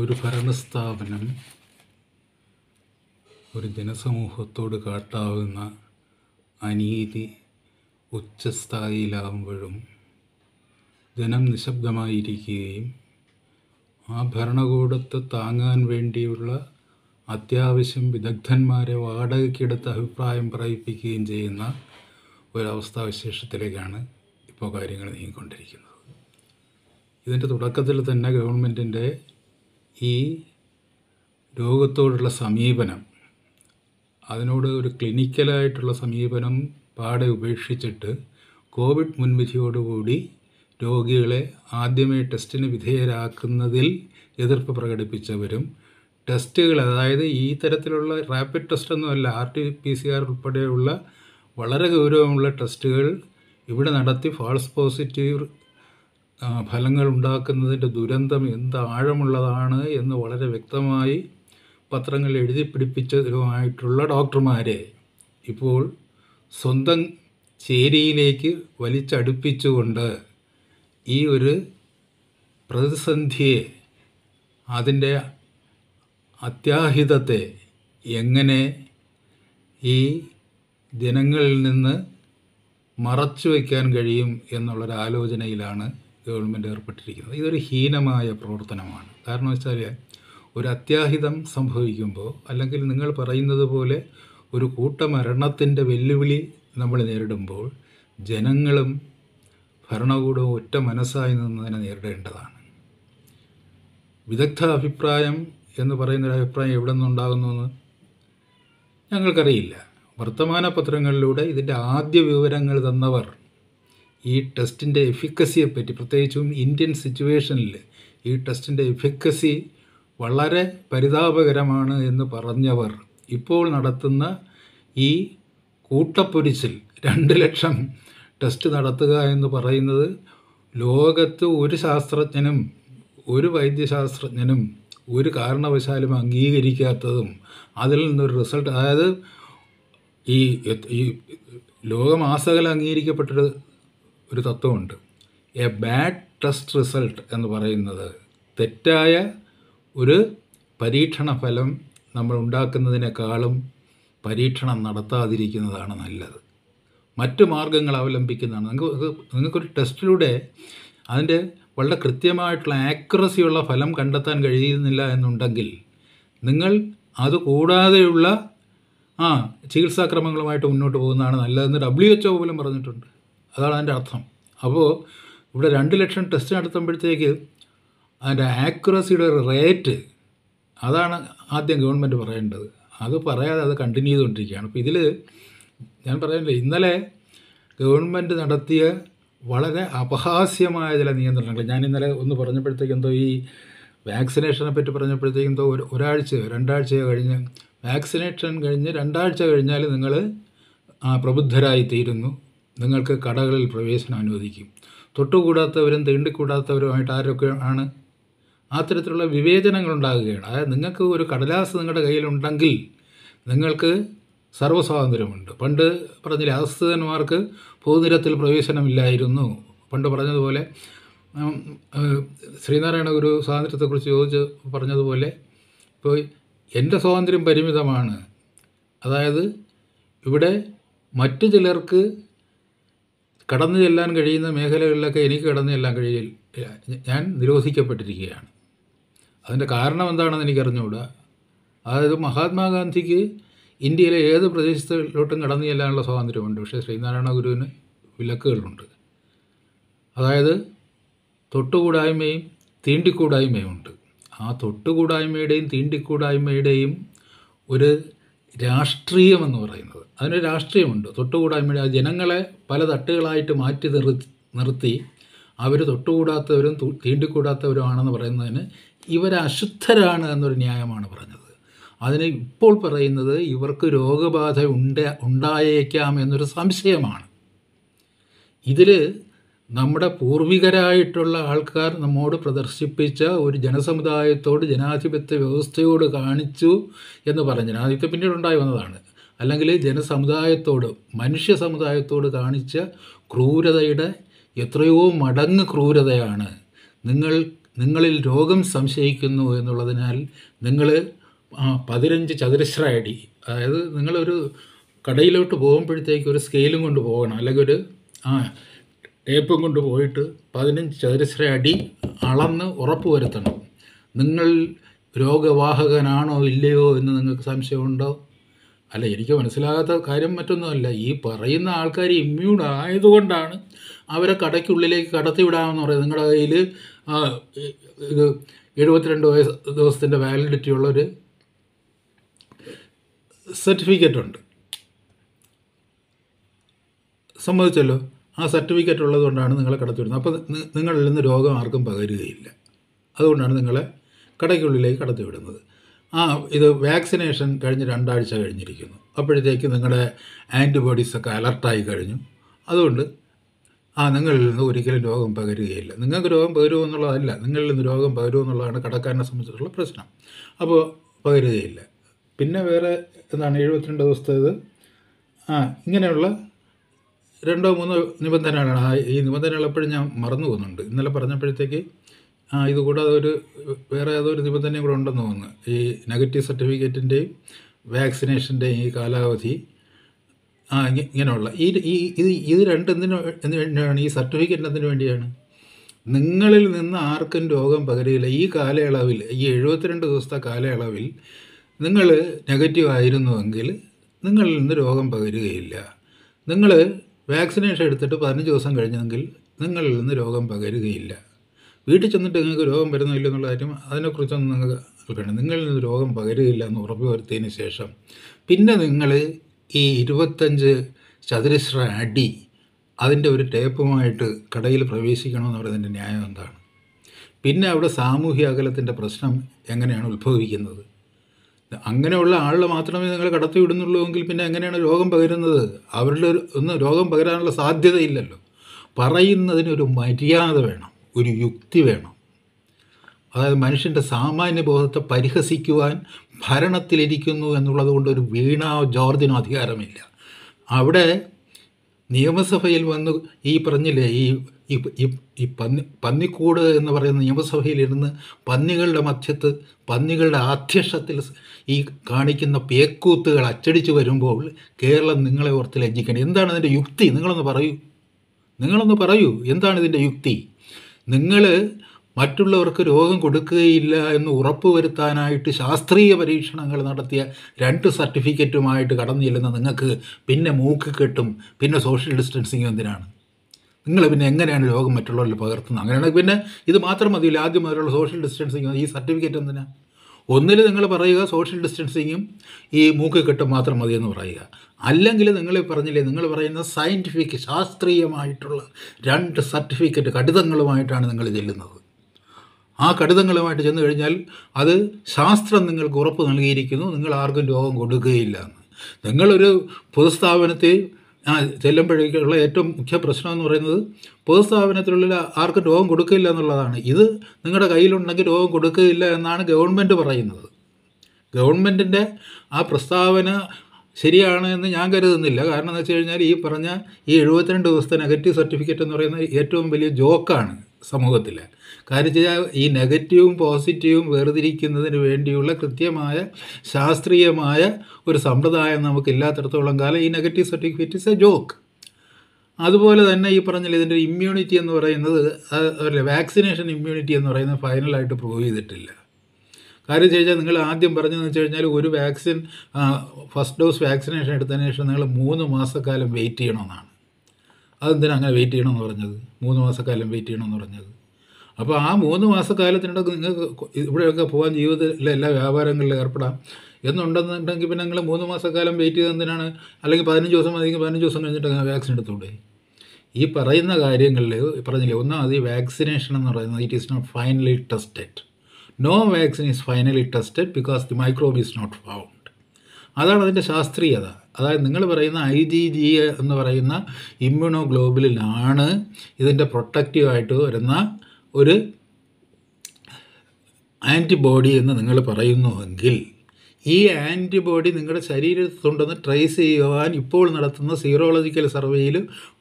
ഒരു ഭരണസ്ഥാപനം ഒരു ജനസമൂഹത്തോട് കാട്ടാവുന്ന അനീതി ഉച്ചസ്ഥായിലാവുമ്പോഴും ജനം നിശബ്ദമായിരിക്കുകയും ആ ഭരണകൂടത്തെ താങ്ങാൻ വേണ്ടിയുള്ള അത്യാവശ്യം വിദഗ്ധന്മാരെ വാടകയ്ക്കെടുത്ത് അഭിപ്രായം പറയിപ്പിക്കുകയും ചെയ്യുന്ന ഒരവസ്ഥാവിശേഷത്തിലേക്കാണ് ഇപ്പോൾ കാര്യങ്ങൾ നീങ്ങിക്കൊണ്ടിരിക്കുന്നത് ഇതിൻ്റെ തുടക്കത്തിൽ തന്നെ ഗവൺമെൻറ്റിൻ്റെ ഈ രോഗത്തോടുള്ള സമീപനം അതിനോട് ഒരു ക്ലിനിക്കലായിട്ടുള്ള സമീപനം പാടെ ഉപേക്ഷിച്ചിട്ട് കോവിഡ് മുൻവിധിയോടുകൂടി രോഗികളെ ആദ്യമേ ടെസ്റ്റിന് വിധേയരാക്കുന്നതിൽ എതിർപ്പ് പ്രകടിപ്പിച്ചവരും ടെസ്റ്റുകൾ അതായത് ഈ തരത്തിലുള്ള റാപ്പിഡ് ടെസ്റ്റ് ഒന്നുമല്ല R T P C R ഉൾപ്പെടെയുള്ള വളരെ ഗൗരവമുള്ള ടെസ്റ്റുകൾ ഇവിടെ നടത്തി ഫാൾസ് പോസിറ്റീവ് ഫലങ്ങൾ ഉണ്ടാക്കുന്നതിൻ്റെ ദുരന്തം എന്ത് ആഴമുള്ളതാണ് എന്ന് വളരെ വ്യക്തമായി പത്രങ്ങൾ എഴുതി പിടിപ്പിച്ചതുമായിട്ടുള്ള ഡോക്ടർമാരെ ഇപ്പോൾ സ്വന്തം ചേരിയിലേക്ക് വലിച്ചടുപ്പിച്ചുകൊണ്ട് ഈ ഒരു പ്രതിസന്ധിയെ അതിൻ്റെ അത്യാഹിതത്തെ എങ്ങനെ ഈ ജനങ്ങളിൽ നിന്ന് മറച്ചു വയ്ക്കാൻ കഴിയും എന്നുള്ളൊരാലോചനയിലാണ് ഗവൺമെൻറ് ഏർപ്പെട്ടിരിക്കുന്നത് ഇതൊരു ഹീനമായ പ്രവർത്തനമാണ് കാരണം വെച്ചാൽ ഒരു അത്യാഹിതം സംഭവിക്കുമ്പോൾ അല്ലെങ്കിൽ നിങ്ങൾ പറയുന്നത് പോലെ ഒരു കൂട്ടമരണത്തിൻ്റെ വെല്ലുവിളി നമ്മൾ നേരിടുമ്പോൾ ജനങ്ങളും ഭരണകൂടവും ഒറ്റ മനസ്സായി നിന്നതിനെ നേരിടേണ്ടതാണ് വിദഗ്ധ അഭിപ്രായം എന്ന് പറയുന്നൊരു അഭിപ്രായം എവിടെ നിന്നുണ്ടാകുന്നുവെന്ന് ഞങ്ങൾക്കറിയില്ല വർത്തമാന പത്രങ്ങളിലൂടെ ഇതിൻ്റെ ആദ്യ വിവരങ്ങൾ തന്നവർ ഈ ടെസ്റ്റിൻ്റെ പറ്റി പ്രത്യേകിച്ചും ഇന്ത്യൻ സിറ്റുവേഷനിൽ ഈ ടെസ്റ്റിൻ്റെ എഫിക്കസി വളരെ പരിതാപകരമാണ് എന്ന് പറഞ്ഞവർ ഇപ്പോൾ നടത്തുന്ന ഈ കൂട്ടപ്പൊരിച്ചിൽ രണ്ട് ലക്ഷം ടെസ്റ്റ് നടത്തുക എന്ന് പറയുന്നത് ലോകത്ത് ഒരു ശാസ്ത്രജ്ഞനും ഒരു വൈദ്യശാസ്ത്രജ്ഞനും ഒരു കാരണവശാലും അംഗീകരിക്കാത്തതും അതിൽ നിന്നൊരു റിസൾട്ട് അതായത് ഈ ഈ ലോകമാസകൽ അംഗീകരിക്കപ്പെട്ടൊരു ഒരു തത്വമുണ്ട് എ ബാഡ് ടെസ്റ്റ് റിസൾട്ട് എന്ന് പറയുന്നത് തെറ്റായ ഒരു പരീക്ഷണ ഫലം നമ്മൾ ഉണ്ടാക്കുന്നതിനേക്കാളും പരീക്ഷണം നടത്താതിരിക്കുന്നതാണ് നല്ലത് മറ്റു മാർഗങ്ങൾ അവലംബിക്കുന്നതാണ് നിങ്ങൾക്ക് നിങ്ങൾക്കൊരു ടെസ്റ്റിലൂടെ അതിൻ്റെ വളരെ കൃത്യമായിട്ടുള്ള ആക്യുറസിയുള്ള ഫലം കണ്ടെത്താൻ കഴിയുന്നില്ല എന്നുണ്ടെങ്കിൽ നിങ്ങൾ അത് കൂടാതെയുള്ള ആ ചികിത്സാക്രമങ്ങളുമായിട്ട് മുന്നോട്ട് പോകുന്നതാണ് നല്ലതെന്ന് ഡബ്ല്യു എച്ച് ഒ പോലും പറഞ്ഞിട്ടുണ്ട് അതാണ് അതിൻ്റെ അർത്ഥം അപ്പോൾ ഇവിടെ രണ്ട് ലക്ഷം ടെസ്റ്റ് നടത്തുമ്പോഴത്തേക്ക് അതിൻ്റെ ആക്യുറസിയുടെ റേറ്റ് അതാണ് ആദ്യം ഗവൺമെൻറ് പറയേണ്ടത് അത് പറയാതെ അത് കണ്ടിന്യൂ ചെയ്തുകൊണ്ടിരിക്കുകയാണ് അപ്പോൾ ഇതിൽ ഞാൻ പറയുന്നില്ല ഇന്നലെ ഗവൺമെൻറ് നടത്തിയ വളരെ അപഹാസ്യമായ ചില നിയന്ത്രണങ്ങൾ ഞാൻ ഇന്നലെ ഒന്ന് പറഞ്ഞപ്പോഴത്തേക്കും എന്തോ ഈ വാക്സിനേഷനെ പറ്റി പറഞ്ഞപ്പോഴത്തേക്കും എന്തോ ഒരു ഒരാഴ്ചയോ രണ്ടാഴ്ചയോ കഴിഞ്ഞ് വാക്സിനേഷൻ കഴിഞ്ഞ് രണ്ടാഴ്ച കഴിഞ്ഞാൽ നിങ്ങൾ പ്രബുദ്ധരായി തീരുന്നു നിങ്ങൾക്ക് കടകളിൽ പ്രവേശനം അനുവദിക്കും തൊട്ടുകൂടാത്തവരും തീണ്ടിക്കൂടാത്തവരുമായിട്ട് ആരൊക്കെ ആണ് ആ തരത്തിലുള്ള വിവേചനങ്ങൾ ഉണ്ടാകുകയാണ് അതായത് നിങ്ങൾക്ക് ഒരു കടലാസ് നിങ്ങളുടെ കയ്യിലുണ്ടെങ്കിൽ നിങ്ങൾക്ക് സർവ്വസ്വാതന്ത്ര്യമുണ്ട് പണ്ട് പറഞ്ഞില്ല അസ്തുതന്മാർക്ക് പൊതുനിരത്തിൽ പ്രവേശനമില്ലായിരുന്നു പണ്ട് പറഞ്ഞതുപോലെ ശ്രീനാരായണ ഗുരു സ്വാതന്ത്ര്യത്തെക്കുറിച്ച് ചോദിച്ച് പറഞ്ഞതുപോലെ ഇപ്പോൾ എൻ്റെ സ്വാതന്ത്ര്യം പരിമിതമാണ് അതായത് ഇവിടെ മറ്റു ചിലർക്ക് കടന്നു ചെല്ലാൻ കഴിയുന്ന മേഖലകളിലൊക്കെ എനിക്ക് കടന്നു ചെല്ലാൻ കഴിയില്ല ഞാൻ നിരോധിക്കപ്പെട്ടിരിക്കുകയാണ് അതിൻ്റെ കാരണം എന്താണെന്ന് എനിക്കറിഞ്ഞുകൂടാ അതായത് മഹാത്മാഗാന്ധിക്ക് ഇന്ത്യയിലെ ഏത് പ്രദേശത്തിലോട്ടും കടന്നു ചെല്ലാനുള്ള സ്വാതന്ത്ര്യമുണ്ട് പക്ഷേ ശ്രീനാരായണ ഗുരുവിന് വിലക്കുകളുണ്ട് അതായത് തൊട്ടുകൂടായ്മയും തീണ്ടിക്കൂടായ്മയും ഉണ്ട് ആ തൊട്ടുകൂടായ്മയുടെയും തീണ്ടിക്കൂടായ്മയുടെയും ഒരു രാഷ്ട്രീയം എന്ന് പറയുന്നത് അതിന് രാഷ്ട്രീയമുണ്ട് തൊട്ടുകൂടായ്മയുടെ ജനങ്ങളെ പല തട്ടുകളായിട്ട് മാറ്റി നിർ നിർത്തി അവർ തൊട്ടുകൂടാത്തവരും തീണ്ടിക്കൂടാത്തവരുമാണെന്ന് പറയുന്നതിന് ഇവരശുദ്ധരാണ് എന്നൊരു ന്യായമാണ് പറഞ്ഞത് അതിന് ഇപ്പോൾ പറയുന്നത് ഇവർക്ക് രോഗബാധ ഉണ്ട ഉണ്ടായേക്കാം എന്നൊരു സംശയമാണ് ഇതിൽ നമ്മുടെ പൂർവികരായിട്ടുള്ള ആൾക്കാർ നമ്മോട് പ്രദർശിപ്പിച്ച ഒരു ജനസമുദായത്തോട് ജനാധിപത്യ വ്യവസ്ഥയോട് കാണിച്ചു എന്ന് പറഞ്ഞു ജനാധിപത്യം പിന്നീടുണ്ടായി വന്നതാണ് അല്ലെങ്കിൽ ജനസമുദായത്തോട് മനുഷ്യ സമുദായത്തോട് കാണിച്ച ക്രൂരതയുടെ എത്രയോ മടങ്ങ് ക്രൂരതയാണ് നിങ്ങൾ നിങ്ങളിൽ രോഗം സംശയിക്കുന്നു എന്നുള്ളതിനാൽ നിങ്ങൾ പതിനഞ്ച് ചതുരശ്ര അടി അതായത് നിങ്ങളൊരു കടയിലോട്ട് പോകുമ്പോഴത്തേക്ക് ഒരു സ്കെയിലും കൊണ്ട് പോകണം അല്ലെങ്കിൽ ഒരു ആ ടേപ്പും കൊണ്ട് പോയിട്ട് പതിനഞ്ച് ചതുരശ്ര അടി അളന്ന് ഉറപ്പ് വരുത്തണം നിങ്ങൾ രോഗവാഹകനാണോ ഇല്ലയോ എന്ന് നിങ്ങൾക്ക് സംശയമുണ്ടോ അല്ല എനിക്ക് മനസ്സിലാകാത്ത കാര്യം മറ്റൊന്നുമല്ല ഈ പറയുന്ന ആൾക്കാർ ഇമ്മ്യൂൺ ആയതുകൊണ്ടാണ് അവരെ കടയ്ക്കുള്ളിലേക്ക് കടത്തിവിടാമെന്ന് പറയുന്നത് നിങ്ങളുടെ കയ്യിൽ ഇത് എഴുപത്തിരണ്ട് വയസ്സ് ദിവസത്തിൻ്റെ വാലിഡിറ്റി ഉള്ളൊരു സർട്ടിഫിക്കറ്റ് ഉണ്ട് സമ്മതിച്ചല്ലോ ആ സർട്ടിഫിക്കറ്റ് ഉള്ളതുകൊണ്ടാണ് നിങ്ങളെ കടത്തി വിടുന്നത് അപ്പോൾ നിങ്ങളിൽ നിന്ന് രോഗം ആർക്കും പകരുകയില്ല അതുകൊണ്ടാണ് നിങ്ങളെ കടയ്ക്കുള്ളിലേക്ക് കടത്തി വിടുന്നത് ആ ഇത് വാക്സിനേഷൻ കഴിഞ്ഞ് രണ്ടാഴ്ച കഴിഞ്ഞിരിക്കുന്നു അപ്പോഴത്തേക്ക് നിങ്ങളുടെ ആൻറ്റിബോഡീസൊക്കെ അലർട്ടായി കഴിഞ്ഞു അതുകൊണ്ട് ആ നിങ്ങളിൽ നിന്ന് ഒരിക്കലും രോഗം പകരുകയില്ല നിങ്ങൾക്ക് രോഗം പകരുമോ എന്നുള്ളതല്ല നിങ്ങളിൽ നിന്ന് രോഗം പകരുമോ എന്നുള്ളതാണ് കടക്കാരനെ സംബന്ധിച്ചിട്ടുള്ള പ്രശ്നം അപ്പോൾ പകരുകയില്ല പിന്നെ വേറെ എന്താണ് എഴുപത്തിരണ്ട് ദിവസത്തേത് ആ ഇങ്ങനെയുള്ള രണ്ടോ മൂന്നോ നിബന്ധനകളാണ് ഈ നിബന്ധനകൾ എപ്പോഴും ഞാൻ മറന്നു പോകുന്നുണ്ട് ഇന്നലെ പറഞ്ഞപ്പോഴത്തേക്ക് ആ ഇതുകൂടാതെ ഒരു വേറെ ഏതൊരു നിബന്ധനയും കൂടെ ഉണ്ടെന്ന് തോന്നുന്നു ഈ നെഗറ്റീവ് സർട്ടിഫിക്കറ്റിൻ്റെയും വാക്സിനേഷൻ്റെയും ഈ കാലാവധി ആ ഇങ്ങനെയുള്ള ഈ ഇത് ഇത് രണ്ടെന്തിനു എന്തിനു വേണ്ടിയാണ് ഈ സർട്ടിഫിക്കറ്റിന് എന്തിനു വേണ്ടിയാണ് നിങ്ങളിൽ നിന്ന് ആർക്കും രോഗം പകരില്ല ഈ കാലയളവിൽ ഈ എഴുപത്തിരണ്ട് ദിവസത്തെ കാലയളവിൽ നിങ്ങൾ നെഗറ്റീവ് ആയിരുന്നുവെങ്കിൽ നിങ്ങളിൽ നിന്ന് രോഗം പകരുകയില്ല നിങ്ങൾ വാക്സിനേഷൻ എടുത്തിട്ട് പതിനഞ്ച് ദിവസം കഴിഞ്ഞെങ്കിൽ നിങ്ങളിൽ നിന്ന് രോഗം പകരുകയില്ല വീട്ടിൽ ചെന്നിട്ട് നിങ്ങൾക്ക് രോഗം വരുന്നില്ല എന്നുള്ള കാര്യം അതിനെക്കുറിച്ചൊന്നും നിങ്ങൾക്ക് കേൾക്കണം നിങ്ങളിൽ നിന്ന് രോഗം പകരുകയില്ല എന്ന് ഉറപ്പ് വരുത്തിയതിന് ശേഷം പിന്നെ നിങ്ങൾ ഈ ഇരുപത്തഞ്ച് ചതുരശ്ര അടി അതിൻ്റെ ഒരു ടേപ്പുമായിട്ട് കടയിൽ പ്രവേശിക്കണമെന്ന് പറയുന്നതിൻ്റെ ന്യായം എന്താണ് പിന്നെ അവിടെ സാമൂഹ്യ അകലത്തിൻ്റെ പ്രശ്നം എങ്ങനെയാണ് ഉത്ഭവിക്കുന്നത് അങ്ങനെയുള്ള ആളുകൾ മാത്രമേ നിങ്ങൾ കടത്തിവിടുന്നുള്ളൂ എങ്കിൽ പിന്നെ എങ്ങനെയാണ് രോഗം പകരുന്നത് അവരുടെ ഒന്ന് രോഗം പകരാനുള്ള സാധ്യതയില്ലല്ലോ പറയുന്നതിനൊരു മര്യാദ വേണം ഒരു യുക്തി വേണം അതായത് മനുഷ്യൻ്റെ സാമാന്യ ബോധത്തെ പരിഹസിക്കുവാൻ ഭരണത്തിലിരിക്കുന്നു എന്നുള്ളത് കൊണ്ട് ഒരു വീണ ജോർജിനോ അധികാരമില്ല അവിടെ നിയമസഭയിൽ വന്ന് ഈ പറഞ്ഞില്ലേ ഈ ഈ ഈ പന്നി പന്നിക്കൂട് എന്ന് പറയുന്ന നിയമസഭയിലിരുന്ന് പന്നികളുടെ മധ്യത്ത് പന്നികളുടെ ആധ്യക്ഷത്തിൽ ഈ കാണിക്കുന്ന പേക്കൂത്തുകൾ അച്ചടിച്ച് വരുമ്പോൾ കേരളം നിങ്ങളെ ഓർത്ത് ലജ്ജിക്കണം എന്താണ് ഇതിൻ്റെ യുക്തി നിങ്ങളൊന്ന് പറയൂ നിങ്ങളൊന്ന് പറയൂ എന്താണ് ഇതിൻ്റെ യുക്തി നിങ്ങൾ മറ്റുള്ളവർക്ക് രോഗം കൊടുക്കുകയില്ല എന്ന് ഉറപ്പുവരുത്താനായിട്ട് ശാസ്ത്രീയ പരീക്ഷണങ്ങൾ നടത്തിയ രണ്ട് സർട്ടിഫിക്കറ്റുമായിട്ട് കടന്നു ചെല്ലുന്ന നിങ്ങൾക്ക് പിന്നെ മൂക്ക് കെട്ടും പിന്നെ സോഷ്യൽ ഡിസ്റ്റൻസിങ് എന്തിനാണ് നിങ്ങൾ പിന്നെ എങ്ങനെയാണ് രോഗം മറ്റുള്ളവരിൽ പകർത്തുന്നത് അങ്ങനെയാണെങ്കിൽ പിന്നെ ഇത് മാത്രം മതിയില്ല ആദ്യം മുതലുള്ള സോഷ്യൽ ഡിസ്റ്റൻസിങ് ഈ സർട്ടിഫിക്കറ്റ് എന്തിനാ ഒന്നിൽ നിങ്ങൾ പറയുക സോഷ്യൽ ഡിസ്റ്റൻസിങ്ങും ഈ മൂക്ക് കെട്ടും മാത്രം മതിയെന്ന് പറയുക അല്ലെങ്കിൽ നിങ്ങൾ പറഞ്ഞില്ലേ നിങ്ങൾ പറയുന്ന സയൻറ്റിഫിക് ശാസ്ത്രീയമായിട്ടുള്ള രണ്ട് സർട്ടിഫിക്കറ്റ് കടിതങ്ങളുമായിട്ടാണ് നിങ്ങൾ ചെല്ലുന്നത് ആ കടിതങ്ങളുമായിട്ട് ചെന്ന് കഴിഞ്ഞാൽ അത് ശാസ്ത്രം നിങ്ങൾക്ക് ഉറപ്പ് നൽകിയിരിക്കുന്നു നിങ്ങൾ ആർക്കും രോഗം കൊടുക്കുകയില്ല എന്ന് നിങ്ങളൊരു പൊതുസ്ഥാപനത്തെ ആ ചെല്ലുമ്പോഴേക്കുള്ള ഏറ്റവും മുഖ്യ പ്രശ്നം എന്ന് പറയുന്നത് പൊതുസ്ഥാപനത്തിലുള്ള ആർക്കും രോഗം കൊടുക്കില്ല എന്നുള്ളതാണ് ഇത് നിങ്ങളുടെ കയ്യിലുണ്ടെങ്കിൽ രോഗം കൊടുക്കുകയില്ല എന്നാണ് ഗവൺമെൻറ് പറയുന്നത് ഗവൺമെൻറ്റിൻ്റെ ആ പ്രസ്താവന ശരിയാണ് എന്ന് ഞാൻ കരുതുന്നില്ല കാരണം എന്ന് വെച്ച് കഴിഞ്ഞാൽ ഈ പറഞ്ഞ ഈ എഴുപത്തിരണ്ട് ദിവസത്തെ നെഗറ്റീവ് സർട്ടിഫിക്കറ്റ് എന്ന് പറയുന്ന ഏറ്റവും വലിയ ജോക്കാണ് സമൂഹത്തിൽ കാര്യം വെച്ചാൽ ഈ നെഗറ്റീവും പോസിറ്റീവും വേർതിരിക്കുന്നതിന് വേണ്ടിയുള്ള കൃത്യമായ ശാസ്ത്രീയമായ ഒരു സമ്പ്രദായം നമുക്കില്ലാത്തടത്തോളം കാലം ഈ negative certificate is a joke അതുപോലെ തന്നെ ഈ പറഞ്ഞ ഇതിൻ്റെ ഇമ്മ്യൂണിറ്റി എന്ന് പറയുന്നത് അല്ല വാക്സിനേഷൻ ഇമ്മ്യൂണിറ്റി എന്ന് പറയുന്നത് ഫൈനലായിട്ട് പ്രൂവ് ചെയ്തിട്ടില്ല കാര്യം വെച്ച് കഴിഞ്ഞാൽ നിങ്ങൾ ആദ്യം പറഞ്ഞതെന്ന് വെച്ച് കഴിഞ്ഞാൽ ഒരു വാക്സിൻ ഫസ്റ്റ് ഡോസ് വാക്സിനേഷൻ എടുത്തതിന് ശേഷം നിങ്ങൾ മൂന്ന് മാസക്കാലം വെയിറ്റ് ചെയ്യണമെന്നാണ് അതെന്തിനാണ് അങ്ങനെ വെയിറ്റ് ചെയ്യണമെന്ന് പറഞ്ഞത് മൂന്ന് മാസക്കാലം വെയിറ്റ് ചെയ്യണമെന്ന് പറഞ്ഞത് അപ്പോൾ ആ മൂന്ന് മാസക്കാലത്തിനിടെ നിങ്ങൾക്ക് ഇവിടെയൊക്കെ പോകാൻ ജീവിതത്തിലെ എല്ലാ വ്യാപാരങ്ങളിലും ഏർപ്പെടാം എന്നുണ്ടെന്നുണ്ടെങ്കിൽ പിന്നെ നിങ്ങൾ മൂന്ന് മാസക്കാലം വെയിറ്റ് ചെയ്ത് എന്തിനാണ് അല്ലെങ്കിൽ പതിനഞ്ച് ദിവസം അല്ലെങ്കിൽ പതിനഞ്ച് ദിവസം കഴിഞ്ഞിട്ട് വാക്സിൻ എടുത്തുകൂടെ ഈ പറയുന്ന കാര്യങ്ങളിൽ പറഞ്ഞില്ലേ ഒന്നാമത് ഈ വാക്സിനേഷൻ എന്ന് പറയുന്നത് it is not finally tested no vaccine is finally tested because the microbe is not found അതാണ് അതിൻ്റെ ശാസ്ത്രീയത അതായത് നിങ്ങൾ പറയുന്ന ഐ ജി ജി എന്ന് പറയുന്ന ഇമ്മ്യൂണോ ഗ്ലോബുലിനാണ് ഇതിൻ്റെ പ്രൊട്ടക്റ്റീവായിട്ട് വരുന്ന ഒരു ആൻറ്റിബോഡി എന്ന് നിങ്ങൾ പറയുന്നുവെങ്കിൽ ഈ ആൻറ്റിബോഡി നിങ്ങളുടെ ശരീരത്തുണ്ടെന്ന് ട്രേസ് ചെയ്യുവാൻ ഇപ്പോൾ നടത്തുന്ന സീറോളജിക്കൽ സർവേയിൽ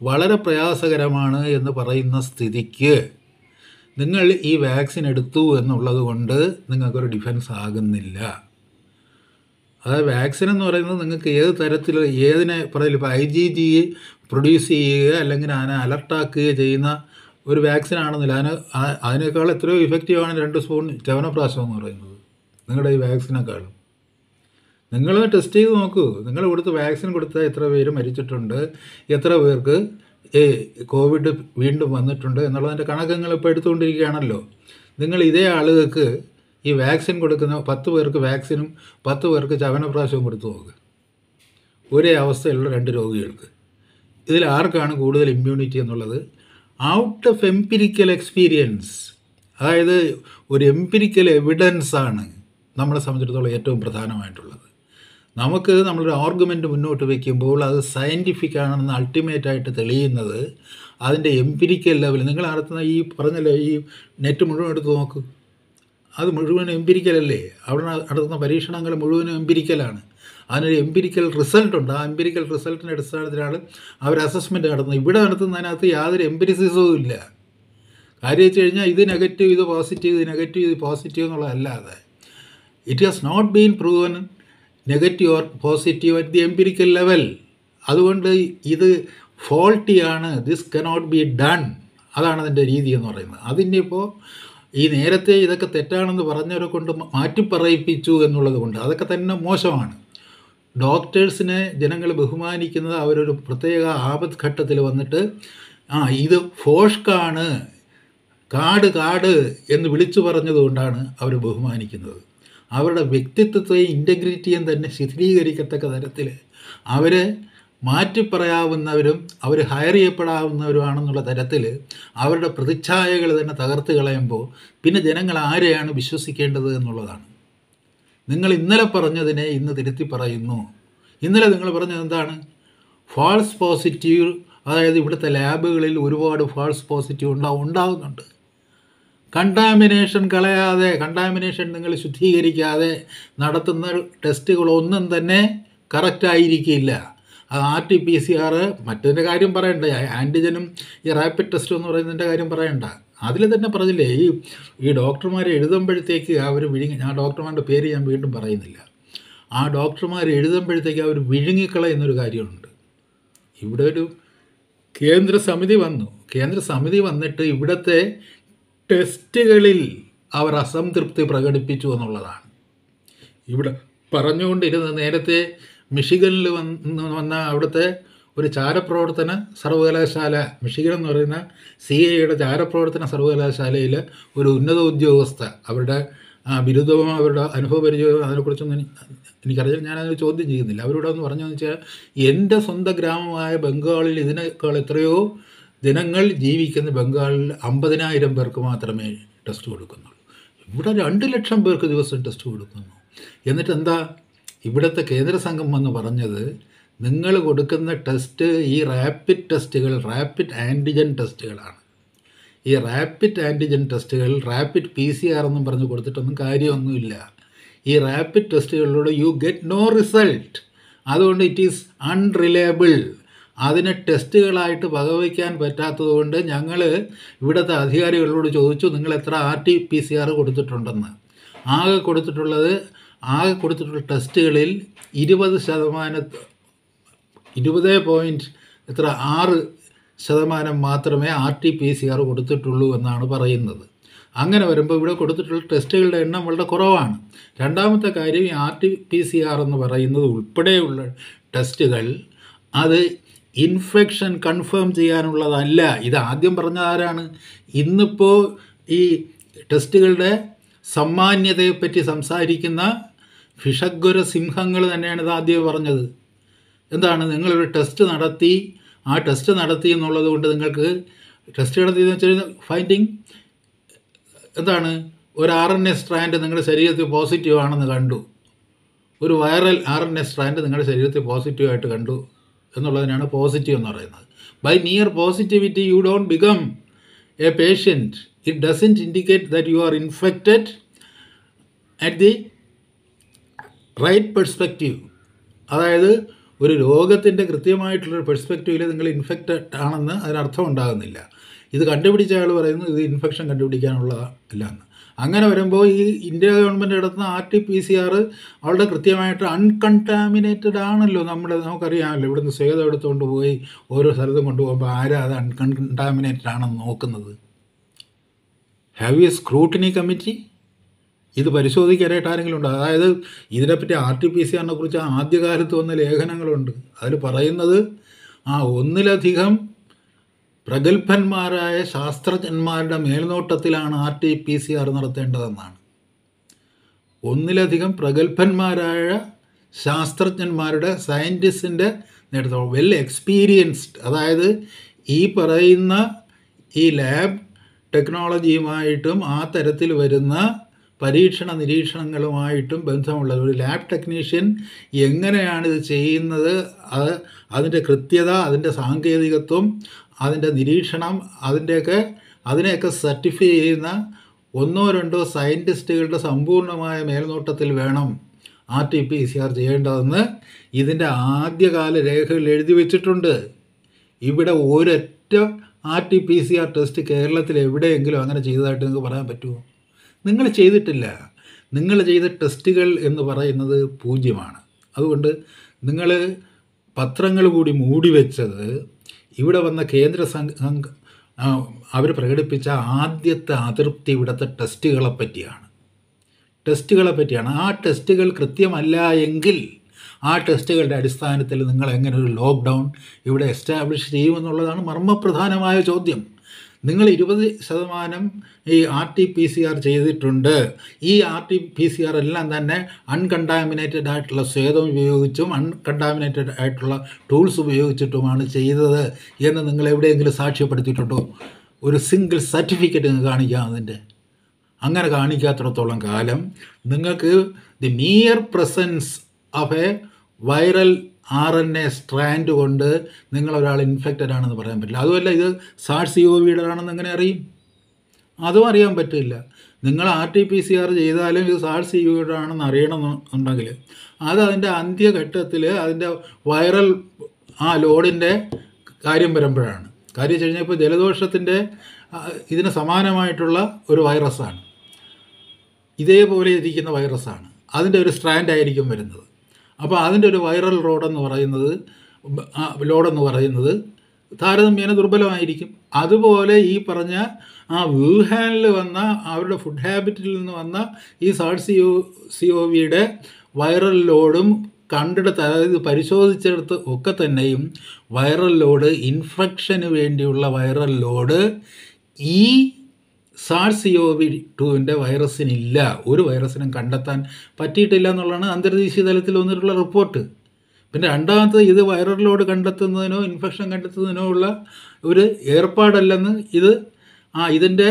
വളരെ പ്രയാസകരമാണ് എന്ന് പറയുന്ന സ്ഥിതിക്ക് നിങ്ങൾ ഈ വാക്സിൻ എടുത്തു എന്നുള്ളത് കൊണ്ട് നിങ്ങൾക്കൊരു ഡിഫൻസ് ആകുന്നില്ല അതായത് വാക്സിൻ എന്ന് പറയുന്നത് നിങ്ങൾക്ക് ഏത് തരത്തിൽ ഏതിനെ പറയില്ല ഇപ്പോൾ ഐ ജി ജി പ്രൊഡ്യൂസ് ചെയ്യുക അല്ലെങ്കിൽ അതിനെ അലർട്ടാക്കുക ചെയ്യുന്ന ഒരു വാക്സിനാണെന്നില്ല അതിന് അതിനേക്കാൾ എത്രയോ ഇഫക്റ്റീവാണ് രണ്ട് സ്പൂൺ ചവനപ്രാശം എന്ന് പറയുന്നത് നിങ്ങളുടെ ഈ വാക്സിനേക്കാളും നിങ്ങൾ ടെസ്റ്റ് ചെയ്ത് നോക്കൂ നിങ്ങൾ കൊടുത്ത് വാക്സിൻ കൊടുത്താൽ എത്ര പേര് മരിച്ചിട്ടുണ്ട് എത്ര പേർക്ക് ഏ കോവിഡ് വീണ്ടും വന്നിട്ടുണ്ട് എന്നുള്ളതിൻ്റെ കണക്ക് നിങ്ങൾ ഇപ്പോൾ എടുത്തുകൊണ്ടിരിക്കുകയാണല്ലോ നിങ്ങൾ ഇതേ ആളുകൾക്ക് ഈ വാക്സിൻ കൊടുക്കുന്ന പത്ത് പേർക്ക് വാക്സിനും പത്ത് പേർക്ക് ചവനപ്രാശവും കൊടുത്തു നോക്കുക ഒരേ അവസ്ഥയുള്ള രണ്ട് രോഗികൾക്ക് ഇതിൽ ആർക്കാണ് കൂടുതൽ ഇമ്മ്യൂണിറ്റി എന്നുള്ളത് ഔട്ട് ഓഫ് എംപിരിക്കൽ എക്സ്പീരിയൻസ് അതായത് ഒരു എംപിരിക്കൽ എവിഡൻസ് ആണ് നമ്മളെ സംബന്ധിച്ചിടത്തോളം ഏറ്റവും പ്രധാനമായിട്ടുള്ളത് നമുക്ക് നമ്മളൊരു ആർഗ്യുമെൻ്റ് മുന്നോട്ട് വയ്ക്കുമ്പോൾ അത് സയൻറ്റിഫിക് ആണെന്ന് അൾട്ടിമേറ്റ് ആയിട്ട് തെളിയുന്നത് അതിൻ്റെ എംപിരിക്കൽ ലെവൽ നിങ്ങൾ നടത്തുന്ന ഈ പറഞ്ഞല്ലോ ഈ നെറ്റ് മുഴുവൻ എടുത്ത് നോക്കൂ അത് മുഴുവൻ എംപിരിക്കലല്ലേ അവിടെ നടത്തുന്ന പരീക്ഷണങ്ങൾ മുഴുവനും എംപിരിക്കലാണ് അതിനൊരു എംപിരിക്കൽ റിസൾട്ടുണ്ട് ആ എംപിരിക്കൽ റിസൾട്ടിൻ്റെ അടിസ്ഥാനത്തിലാണ് അവർ അസസ്മെൻ്റ് നടത്തുന്നത് ഇവിടെ നടത്തുന്നതിനകത്ത് യാതൊരു എംപിരിസിസവും ഇല്ല കാര്യം വെച്ച് കഴിഞ്ഞാൽ ഇത് നെഗറ്റീവ് ഇത് പോസിറ്റീവ് ഇത് നെഗറ്റീവ് ഇത് പോസിറ്റീവ് എന്നുള്ളതല്ലാതെ it has not been proven negative or positive at the empirical level അതുകൊണ്ട് ഇത് ഫോൾട്ടിയാണ് ദിസ് കനോട്ട് ബി ഡൺ അതാണ് അതിൻ്റെ രീതി എന്ന് പറയുന്നത് അതിൻ്റെ ഇപ്പോൾ ഈ നേരത്തെ ഇതൊക്കെ തെറ്റാണെന്ന് പറഞ്ഞവരെ കൊണ്ട് പറയിപ്പിച്ചു എന്നുള്ളത് കൊണ്ട് അതൊക്കെ തന്നെ മോശമാണ് ഡോക്ടേഴ്സിനെ ജനങ്ങൾ ബഹുമാനിക്കുന്നത് അവരൊരു പ്രത്യേക ആപത് ഘട്ടത്തിൽ വന്നിട്ട് ആ ഇത് ഫോഷ്കാണ് കാട് കാട് എന്ന് വിളിച്ചു പറഞ്ഞതുകൊണ്ടാണ് അവർ ബഹുമാനിക്കുന്നത് അവരുടെ വ്യക്തിത്വത്തെയും ഇൻറ്റഗ്രിറ്റിയും തന്നെ ശിഥിലീകരിക്കത്തക്ക തരത്തിൽ അവരെ മാറ്റിപ്പറയാവുന്നവരും അവർ ഹയർ ചെയ്യപ്പെടാവുന്നവരുമാണെന്നുള്ള തരത്തിൽ അവരുടെ പ്രതിച്ഛായകൾ തന്നെ തകർത്ത് കളയുമ്പോൾ പിന്നെ ജനങ്ങൾ ആരെയാണ് വിശ്വസിക്കേണ്ടത് എന്നുള്ളതാണ് നിങ്ങൾ ഇന്നലെ പറഞ്ഞതിനെ ഇന്ന് തിരുത്തി പറയുന്നു ഇന്നലെ നിങ്ങൾ പറഞ്ഞത് എന്താണ് ഫാൾസ് പോസിറ്റീവ് അതായത് ഇവിടുത്തെ ലാബുകളിൽ ഒരുപാട് ഫാൾസ് പോസിറ്റീവ് ഉണ്ടാവും ഉണ്ടാകുന്നുണ്ട് കണ്ടാമിനേഷൻ കളയാതെ കണ്ടാമിനേഷൻ നിങ്ങൾ ശുദ്ധീകരിക്കാതെ നടത്തുന്ന ടെസ്റ്റുകളൊന്നും തന്നെ കറക്റ്റായിരിക്കില്ല R T P C R മറ്റതിൻ്റെ കാര്യം പറയണ്ട ആൻറ്റിജനും ഈ റാപ്പിഡ് ടെസ്റ്റ് എന്ന് പറയുന്നതിൻ്റെ കാര്യം പറയണ്ട അതിൽ തന്നെ പറഞ്ഞില്ലേ ഈ ഈ ഡോക്ടർമാർ എഴുതുമ്പോഴത്തേക്ക് അവർ വിഴുങ്ങി ആ ഡോക്ടർമാരുടെ പേര് ഞാൻ വീണ്ടും പറയുന്നില്ല ആ ഡോക്ടർമാർ എഴുതുമ്പോഴത്തേക്ക് അവർ വിഴുങ്ങിക്കളയുന്നൊരു കാര്യമുണ്ട് ഇവിടെ ഒരു കേന്ദ്ര സമിതി വന്നു കേന്ദ്ര സമിതി വന്നിട്ട് ഇവിടുത്തെ ടെസ്റ്റുകളിൽ അവർ അസംതൃപ്തി പ്രകടിപ്പിച്ചു എന്നുള്ളതാണ് ഇവിടെ പറഞ്ഞുകൊണ്ടിരുന്ന നേരത്തെ മിഷിഗനിൽ വന്ന് വന്ന അവിടുത്തെ ഒരു ചാരപ്രവർത്തന സർവകലാശാല മിഷിഗൻ എന്ന് പറയുന്ന സി എയുടെ ചാരപ്രവർത്തന സർവകലാശാലയിൽ ഒരു ഉന്നത ഉദ്യോഗസ്ഥ അവരുടെ ബിരുദവും അവരുടെ അനുഭവ പരിചയവും അതിനെക്കുറിച്ചൊന്നും എനിക്കറിയാം ഞാനതിന് ചോദ്യം ചെയ്യുന്നില്ല അവരോട് ഒന്ന് പറഞ്ഞു വെച്ചാൽ എൻ്റെ സ്വന്തം ഗ്രാമമായ ബംഗാളിൽ ഇതിനേക്കാൾ എത്രയോ ജനങ്ങൾ ജീവിക്കുന്ന ബംഗാളിൽ അമ്പതിനായിരം പേർക്ക് മാത്രമേ ടെസ്റ്റ് കൊടുക്കുന്നുള്ളൂ ഇവിടെ രണ്ട് ലക്ഷം പേർക്ക് ദിവസം ടെസ്റ്റ് കൊടുക്കുന്നു എന്നിട്ട് എന്താ ഇവിടുത്തെ കേന്ദ്ര സംഘം വന്ന് പറഞ്ഞത് നിങ്ങൾ കൊടുക്കുന്ന ടെസ്റ്റ് ഈ റാപ്പിഡ് ടെസ്റ്റുകൾ റാപ്പിഡ് ആൻറ്റിജൻ ടെസ്റ്റുകളാണ് ഈ റാപ്പിഡ് ആൻറ്റിജൻ ടെസ്റ്റുകൾ റാപ്പിഡ് പി സി ആർ എന്നും പറഞ്ഞ് കൊടുത്തിട്ടൊന്നും കാര്യമൊന്നുമില്ല ഈ റാപ്പിഡ് ടെസ്റ്റുകളിലൂടെ യു ഗെറ്റ് നോ റിസൾട്ട് അതുകൊണ്ട് ഇറ്റ് ഈസ് അൺറിലയബിൾ അതിനെ ടെസ്റ്റുകളായിട്ട് വകവയ്ക്കാൻ പറ്റാത്തതുകൊണ്ട് ഞങ്ങൾ ഇവിടുത്തെ അധികാരികളോട് ചോദിച്ചു നിങ്ങൾ എത്ര R T P C R കൊടുത്തിട്ടുണ്ടെന്ന് ആകെ കൊടുത്തിട്ടുള്ളത് ആകെ കൊടുത്തിട്ടുള്ള ടെസ്റ്റുകളിൽ ഇരുപത് ശതമാന ഇരുപത് പോയിൻറ്റ് എത്ര ആറ് ശതമാനം മാത്രമേ R T P C R കൊടുത്തിട്ടുള്ളൂ എന്നാണ് പറയുന്നത് അങ്ങനെ വരുമ്പോൾ ഇവിടെ കൊടുത്തിട്ടുള്ള ടെസ്റ്റുകളുടെ എണ്ണം വളരെ കുറവാണ് രണ്ടാമത്തെ കാര്യം ഈ R T P C R എന്ന് പറയുന്നത് ഉൾപ്പെടെയുള്ള ടെസ്റ്റുകൾ അത് ഇൻഫെക്ഷൻ കൺഫേം ചെയ്യാനുള്ളതല്ല ഇത് ആദ്യം പറഞ്ഞ ആരാണ് ഇന്നിപ്പോൾ ഈ ടെസ്റ്റുകളുടെ സമ്മാന്യതയെപ്പറ്റി സംസാരിക്കുന്ന ഋഷഗ്വര സിംഹങ്ങൾ തന്നെയാണ് ഇത് ആദ്യം പറഞ്ഞത് എന്താണ് നിങ്ങളൊരു ടെസ്റ്റ് നടത്തി ആ ടെസ്റ്റ് നടത്തി എന്നുള്ളത് കൊണ്ട് നിങ്ങൾക്ക് ടെസ്റ്റ് നടത്തി എന്ന് വെച്ചാൽ ഫൈൻഡിങ് എന്താണ് ഒരു ആർ എൻ എ സ്ട്രാൻഡ് നിങ്ങളുടെ ശരീരത്തിൽ പോസിറ്റീവ് ആണെന്ന് കണ്ടു ഒരു viral R N A strand നിങ്ങളുടെ ശരീരത്തിൽ പോസിറ്റീവായിട്ട് കണ്ടു എന്നുള്ളതിനാണ് പോസിറ്റീവ് എന്ന് പറയുന്നത് by near positivity you don't become a patient it doesn't indicate that you are infected at the right perspective അതായത് ഒരു രോഗത്തിൻ്റെ കൃത്യമായിട്ടുള്ളൊരു പെർസ്പെക്റ്റീവിൽ നിങ്ങൾ ഇൻഫെക്റ്റഡ് ആണെന്ന് അതിനർത്ഥം ഉണ്ടാകുന്നില്ല ഇത് കണ്ടുപിടിച്ച ആൾ പറയുന്നു ഇത് ഇൻഫെക്ഷൻ കണ്ടുപിടിക്കാനുള്ള എന്ന് അങ്ങനെ വരുമ്പോൾ ഈ ഇന്ത്യ ഗവൺമെൻറ് നടത്തുന്ന R T P C R അവളുടെ കൃത്യമായിട്ട് അൺകണ്ടാമിനേറ്റഡ് ആണല്ലോ നമ്മുടെ നമുക്കറിയാമല്ലോ നിന്ന് സ്വേദം എടുത്തുകൊണ്ട് പോയി ഓരോ സ്ഥലത്തും കൊണ്ടുപോകുമ്പോൾ ആരാ അത് അൺകൺടാമിനേറ്റഡ് ആണെന്ന് നോക്കുന്നത് ഹാവ് എ സ്ക്രൂട്ടിനി കമ്മിറ്റി ഇത് പരിശോധിക്കാനായിട്ട് ആരെങ്കിലും ഉണ്ട് അതായത് ഇതിനെപ്പറ്റി ആർ ടി പി സി ആറിനെ കുറിച്ച് ആദ്യകാലത്ത് വന്ന ലേഖനങ്ങളുണ്ട് അതിൽ പറയുന്നത് ആ ഒന്നിലധികം പ്രഗത്ഭന്മാരായ ശാസ്ത്രജ്ഞന്മാരുടെ മേൽനോട്ടത്തിലാണ് R T P C R നടത്തേണ്ടതെന്നാണ് ഒന്നിലധികം പ്രഗത്ഭന്മാരായ ശാസ്ത്രജ്ഞന്മാരുടെ സയൻറ്റിസ്റ്റിൻ്റെ നേതൃത്വം വെൽ എക്സ്പീരിയൻസ്ഡ് അതായത് ഈ പറയുന്ന ഈ ലാബ് ടെക്നോളജിയുമായിട്ടും ആ തരത്തിൽ വരുന്ന പരീക്ഷണ നിരീക്ഷണങ്ങളുമായിട്ടും ബന്ധമുള്ളത് ഒരു ലാബ് ടെക്നീഷ്യൻ എങ്ങനെയാണ് ഇത് ചെയ്യുന്നത് അത് അതിൻ്റെ കൃത്യത അതിൻ്റെ സാങ്കേതികത്വം അതിൻ്റെ നിരീക്ഷണം അതിൻ്റെയൊക്കെ അതിനെയൊക്കെ സർട്ടിഫൈ ചെയ്യുന്ന ഒന്നോ രണ്ടോ സയൻറ്റിസ്റ്റുകളുടെ സമ്പൂർണ്ണമായ മേൽനോട്ടത്തിൽ വേണം R T P C R ചെയ്യേണ്ടതെന്ന് ഇതിൻ്റെ ആദ്യകാല രേഖകൾ എഴുതി വെച്ചിട്ടുണ്ട് ഇവിടെ ഒരൊറ്റ R T P C R test കേരളത്തിൽ എവിടെയെങ്കിലും അങ്ങനെ ചെയ്തതായിട്ട് നിങ്ങൾക്ക് പറയാൻ പറ്റുമോ നിങ്ങൾ ചെയ്തിട്ടില്ല നിങ്ങൾ ചെയ്ത ടെസ്റ്റുകൾ എന്ന് പറയുന്നത് പൂജ്യമാണ് അതുകൊണ്ട് നിങ്ങൾ പത്രങ്ങൾ കൂടി മൂടി വെച്ചത് ഇവിടെ വന്ന കേന്ദ്ര സംഘ അവർ പ്രകടിപ്പിച്ച ആദ്യത്തെ അതൃപ്തി ഇവിടുത്തെ ടെസ്റ്റുകളെ പറ്റിയാണ് ടെസ്റ്റുകളെ പറ്റിയാണ് ആ ടെസ്റ്റുകൾ കൃത്യമല്ല എങ്കിൽ ആ ടെസ്റ്റുകളുടെ അടിസ്ഥാനത്തിൽ നിങ്ങൾ എങ്ങനെ ഒരു ലോക്ക്ഡൗൺ ഇവിടെ എസ്റ്റാബ്ലിഷ് ചെയ്യുമെന്നുള്ളതാണ് മർമ്മപ്രധാനമായ ചോദ്യം നിങ്ങൾ ഇരുപത് ശതമാനം ഈ R T P C R ചെയ്തിട്ടുണ്ട് ഈ R T P C R എല്ലാം തന്നെ അൺകണ്ടാമിനേറ്റഡ് ആയിട്ടുള്ള സ്വേദം ഉപയോഗിച്ചും അൺകണ്ടാമിനേറ്റഡ് ആയിട്ടുള്ള ടൂൾസ് ഉപയോഗിച്ചിട്ടുമാണ് ചെയ്തത് എന്ന് നിങ്ങൾ എവിടെയെങ്കിലും സാക്ഷ്യപ്പെടുത്തിയിട്ടുണ്ടോ ഒരു സിംഗിൾ സർട്ടിഫിക്കറ്റ് നിങ്ങൾ കാണിക്കാം അതിൻ്റെ അങ്ങനെ കാണിക്കാത്തിടത്തോളം കാലം നിങ്ങൾക്ക് the mere presence of a viral R N A strand കൊണ്ട് നിങ്ങളൊരാൾ ഇൻഫെക്റ്റഡ് ആണെന്ന് പറയാൻ പറ്റില്ല അതുമല്ല ഇത് സാർസ് യു ഒ ആണെന്ന് എങ്ങനെ അറിയും അതും അറിയാൻ പറ്റില്ല നിങ്ങൾ R T P C R ചെയ്താലും ഇത് സാർസ് യു ഒയുടെ ആണെന്ന് അറിയണമെന്നുണ്ടെങ്കിൽ അത് അതിൻ്റെ അന്ത്യഘട്ടത്തിൽ അതിൻ്റെ വൈറൽ ആ ലോഡിൻ്റെ കാര്യം വരുമ്പോഴാണ് കാര്യം വെച്ച് കഴിഞ്ഞാൽ ഇപ്പോൾ ജലദോഷത്തിൻ്റെ ഇതിന് സമാനമായിട്ടുള്ള ഒരു വൈറസാണ് ഇതേപോലെ ഇരിക്കുന്ന വൈറസാണ് അതിൻ്റെ ഒരു സ്ട്രാൻഡ് ആയിരിക്കും വരുന്നത് അപ്പോൾ അതിൻ്റെ ഒരു വൈറൽ റോഡെന്ന് പറയുന്നത് ലോഡെന്ന് പറയുന്നത് താരതമ്യേന ദുർബലമായിരിക്കും അതുപോലെ ഈ പറഞ്ഞ ആ വ്യൂഹാനിൽ വന്ന അവരുടെ ഫുഡ് ഹാബിറ്റിൽ നിന്ന് വന്ന ഈ സാഡ് സി ഒ സി ഒ വിയുടെ വൈറൽ ലോഡും കണ്ടെടുത്ത് അതായത് പരിശോധിച്ചെടുത്ത് ഒക്കെ തന്നെയും വൈറൽ ലോഡ് ഇൻഫെക്ഷന് വേണ്ടിയുള്ള വൈറൽ ലോഡ് ഈ സാർസ് ഒ വി ടുവിൻ്റെ വൈറസിനില്ല ഒരു വൈറസിനും കണ്ടെത്താൻ പറ്റിയിട്ടില്ല എന്നുള്ളതാണ് അന്തർദേശീയ തലത്തിൽ വന്നിട്ടുള്ള റിപ്പോർട്ട് പിന്നെ രണ്ടാമത്തത് ഇത് വൈറൽ കണ്ടെത്തുന്നതിനോ ഇൻഫെക്ഷൻ കണ്ടെത്തുന്നതിനോ ഉള്ള ഒരു ഏർപ്പാടല്ലെന്ന് ഇത് ആ ഇതിൻ്റെ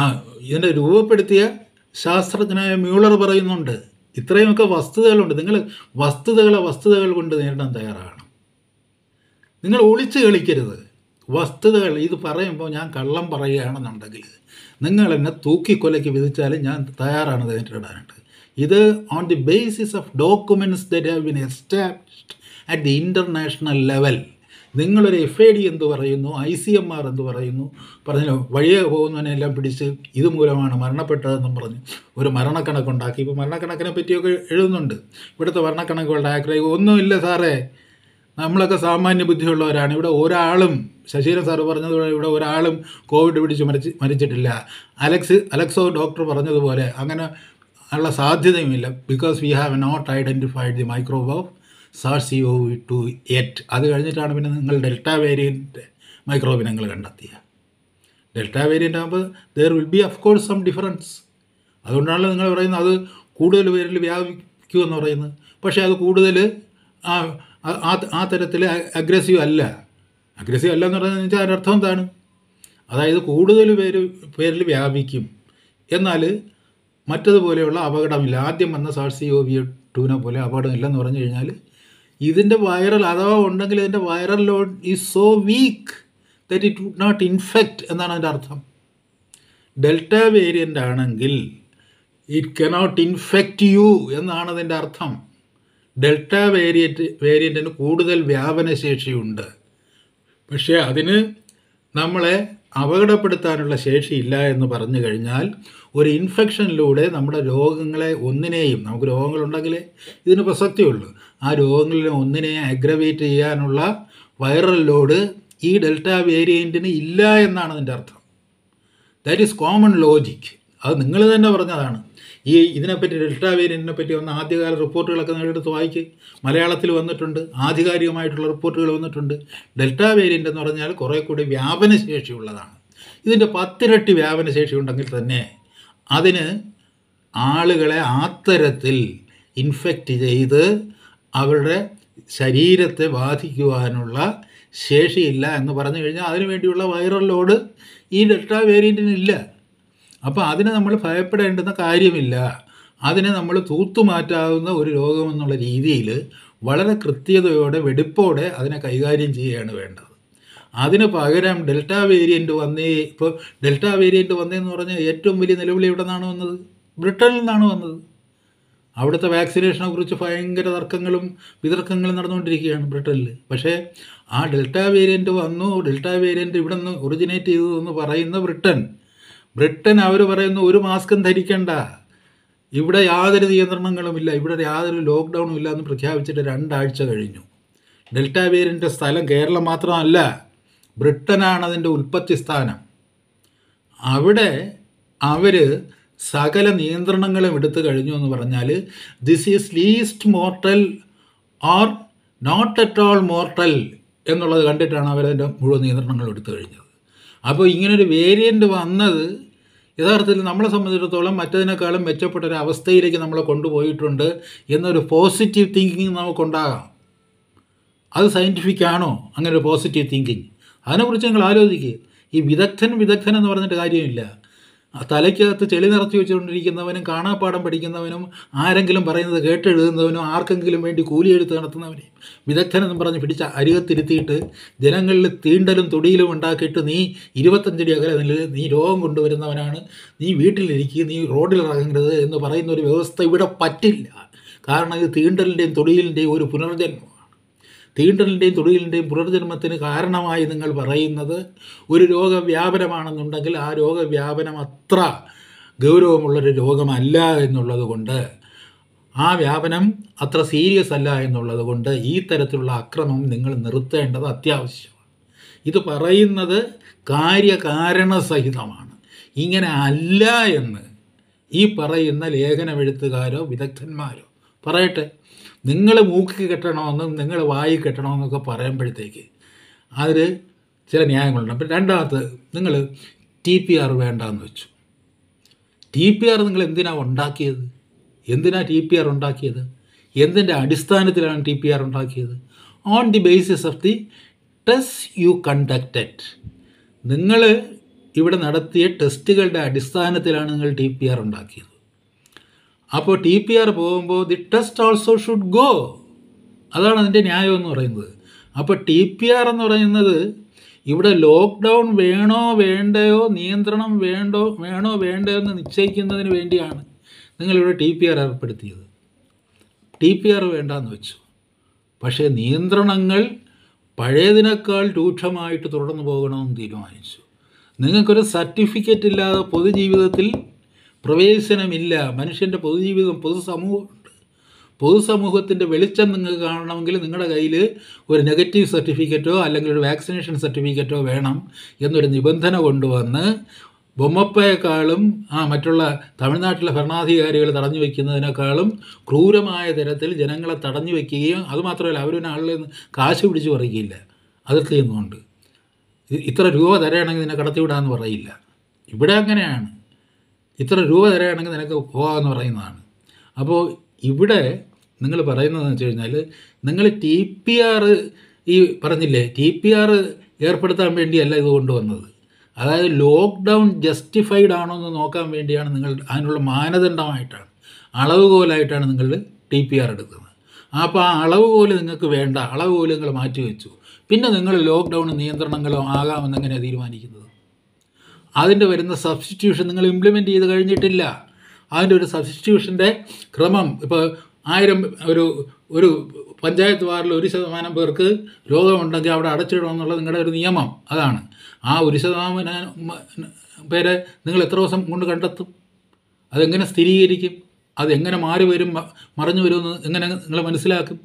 ആ ഇതിനെ രൂപപ്പെടുത്തിയ ശാസ്ത്രജ്ഞനായ മ്യൂളർ പറയുന്നുണ്ട് ഇത്രയുമൊക്കെ വസ്തുതകളുണ്ട് നിങ്ങൾ വസ്തുതകളെ വസ്തുതകൾ കൊണ്ട് നേരിടാൻ തയ്യാറാകണം നിങ്ങൾ ഒളിച്ചു കളിക്കരുത് വസ്തുതകൾ ഇത് പറയുമ്പോൾ ഞാൻ കള്ളം പറയുകയാണെന്നുണ്ടെങ്കിൽ നിങ്ങൾ എന്നെ തൂക്കിക്കൊലയ്ക്ക് വിധിച്ചാലും ഞാൻ തയ്യാറാണ് നേരിടാനായിട്ട് ഇത് on the basis of documents that have been established at the international level നിങ്ങളൊരു എഫ് ഐ ഡി എന്ത് പറയുന്നു ഐ സി എം ആർ എന്ത് പറയുന്നു പറഞ്ഞു വഴിയെ പോകുന്നതിനെല്ലാം പിടിച്ച് ഇതുമൂലമാണ് മരണപ്പെട്ടതെന്നും പറഞ്ഞ് ഒരു മരണക്കണക്കുണ്ടാക്കി ഇപ്പോൾ മരണക്കണക്കിനെ പറ്റിയൊക്കെ എഴുതുന്നുണ്ട് ഇവിടുത്തെ മരണക്കണക്കുകളുടെ ആഗ്രഹം ഒന്നുമില്ല സാറേ നമ്മളൊക്കെ സാമാന്യ ബുദ്ധിയുള്ളവരാണ് ഇവിടെ ഒരാളും ശശീരൻ സാർ പറഞ്ഞതുപോലെ ഇവിടെ ഒരാളും കോവിഡ് പിടിച്ച് മരിച്ച് മരിച്ചിട്ടില്ല അലക്സ് അലക്സോ ഡോക്ടർ പറഞ്ഞതുപോലെ അങ്ങനെ ഉള്ള സാധ്യതയുമില്ല because we have not identified the microbe of SARS C O two എറ്റ് അത് കഴിഞ്ഞിട്ടാണ് പിന്നെ നിങ്ങൾ ഡെൽറ്റ വേരിയൻറ്റ് മൈക്രോബിനെ നിങ്ങൾ ഡെൽറ്റ വേരിയൻ്റ് ആകുമ്പോൾ there will be of course some difference അതുകൊണ്ടാണല്ലോ നിങ്ങൾ പറയുന്നത് അത് കൂടുതൽ പേരിൽ വ്യാപിക്കുമെന്ന് പറയുന്നത് പക്ഷേ അത് കൂടുതൽ ആ ആ ആ തരത്തിൽ അഗ്രസീവ് അല്ല അഗ്രസീവ് അല്ല എന്ന് പറഞ്ഞാൽ വെച്ചാൽ അതിനർത്ഥം എന്താണ് അതായത് കൂടുതൽ പേര് പേരിൽ വ്യാപിക്കും എന്നാൽ മറ്റതുപോലെയുള്ള അപകടമില്ല ആദ്യം വന്ന സാർസി ഒ വി ടുവിനെ പോലെ അപകടമില്ലെന്ന് പറഞ്ഞു കഴിഞ്ഞാൽ ഇതിൻ്റെ വൈറൽ അഥവാ ഉണ്ടെങ്കിൽ ഇതിൻ്റെ viral load is so weak that it would not infect എന്നാണ് അതിൻ്റെ അർത്ഥം ഡെൽറ്റ വേരിയൻ്റ് ആണെങ്കിൽ ഇറ്റ് കനോട്ട് ഇൻഫെക്റ്റ് യു എന്നാണ് അതിൻ്റെ അർത്ഥം ഡെൽറ്റ വേരിയറ്റ് വേരിയൻറ്റിന് കൂടുതൽ വ്യാപനശേഷിയുണ്ട് പക്ഷേ അതിന് നമ്മളെ അപകടപ്പെടുത്താനുള്ള ശേഷിയില്ല എന്ന് പറഞ്ഞു കഴിഞ്ഞാൽ ഒരു ഇൻഫെക്ഷനിലൂടെ നമ്മുടെ രോഗങ്ങളെ ഒന്നിനെയും നമുക്ക് രോഗങ്ങളുണ്ടെങ്കിലേ ഇതിന് പ്രസക്തിയുള്ളൂ ആ രോഗങ്ങളിലെ ഒന്നിനെ അഗ്രവേറ്റ് ചെയ്യാനുള്ള വൈറൽ ലോഡ് ഈ ഡെൽറ്റ വേരിയൻറ്റിന് ഇല്ല എന്നാണ് അതിൻ്റെ അർത്ഥം ദാറ്റ് ഈസ് കോമൺ ലോജിക് അത് നിങ്ങൾ തന്നെ പറഞ്ഞതാണ് ഈ ഇതിനെപ്പറ്റി ഡെൽറ്റ വേരിയൻറ്റിനെ പറ്റി വന്ന ആദ്യകാല റിപ്പോർട്ടുകളൊക്കെ നേരിട്ട് വായിച്ച് മലയാളത്തിൽ വന്നിട്ടുണ്ട് ആധികാരികമായിട്ടുള്ള റിപ്പോർട്ടുകൾ വന്നിട്ടുണ്ട് ഡെൽറ്റ വേരിയൻ്റ് എന്ന് പറഞ്ഞാൽ കുറേ കൂടി വ്യാപനശേഷിയുള്ളതാണ് ഇതിൻ്റെ പത്തിരട്ടി വ്യാപനശേഷി ഉണ്ടെങ്കിൽ തന്നെ അതിന് ആളുകളെ ആത്തരത്തിൽ ഇൻഫെക്റ്റ് ചെയ്ത് അവരുടെ ശരീരത്തെ ബാധിക്കുവാനുള്ള ശേഷിയില്ല എന്ന് പറഞ്ഞു കഴിഞ്ഞാൽ അതിനു വേണ്ടിയുള്ള വൈറൽ ലോഡ് ഈ ഡെൽറ്റ വേരിയൻറ്റിനില്ല അപ്പോൾ അതിനെ നമ്മൾ ഭയപ്പെടേണ്ടുന്ന കാര്യമില്ല അതിനെ നമ്മൾ തൂത്തുമാറ്റാവുന്ന ഒരു രോഗമെന്നുള്ള രീതിയിൽ വളരെ കൃത്യതയോടെ വെടിപ്പോടെ അതിനെ കൈകാര്യം ചെയ്യുകയാണ് വേണ്ടത് അതിന് പകരം ഡെൽറ്റ വേരിയൻറ്റ് വന്നേ ഇപ്പോൾ ഡെൽറ്റ വേരിയൻറ്റ് വന്നേന്ന് പറഞ്ഞാൽ ഏറ്റവും വലിയ നിലവിളി എവിടെ നിന്നാണ് വന്നത് ബ്രിട്ടനിൽ നിന്നാണ് വന്നത് അവിടുത്തെ വാക്സിനേഷനെ കുറിച്ച് ഭയങ്കര തർക്കങ്ങളും വിതർക്കങ്ങളും നടന്നുകൊണ്ടിരിക്കുകയാണ് ബ്രിട്ടനിൽ പക്ഷേ ആ ഡെൽറ്റ വേരിയൻറ്റ് വന്നു ഡെൽറ്റ വേരിയൻറ്റ് ഇവിടെ നിന്ന് ഒറിജിനേറ്റ് ചെയ്തു എന്ന് പറയുന്ന ബ്രിട്ടൻ ബ്രിട്ടൻ അവർ പറയുന്നു ഒരു മാസ്കും ധരിക്കേണ്ട ഇവിടെ യാതൊരു നിയന്ത്രണങ്ങളുമില്ല ഇവിടെ യാതൊരു ലോക്ക്ഡൗണും ഇല്ല എന്ന് പ്രഖ്യാപിച്ചിട്ട് രണ്ടാഴ്ച കഴിഞ്ഞു ഡെൽറ്റ വേരിയൻ്റെ സ്ഥലം കേരളം മാത്രമല്ല ബ്രിട്ടനാണ് അതിൻ്റെ ഉൽപ്പത്തി സ്ഥാനം അവിടെ അവർ സകല നിയന്ത്രണങ്ങളും എടുത്തു കഴിഞ്ഞു എന്ന് പറഞ്ഞാൽ this is least mortal or not at all mortal എന്നുള്ളത് കണ്ടിട്ടാണ് അവരതിൻ്റെ മുഴുവൻ നിയന്ത്രണങ്ങൾ എടുത്തു കഴിഞ്ഞത് അപ്പോൾ ഇങ്ങനൊരു വേരിയൻ്റ് വന്നത് യഥാർത്ഥത്തിൽ നമ്മളെ സംബന്ധിച്ചിടത്തോളം മറ്റതിനേക്കാളും മെച്ചപ്പെട്ട ഒരു അവസ്ഥയിലേക്ക് നമ്മളെ കൊണ്ടുപോയിട്ടുണ്ട് എന്നൊരു പോസിറ്റീവ് തിങ്കിങ് നമുക്കുണ്ടാകാം അത് സയൻറ്റിഫിക് ആണോ അങ്ങനെ ഒരു പോസിറ്റീവ് തിങ്കിങ് അതിനെക്കുറിച്ച് നിങ്ങൾ ആലോചിക്കുക ഈ വിദഗ്ധൻ വിദഗ്ധൻ എന്ന് പറഞ്ഞിട്ട് കാര്യമില്ല ആ തലയ്ക്കകത്ത് ചെളി നിറച്ചു വെച്ചുകൊണ്ടിരിക്കുന്നവനും കാണാപ്പാടം പഠിക്കുന്നവനും ആരെങ്കിലും പറയുന്നത് കേട്ടെഴുതുന്നവനും ആർക്കെങ്കിലും വേണ്ടി കൂലി കൂലിയെടുത്ത് നടത്തുന്നവനെയും വിദഗ്ധനെന്നും പറഞ്ഞ് പിടിച്ച അരികത്തിരുത്തിയിട്ട് ജനങ്ങളിൽ തീണ്ടലും തൊടിയിലും ഉണ്ടാക്കിയിട്ട് നീ ഇരുപത്തഞ്ചടി അകലെ നില നീ രോഗം കൊണ്ടുവരുന്നവനാണ് നീ വീട്ടിലിരിക്കുക നീ റോഡിൽ ഇറങ്ങരുത് എന്ന് പറയുന്ന ഒരു വ്യവസ്ഥ ഇവിടെ പറ്റില്ല കാരണം ഇത് തീണ്ടലിൻ്റെയും തൊടിയിലിൻ്റെയും ഒരു പുനർജന്മം തീണ്ടലിൻ്റെയും തൊടിയിലിൻ്റെയും പുനർജന്മത്തിന് കാരണമായി നിങ്ങൾ പറയുന്നത് ഒരു രോഗവ്യാപനമാണെന്നുണ്ടെങ്കിൽ ആ രോഗവ്യാപനം അത്ര ഗൗരവമുള്ളൊരു രോഗമല്ല എന്നുള്ളത് കൊണ്ട് ആ വ്യാപനം അത്ര സീരിയസ് അല്ല എന്നുള്ളത് കൊണ്ട് ഈ തരത്തിലുള്ള അക്രമം നിങ്ങൾ നിർത്തേണ്ടത് അത്യാവശ്യമാണ് ഇത് പറയുന്നത് കാര്യകാരണസഹിതമാണ് ഇങ്ങനെ അല്ല എന്ന് ഈ പറയുന്ന ലേഖനമെഴുത്തുകാരോ വിദഗ്ധന്മാരോ പറയട്ടെ നിങ്ങൾ മൂക്കി കെട്ടണമെന്നും നിങ്ങൾ വായി കെട്ടണമെന്നൊക്കെ പറയുമ്പോഴത്തേക്ക് അതിൽ ചില ന്യായങ്ങളുണ്ട് അപ്പം രണ്ടാമത്തെ നിങ്ങൾ ടി പി ആർ വേണ്ടെന്ന് വെച്ചു ടി പി ആർ നിങ്ങൾ എന്തിനാണ് ഉണ്ടാക്കിയത് എന്തിനാണ് ടി പി ആർ ഉണ്ടാക്കിയത് എന്തിൻ്റെ അടിസ്ഥാനത്തിലാണ് ടി പി ആർ ഉണ്ടാക്കിയത് on the basis of the test you conducted നിങ്ങൾ ഇവിടെ നടത്തിയ ടെസ്റ്റുകളുടെ അടിസ്ഥാനത്തിലാണ് നിങ്ങൾ ടി പി ആർ ഉണ്ടാക്കിയത് അപ്പോൾ ടി പി ആർ പോകുമ്പോൾ the test also should go അതാണ് അതിൻ്റെ ന്യായം എന്ന് പറയുന്നത് അപ്പോൾ ടി പി ആർ എന്ന് പറയുന്നത് ഇവിടെ ലോക്ക്ഡൗൺ വേണോ വേണ്ടയോ നിയന്ത്രണം വേണ്ടോ വേണോ വേണ്ടയോ എന്ന് നിശ്ചയിക്കുന്നതിന് വേണ്ടിയാണ് നിങ്ങളിവിടെ ടി പി ആർ ഏർപ്പെടുത്തിയത് ടി പി ആർ വേണ്ടെന്ന് വെച്ചു പക്ഷേ നിയന്ത്രണങ്ങൾ പഴയതിനേക്കാൾ രൂക്ഷമായിട്ട് തുടർന്നു പോകണമെന്ന് തീരുമാനിച്ചു നിങ്ങൾക്കൊരു സർട്ടിഫിക്കറ്റ് ഇല്ലാതെ പൊതുജീവിതത്തിൽ പ്രവേശനമില്ല മനുഷ്യൻ്റെ പൊതുജീവിതം പൊതുസമൂഹ പൊതുസമൂഹത്തിൻ്റെ വെളിച്ചം നിങ്ങൾക്ക് കാണണമെങ്കിൽ നിങ്ങളുടെ കയ്യിൽ ഒരു നെഗറ്റീവ് സർട്ടിഫിക്കറ്റോ അല്ലെങ്കിൽ ഒരു വാക്സിനേഷൻ സർട്ടിഫിക്കറ്റോ വേണം എന്നൊരു നിബന്ധന കൊണ്ടുവന്ന് ബൊമ്മപ്പയെക്കാളും ആ മറ്റുള്ള തമിഴ്നാട്ടിലെ ഭരണാധികാരികൾ തടഞ്ഞു വയ്ക്കുന്നതിനേക്കാളും ക്രൂരമായ തരത്തിൽ ജനങ്ങളെ തടഞ്ഞു വയ്ക്കുകയും അതുമാത്രമല്ല അവരൊരു ആളിൽ നിന്ന് കാശ് പിടിച്ചു പറയുകയില്ല അതിൽ ഇത്ര രൂപ തരണമെങ്കിൽ നിന്നെ കടത്തിവിടാമെന്ന് പറയില്ല ഇവിടെ അങ്ങനെയാണ് ഇത്ര രൂപ തരുകയാണെങ്കിൽ നിനക്ക് പോകാമെന്ന് പറയുന്നതാണ് അപ്പോൾ ഇവിടെ നിങ്ങൾ പറയുന്നതെന്ന് വെച്ച് കഴിഞ്ഞാൽ നിങ്ങൾ ടി പി ആർ ഈ പറഞ്ഞില്ലേ ടി പി ആർ ഏർപ്പെടുത്താൻ വേണ്ടിയല്ല ഇത് കൊണ്ടുവന്നത് അതായത് ലോക്ക്ഡൗൺ ജസ്റ്റിഫൈഡ് ആണോ എന്ന് നോക്കാൻ വേണ്ടിയാണ് നിങ്ങൾ അതിനുള്ള മാനദണ്ഡമായിട്ടാണ് അളവുകോലായിട്ടാണ് നിങ്ങൾ ടി പി ആർ എടുക്കുന്നത് അപ്പോൾ ആ അളവുകോൽ നിങ്ങൾക്ക് വേണ്ട അളവുകോൽ നിങ്ങൾ മാറ്റി വെച്ചു പിന്നെ നിങ്ങൾ ലോക്ക്ഡൗൺ നിയന്ത്രണങ്ങളോ ആകാമെന്നെങ്ങനെ തീരുമാനിക്കുന്നത് അതിൻ്റെ വരുന്ന സബ്സ്റ്റിറ്റ്യൂഷൻ നിങ്ങൾ ഇംപ്ലിമെൻ്റ് ചെയ്ത് കഴിഞ്ഞിട്ടില്ല അതിൻ്റെ ഒരു സബ്സ്റ്റിറ്റ്യൂഷൻ്റെ ക്രമം ഇപ്പോൾ ആയിരം ഒരു ഒരു പഞ്ചായത്ത് വാർഡിൽ ഒരു ശതമാനം പേർക്ക് രോഗമുണ്ടെങ്കിൽ അവിടെ അടച്ചിടണമെന്നുള്ള നിങ്ങളുടെ ഒരു നിയമം അതാണ് ആ ഒരു ശതമാനം പേരെ നിങ്ങൾ എത്ര ദിവസം കൊണ്ട് കണ്ടെത്തും അതെങ്ങനെ സ്ഥിരീകരിക്കും അതെങ്ങനെ മാറി വരും മറിഞ്ഞു വരുമെന്ന് എങ്ങനെ നിങ്ങൾ മനസ്സിലാക്കും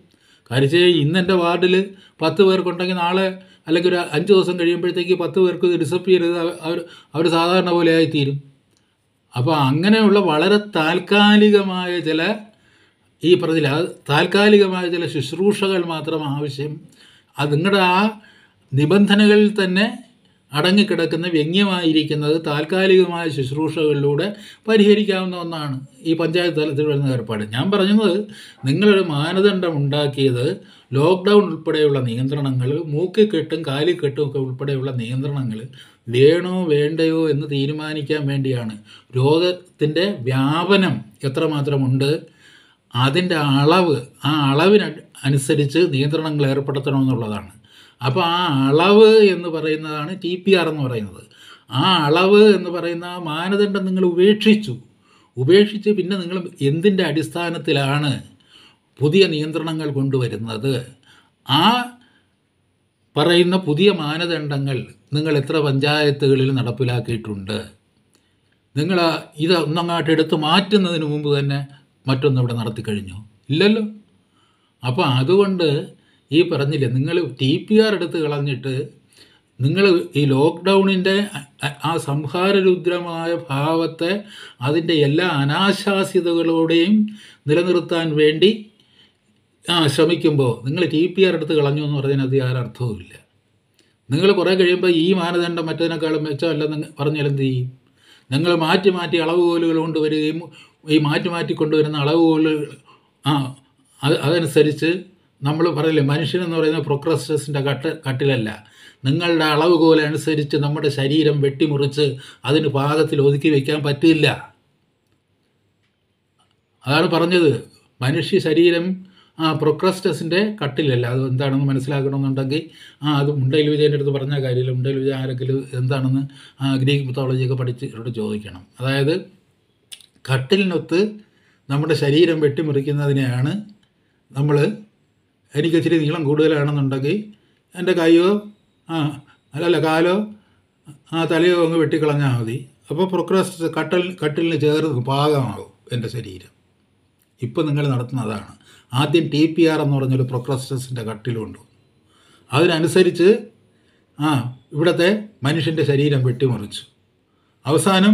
കാര്യം ഇന്ന് എൻ്റെ വാർഡിൽ പത്ത് പേർക്കുണ്ടെങ്കിൽ നാളെ അല്ലെങ്കിൽ ഒരു അഞ്ച് ദിവസം കഴിയുമ്പോഴത്തേക്ക് പത്ത് പേർക്ക് ഡിസപ്പ് ചെയ്ത് അവർ അവർ സാധാരണ പോലെ ആയിത്തീരും അപ്പോൾ അങ്ങനെയുള്ള വളരെ താൽക്കാലികമായ ചില ഈ പറഞ്ഞില്ല താൽക്കാലികമായ ചില ശുശ്രൂഷകൾ മാത്രം ആവശ്യം അത് നിങ്ങളുടെ ആ നിബന്ധനകളിൽ തന്നെ അടങ്ങിക്കിടക്കുന്ന വ്യംഗ്യമായിരിക്കുന്നത് താൽക്കാലികമായ ശുശ്രൂഷകളിലൂടെ പരിഹരിക്കാവുന്ന ഒന്നാണ് ഈ പഞ്ചായത്ത് തലത്തിൽ വരുന്ന ഏർപ്പാട് ഞാൻ പറഞ്ഞത് നിങ്ങളൊരു മാനദണ്ഡം ഉണ്ടാക്കിയത് ലോക്ക്ഡൗൺ ഉൾപ്പെടെയുള്ള നിയന്ത്രണങ്ങൾ മൂക്കിക്കെട്ടും കാലിക്കെട്ടും ഒക്കെ ഉൾപ്പെടെയുള്ള നിയന്ത്രണങ്ങൾ വേണോ വേണ്ടയോ എന്ന് തീരുമാനിക്കാൻ വേണ്ടിയാണ് രോഗത്തിൻ്റെ വ്യാപനം എത്രമാത്രമുണ്ട് അതിൻ്റെ അളവ് ആ അളവിന് അനുസരിച്ച് നിയന്ത്രണങ്ങൾ ഏർപ്പെടുത്തണമെന്നുള്ളതാണ് അപ്പോൾ ആ അളവ് എന്ന് പറയുന്നതാണ് ടി പി ആർ എന്ന് പറയുന്നത് ആ അളവ് എന്ന് പറയുന്ന ആ മാനദണ്ഡം നിങ്ങൾ ഉപേക്ഷിച്ചു ഉപേക്ഷിച്ച് പിന്നെ നിങ്ങൾ എന്തിൻ്റെ അടിസ്ഥാനത്തിലാണ് പുതിയ നിയന്ത്രണങ്ങൾ കൊണ്ടുവരുന്നത് ആ പറയുന്ന പുതിയ മാനദണ്ഡങ്ങൾ നിങ്ങൾ എത്ര പഞ്ചായത്തുകളിൽ നടപ്പിലാക്കിയിട്ടുണ്ട് നിങ്ങൾ ഇത് ഒന്നങ്ങാട്ട് എടുത്ത് മാറ്റുന്നതിന് മുമ്പ് തന്നെ മറ്റൊന്നിവിടെ നടത്തിക്കഴിഞ്ഞു ഇല്ലല്ലോ അപ്പോൾ അതുകൊണ്ട് ഈ പറഞ്ഞില്ലേ നിങ്ങൾ ടി പി ആർ എടുത്ത് കളഞ്ഞിട്ട് നിങ്ങൾ ഈ ലോക്ക്ഡൗണിൻ്റെ ആ സംഹാരരുദ്രമായ ഭാവത്തെ അതിൻ്റെ എല്ലാ അനാശാസ്യതകളോടെയും നിലനിർത്താൻ വേണ്ടി ആ ശ്രമിക്കുമ്പോൾ നിങ്ങൾ ടി പി ആർ എടുത്ത് കളഞ്ഞു എന്ന് പറഞ്ഞതിനകത്ത് അർത്ഥവുമില്ല നിങ്ങൾ കുറേ കഴിയുമ്പോൾ ഈ മാനദണ്ഡം മറ്റതിനേക്കാളും മെച്ചമല്ലെന്ന് പറഞ്ഞാൽ എന്ത് ചെയ്യും നിങ്ങൾ മാറ്റി മാറ്റി അളവുകോലുകൾ കൊണ്ടുവരികയും ഈ മാറ്റി മാറ്റി കൊണ്ടുവരുന്ന അളവുകോലുകൾ ആ അത് അതനുസരിച്ച് നമ്മൾ പറയില്ലേ മനുഷ്യനെന്ന് പറയുന്നത് പ്രൊക്രസ്റ്റസിൻ്റെ കട്ട് കട്ടിലല്ല നിങ്ങളുടെ പോലെ അനുസരിച്ച് നമ്മുടെ ശരീരം വെട്ടിമുറിച്ച് അതിന് പാകത്തിൽ ഒതുക്കി വയ്ക്കാൻ പറ്റില്ല അതാണ് പറഞ്ഞത് മനുഷ്യ ശരീരം ആ പ്രൊക്രസ്റ്റസിൻ്റെ കട്ടിലല്ല അത് എന്താണെന്ന് മനസ്സിലാക്കണമെന്നുണ്ടെങ്കിൽ ആ അത് മുണ്ടയിൽ വിജയൻ്റെ അടുത്ത് പറഞ്ഞ കാര്യമില്ല മുണ്ടയിൽ വിജയ ആരെങ്കിലും എന്താണെന്ന് ഗ്രീക്ക് മിത്തോളജിയൊക്കെ പഠിച്ചിട്ട് ചോദിക്കണം അതായത് കട്ടിലിനൊത്ത് നമ്മുടെ ശരീരം വെട്ടിമുറിക്കുന്നതിനെയാണ് നമ്മൾ എനിക്ക് ഇച്ചിരി നീളം കൂടുതലാണെന്നുണ്ടെങ്കിൽ എൻ്റെ കൈയോ ആ അല്ലല്ല കാലോ ആ തലയോ അങ്ങ് വെട്ടിക്കളഞ്ഞാൽ മതി അപ്പോൾ പ്രൊക്രസ് കട്ടൽ കട്ടിലിന് ചേർന്ന് പാകമാകും എൻ്റെ ശരീരം ഇപ്പോൾ നിങ്ങൾ നടത്തുന്ന അതാണ് ആദ്യം ടി പി ആർ എന്ന് പറഞ്ഞൊരു പ്രൊക്രസ്റ്റസിൻ്റെ കട്ടിലുണ്ട് അതിനനുസരിച്ച് ആ ഇവിടുത്തെ മനുഷ്യൻ്റെ ശരീരം വെട്ടിമറിച്ചു അവസാനം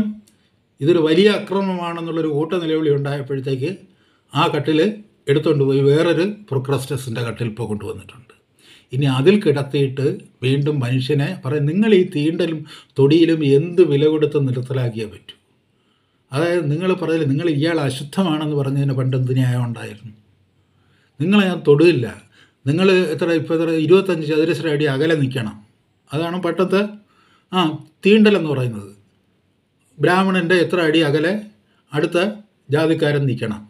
ഇതൊരു വലിയ അക്രമമാണെന്നുള്ളൊരു കൂട്ട നിലവിളി ഉണ്ടായപ്പോഴത്തേക്ക് ആ കട്ടിൽ എടുത്തുകൊണ്ട് പോയി വേറൊരു പ്രൊക്രസ്റ്റസിൻ്റെ കട്ടിൽ ഇപ്പോൾ കൊണ്ടുവന്നിട്ടുണ്ട് ഇനി അതിൽ കിടത്തിയിട്ട് വീണ്ടും മനുഷ്യനെ പറയും നിങ്ങൾ ഈ തീണ്ടലും തൊടിയിലും എന്ത് വില കൊടുത്ത് നിർത്തലാക്കിയേ പറ്റൂ അതായത് നിങ്ങൾ പറയില്ല നിങ്ങൾ ഇയാൾ അശുദ്ധമാണെന്ന് പറഞ്ഞതിന് എന്ത് ന്യായം ഉണ്ടായിരുന്നു നിങ്ങളെ ഞാൻ തൊടില്ല നിങ്ങൾ എത്ര ഇപ്പോൾ എത്ര ഇരുപത്തഞ്ച് ചതുരശ്ര അടി അകലെ നിൽക്കണം അതാണ് പട്ടത്ത് ആ തീണ്ടലെന്ന് പറയുന്നത് ബ്രാഹ്മണൻ്റെ എത്ര അടി അകലെ അടുത്ത ജാതിക്കാരൻ നിൽക്കണം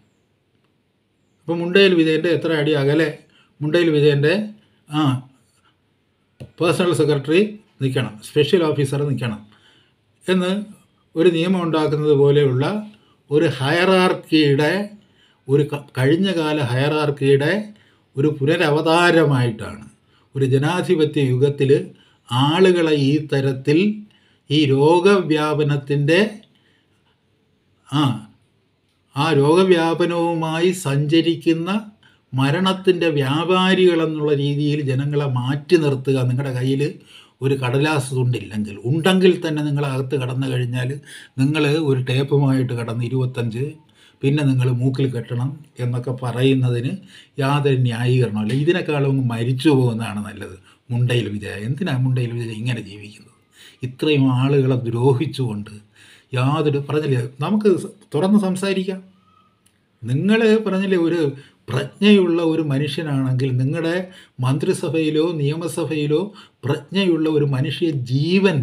അപ്പോൾ മുണ്ടയിൽ വിജയൻ്റെ എത്ര അടി അകലെ മുണ്ടയിൽ വിജയൻ്റെ ആ പേഴ്സണൽ സെക്രട്ടറി നിൽക്കണം സ്പെഷ്യൽ ഓഫീസർ നിൽക്കണം എന്ന് ഒരു നിയമം ഉണ്ടാക്കുന്നത് പോലെയുള്ള ഒരു ഹയറാർക്കിയുടെ ഒരു കഴിഞ്ഞകാല ഹയറാർക്കിയുടെ ഒരു പുനരവതാരമായിട്ടാണ് ഒരു ജനാധിപത്യ യുഗത്തിൽ ആളുകളെ ഈ തരത്തിൽ ഈ രോഗവ്യാപനത്തിൻ്റെ ആ ആ രോഗവ്യാപനവുമായി സഞ്ചരിക്കുന്ന മരണത്തിൻ്റെ വ്യാപാരികളെന്നുള്ള രീതിയിൽ ജനങ്ങളെ മാറ്റി നിർത്തുക നിങ്ങളുടെ കയ്യിൽ ഒരു കടലാസ് തുണ്ടില്ലെങ്കിൽ ഉണ്ടെങ്കിൽ തന്നെ നിങ്ങളകത്ത് കടന്നു കഴിഞ്ഞാൽ നിങ്ങൾ ഒരു ടേപ്പുമായിട്ട് കടന്ന് ഇരുപത്തഞ്ച് പിന്നെ നിങ്ങൾ മൂക്കിൽ കെട്ടണം എന്നൊക്കെ പറയുന്നതിന് യാതൊരു ന്യായീകരണമല്ല ഇതിനേക്കാളും മരിച്ചു പോകുന്നതാണ് നല്ലത് മുണ്ടയിൽ വിജയ എന്തിനാണ് മുണ്ടയിൽ വിജയ ഇങ്ങനെ ജീവിക്കുന്നത് ഇത്രയും ആളുകളെ ദ്രോഹിച്ചുകൊണ്ട് യാതൊരു പറഞ്ഞില്ലേ നമുക്ക് തുറന്ന് സംസാരിക്കാം നിങ്ങൾ പറഞ്ഞില്ലേ ഒരു പ്രജ്ഞയുള്ള ഒരു മനുഷ്യനാണെങ്കിൽ നിങ്ങളുടെ മന്ത്രിസഭയിലോ നിയമസഭയിലോ പ്രജ്ഞയുള്ള ഒരു മനുഷ്യ ജീവൻ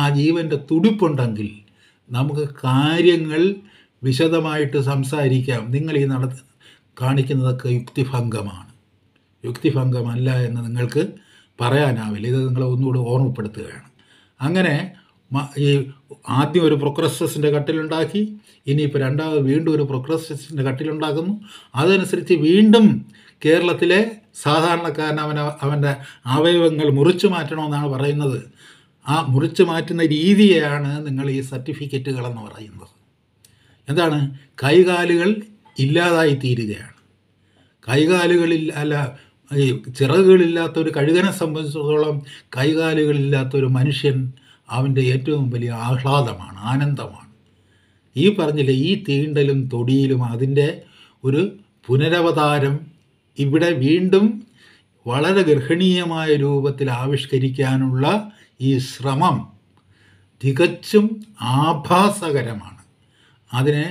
ആ ജീവൻ്റെ തുടിപ്പുണ്ടെങ്കിൽ നമുക്ക് കാര്യങ്ങൾ വിശദമായിട്ട് സംസാരിക്കാം നിങ്ങൾ ഈ നട കാണിക്കുന്നതൊക്കെ യുക്തിഭംഗമാണ് യുക്തിഭംഗമല്ല എന്ന് നിങ്ങൾക്ക് പറയാനാവില്ല ഇത് നിങ്ങളെ ഒന്നുകൂടി ഓർമ്മപ്പെടുത്തുകയാണ് അങ്ങനെ ഈ ആദ്യം ഒരു പ്രൊക്രസ്സസിൻ്റെ കട്ടിലുണ്ടാക്കി ഇനിയിപ്പോൾ രണ്ടാമത് വീണ്ടും ഒരു പ്രൊക്രസ്സസിൻ്റെ കട്ടിലുണ്ടാക്കുന്നു അതനുസരിച്ച് വീണ്ടും കേരളത്തിലെ സാധാരണക്കാരൻ അവൻ അവൻ്റെ അവയവങ്ങൾ മുറിച്ചു മാറ്റണമെന്നാണ് പറയുന്നത് ആ മുറിച്ചു മാറ്റുന്ന രീതിയാണ് നിങ്ങൾ ഈ സർട്ടിഫിക്കറ്റുകളെന്ന് പറയുന്നത് എന്താണ് കൈകാലുകൾ ഇല്ലാതായി തീരുകയാണ് കൈകാലുകളിൽ അല്ല ഈ ചിറകുകളില്ലാത്ത ഒരു കഴുകനെ സംബന്ധിച്ചിടത്തോളം കൈകാലുകളില്ലാത്ത ഒരു മനുഷ്യൻ അവൻ്റെ ഏറ്റവും വലിയ ആഹ്ലാദമാണ് ആനന്ദമാണ് ഈ പറഞ്ഞില്ല ഈ തീണ്ടലും തൊടിയിലും അതിൻ്റെ ഒരു പുനരവതാരം ഇവിടെ വീണ്ടും വളരെ ഗർഹണീയമായ രൂപത്തിൽ ആവിഷ്കരിക്കാനുള്ള ഈ ശ്രമം തികച്ചും ആഭാസകരമാണ് അതിനെ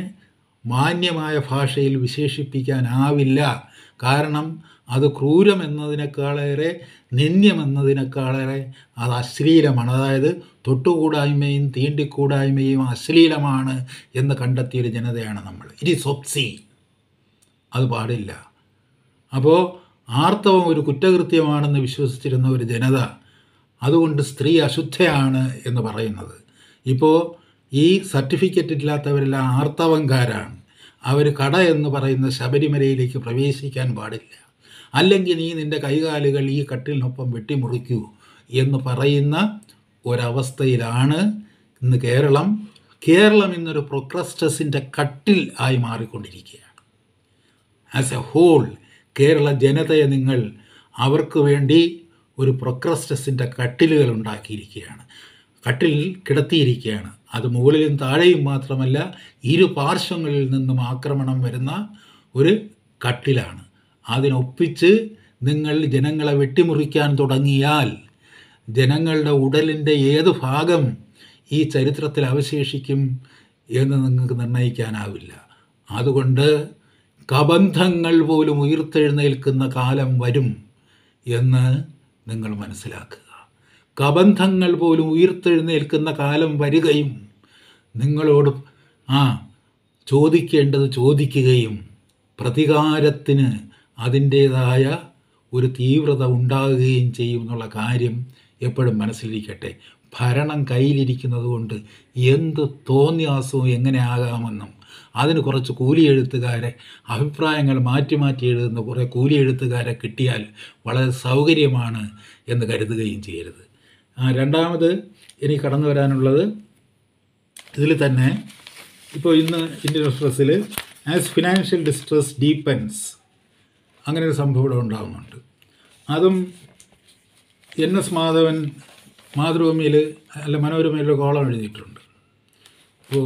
മാന്യമായ ഭാഷയിൽ വിശേഷിപ്പിക്കാനാവില്ല കാരണം അത് ക്രൂരമെന്നതിനേക്കാളേറെ നിന്ദ്യമെന്നതിനേക്കാളേറെ അത് അശ്ലീലമാണ് അതായത് തൊട്ടുകൂടായ്മയും തീണ്ടിക്കൂടായ്മയും അശ്ലീലമാണ് എന്ന് കണ്ടെത്തിയൊരു ജനതയാണ് നമ്മൾ ഇറ്റ് ഈസ് ഒപ്സി അത് പാടില്ല അപ്പോൾ ആർത്തവം ഒരു കുറ്റകൃത്യമാണെന്ന് വിശ്വസിച്ചിരുന്ന ഒരു ജനത അതുകൊണ്ട് സ്ത്രീ അശുദ്ധയാണ് എന്ന് പറയുന്നത് ഇപ്പോൾ ഈ സർട്ടിഫിക്കറ്റ് ഇല്ലാത്തവരെല്ലാം ആർത്തവംകാരാണ് അവർ കട എന്ന് പറയുന്ന ശബരിമലയിലേക്ക് പ്രവേശിക്കാൻ പാടില്ല അല്ലെങ്കിൽ നീ നിൻ്റെ കൈകാലുകൾ ഈ കട്ടിലിനൊപ്പം വെട്ടിമുറിക്കൂ എന്ന് പറയുന്ന ഒരവസ്ഥയിലാണ് ഇന്ന് കേരളം കേരളം ഇന്നൊരു പ്രൊക്രസ്റ്റസിൻ്റെ കട്ടിൽ ആയി മാറിക്കൊണ്ടിരിക്കുകയാണ് ആസ് എ ഹോൾ കേരള ജനതയെ നിങ്ങൾ അവർക്ക് വേണ്ടി ഒരു പ്രൊക്രസ്റ്റസിൻ്റെ കട്ടിലുകൾ ഉണ്ടാക്കിയിരിക്കുകയാണ് കട്ടിലിൽ കിടത്തിയിരിക്കുകയാണ് അത് മുകളിലും താഴെയും മാത്രമല്ല ഇരു പാർശ്വങ്ങളിൽ നിന്നും ആക്രമണം വരുന്ന ഒരു കട്ടിലാണ് അതിനൊപ്പിച്ച് നിങ്ങൾ ജനങ്ങളെ വെട്ടിമുറിക്കാൻ തുടങ്ങിയാൽ ജനങ്ങളുടെ ഉടലിൻ്റെ ഏത് ഭാഗം ഈ ചരിത്രത്തിൽ അവശേഷിക്കും എന്ന് നിങ്ങൾക്ക് നിർണ്ണയിക്കാനാവില്ല അതുകൊണ്ട് കബന്ധങ്ങൾ പോലും ഉയർത്തെഴുന്നേൽക്കുന്ന കാലം വരും എന്ന് നിങ്ങൾ മനസ്സിലാക്കുക കബന്ധങ്ങൾ പോലും ഉയർത്തെഴുന്നേൽക്കുന്ന കാലം വരികയും നിങ്ങളോട് ആ ചോദിക്കേണ്ടത് ചോദിക്കുകയും പ്രതികാരത്തിന് അതിൻ്റേതായ ഒരു തീവ്രത ഉണ്ടാകുകയും ചെയ്യും എന്നുള്ള കാര്യം എപ്പോഴും മനസ്സിലിരിക്കട്ടെ ഭരണം കയ്യിലിരിക്കുന്നത് കൊണ്ട് എന്ത് തോന്നിയാസവും എങ്ങനെ ആകാമെന്നും അതിന് കുറച്ച് കൂലി എഴുത്തുകാരെ അഭിപ്രായങ്ങൾ മാറ്റി മാറ്റി എഴുതുന്ന കുറേ കൂലി എഴുത്തുകാരെ കിട്ടിയാൽ വളരെ സൗകര്യമാണ് എന്ന് കരുതുകയും ചെയ്യരുത് രണ്ടാമത് ഇനി കടന്നു വരാനുള്ളത് ഇതിൽ തന്നെ ഇപ്പോൾ ഇന്ന് ഇന്ത്യൻ എക്സ്പ്രസ്സിൽ ആസ് ഫിനാൻഷ്യൽ ഡിസ്ട്രസ് ഡീപ്പൻസ് അങ്ങനെ ഒരു സംഭവം ഇവിടെ ഉണ്ടാകുന്നുണ്ട് അതും എൻ എസ് മാധവൻ മാതൃഭൂമിയിൽ അല്ല മനോരമയിലൊരു കോളം എഴുതിയിട്ടുണ്ട് അപ്പോൾ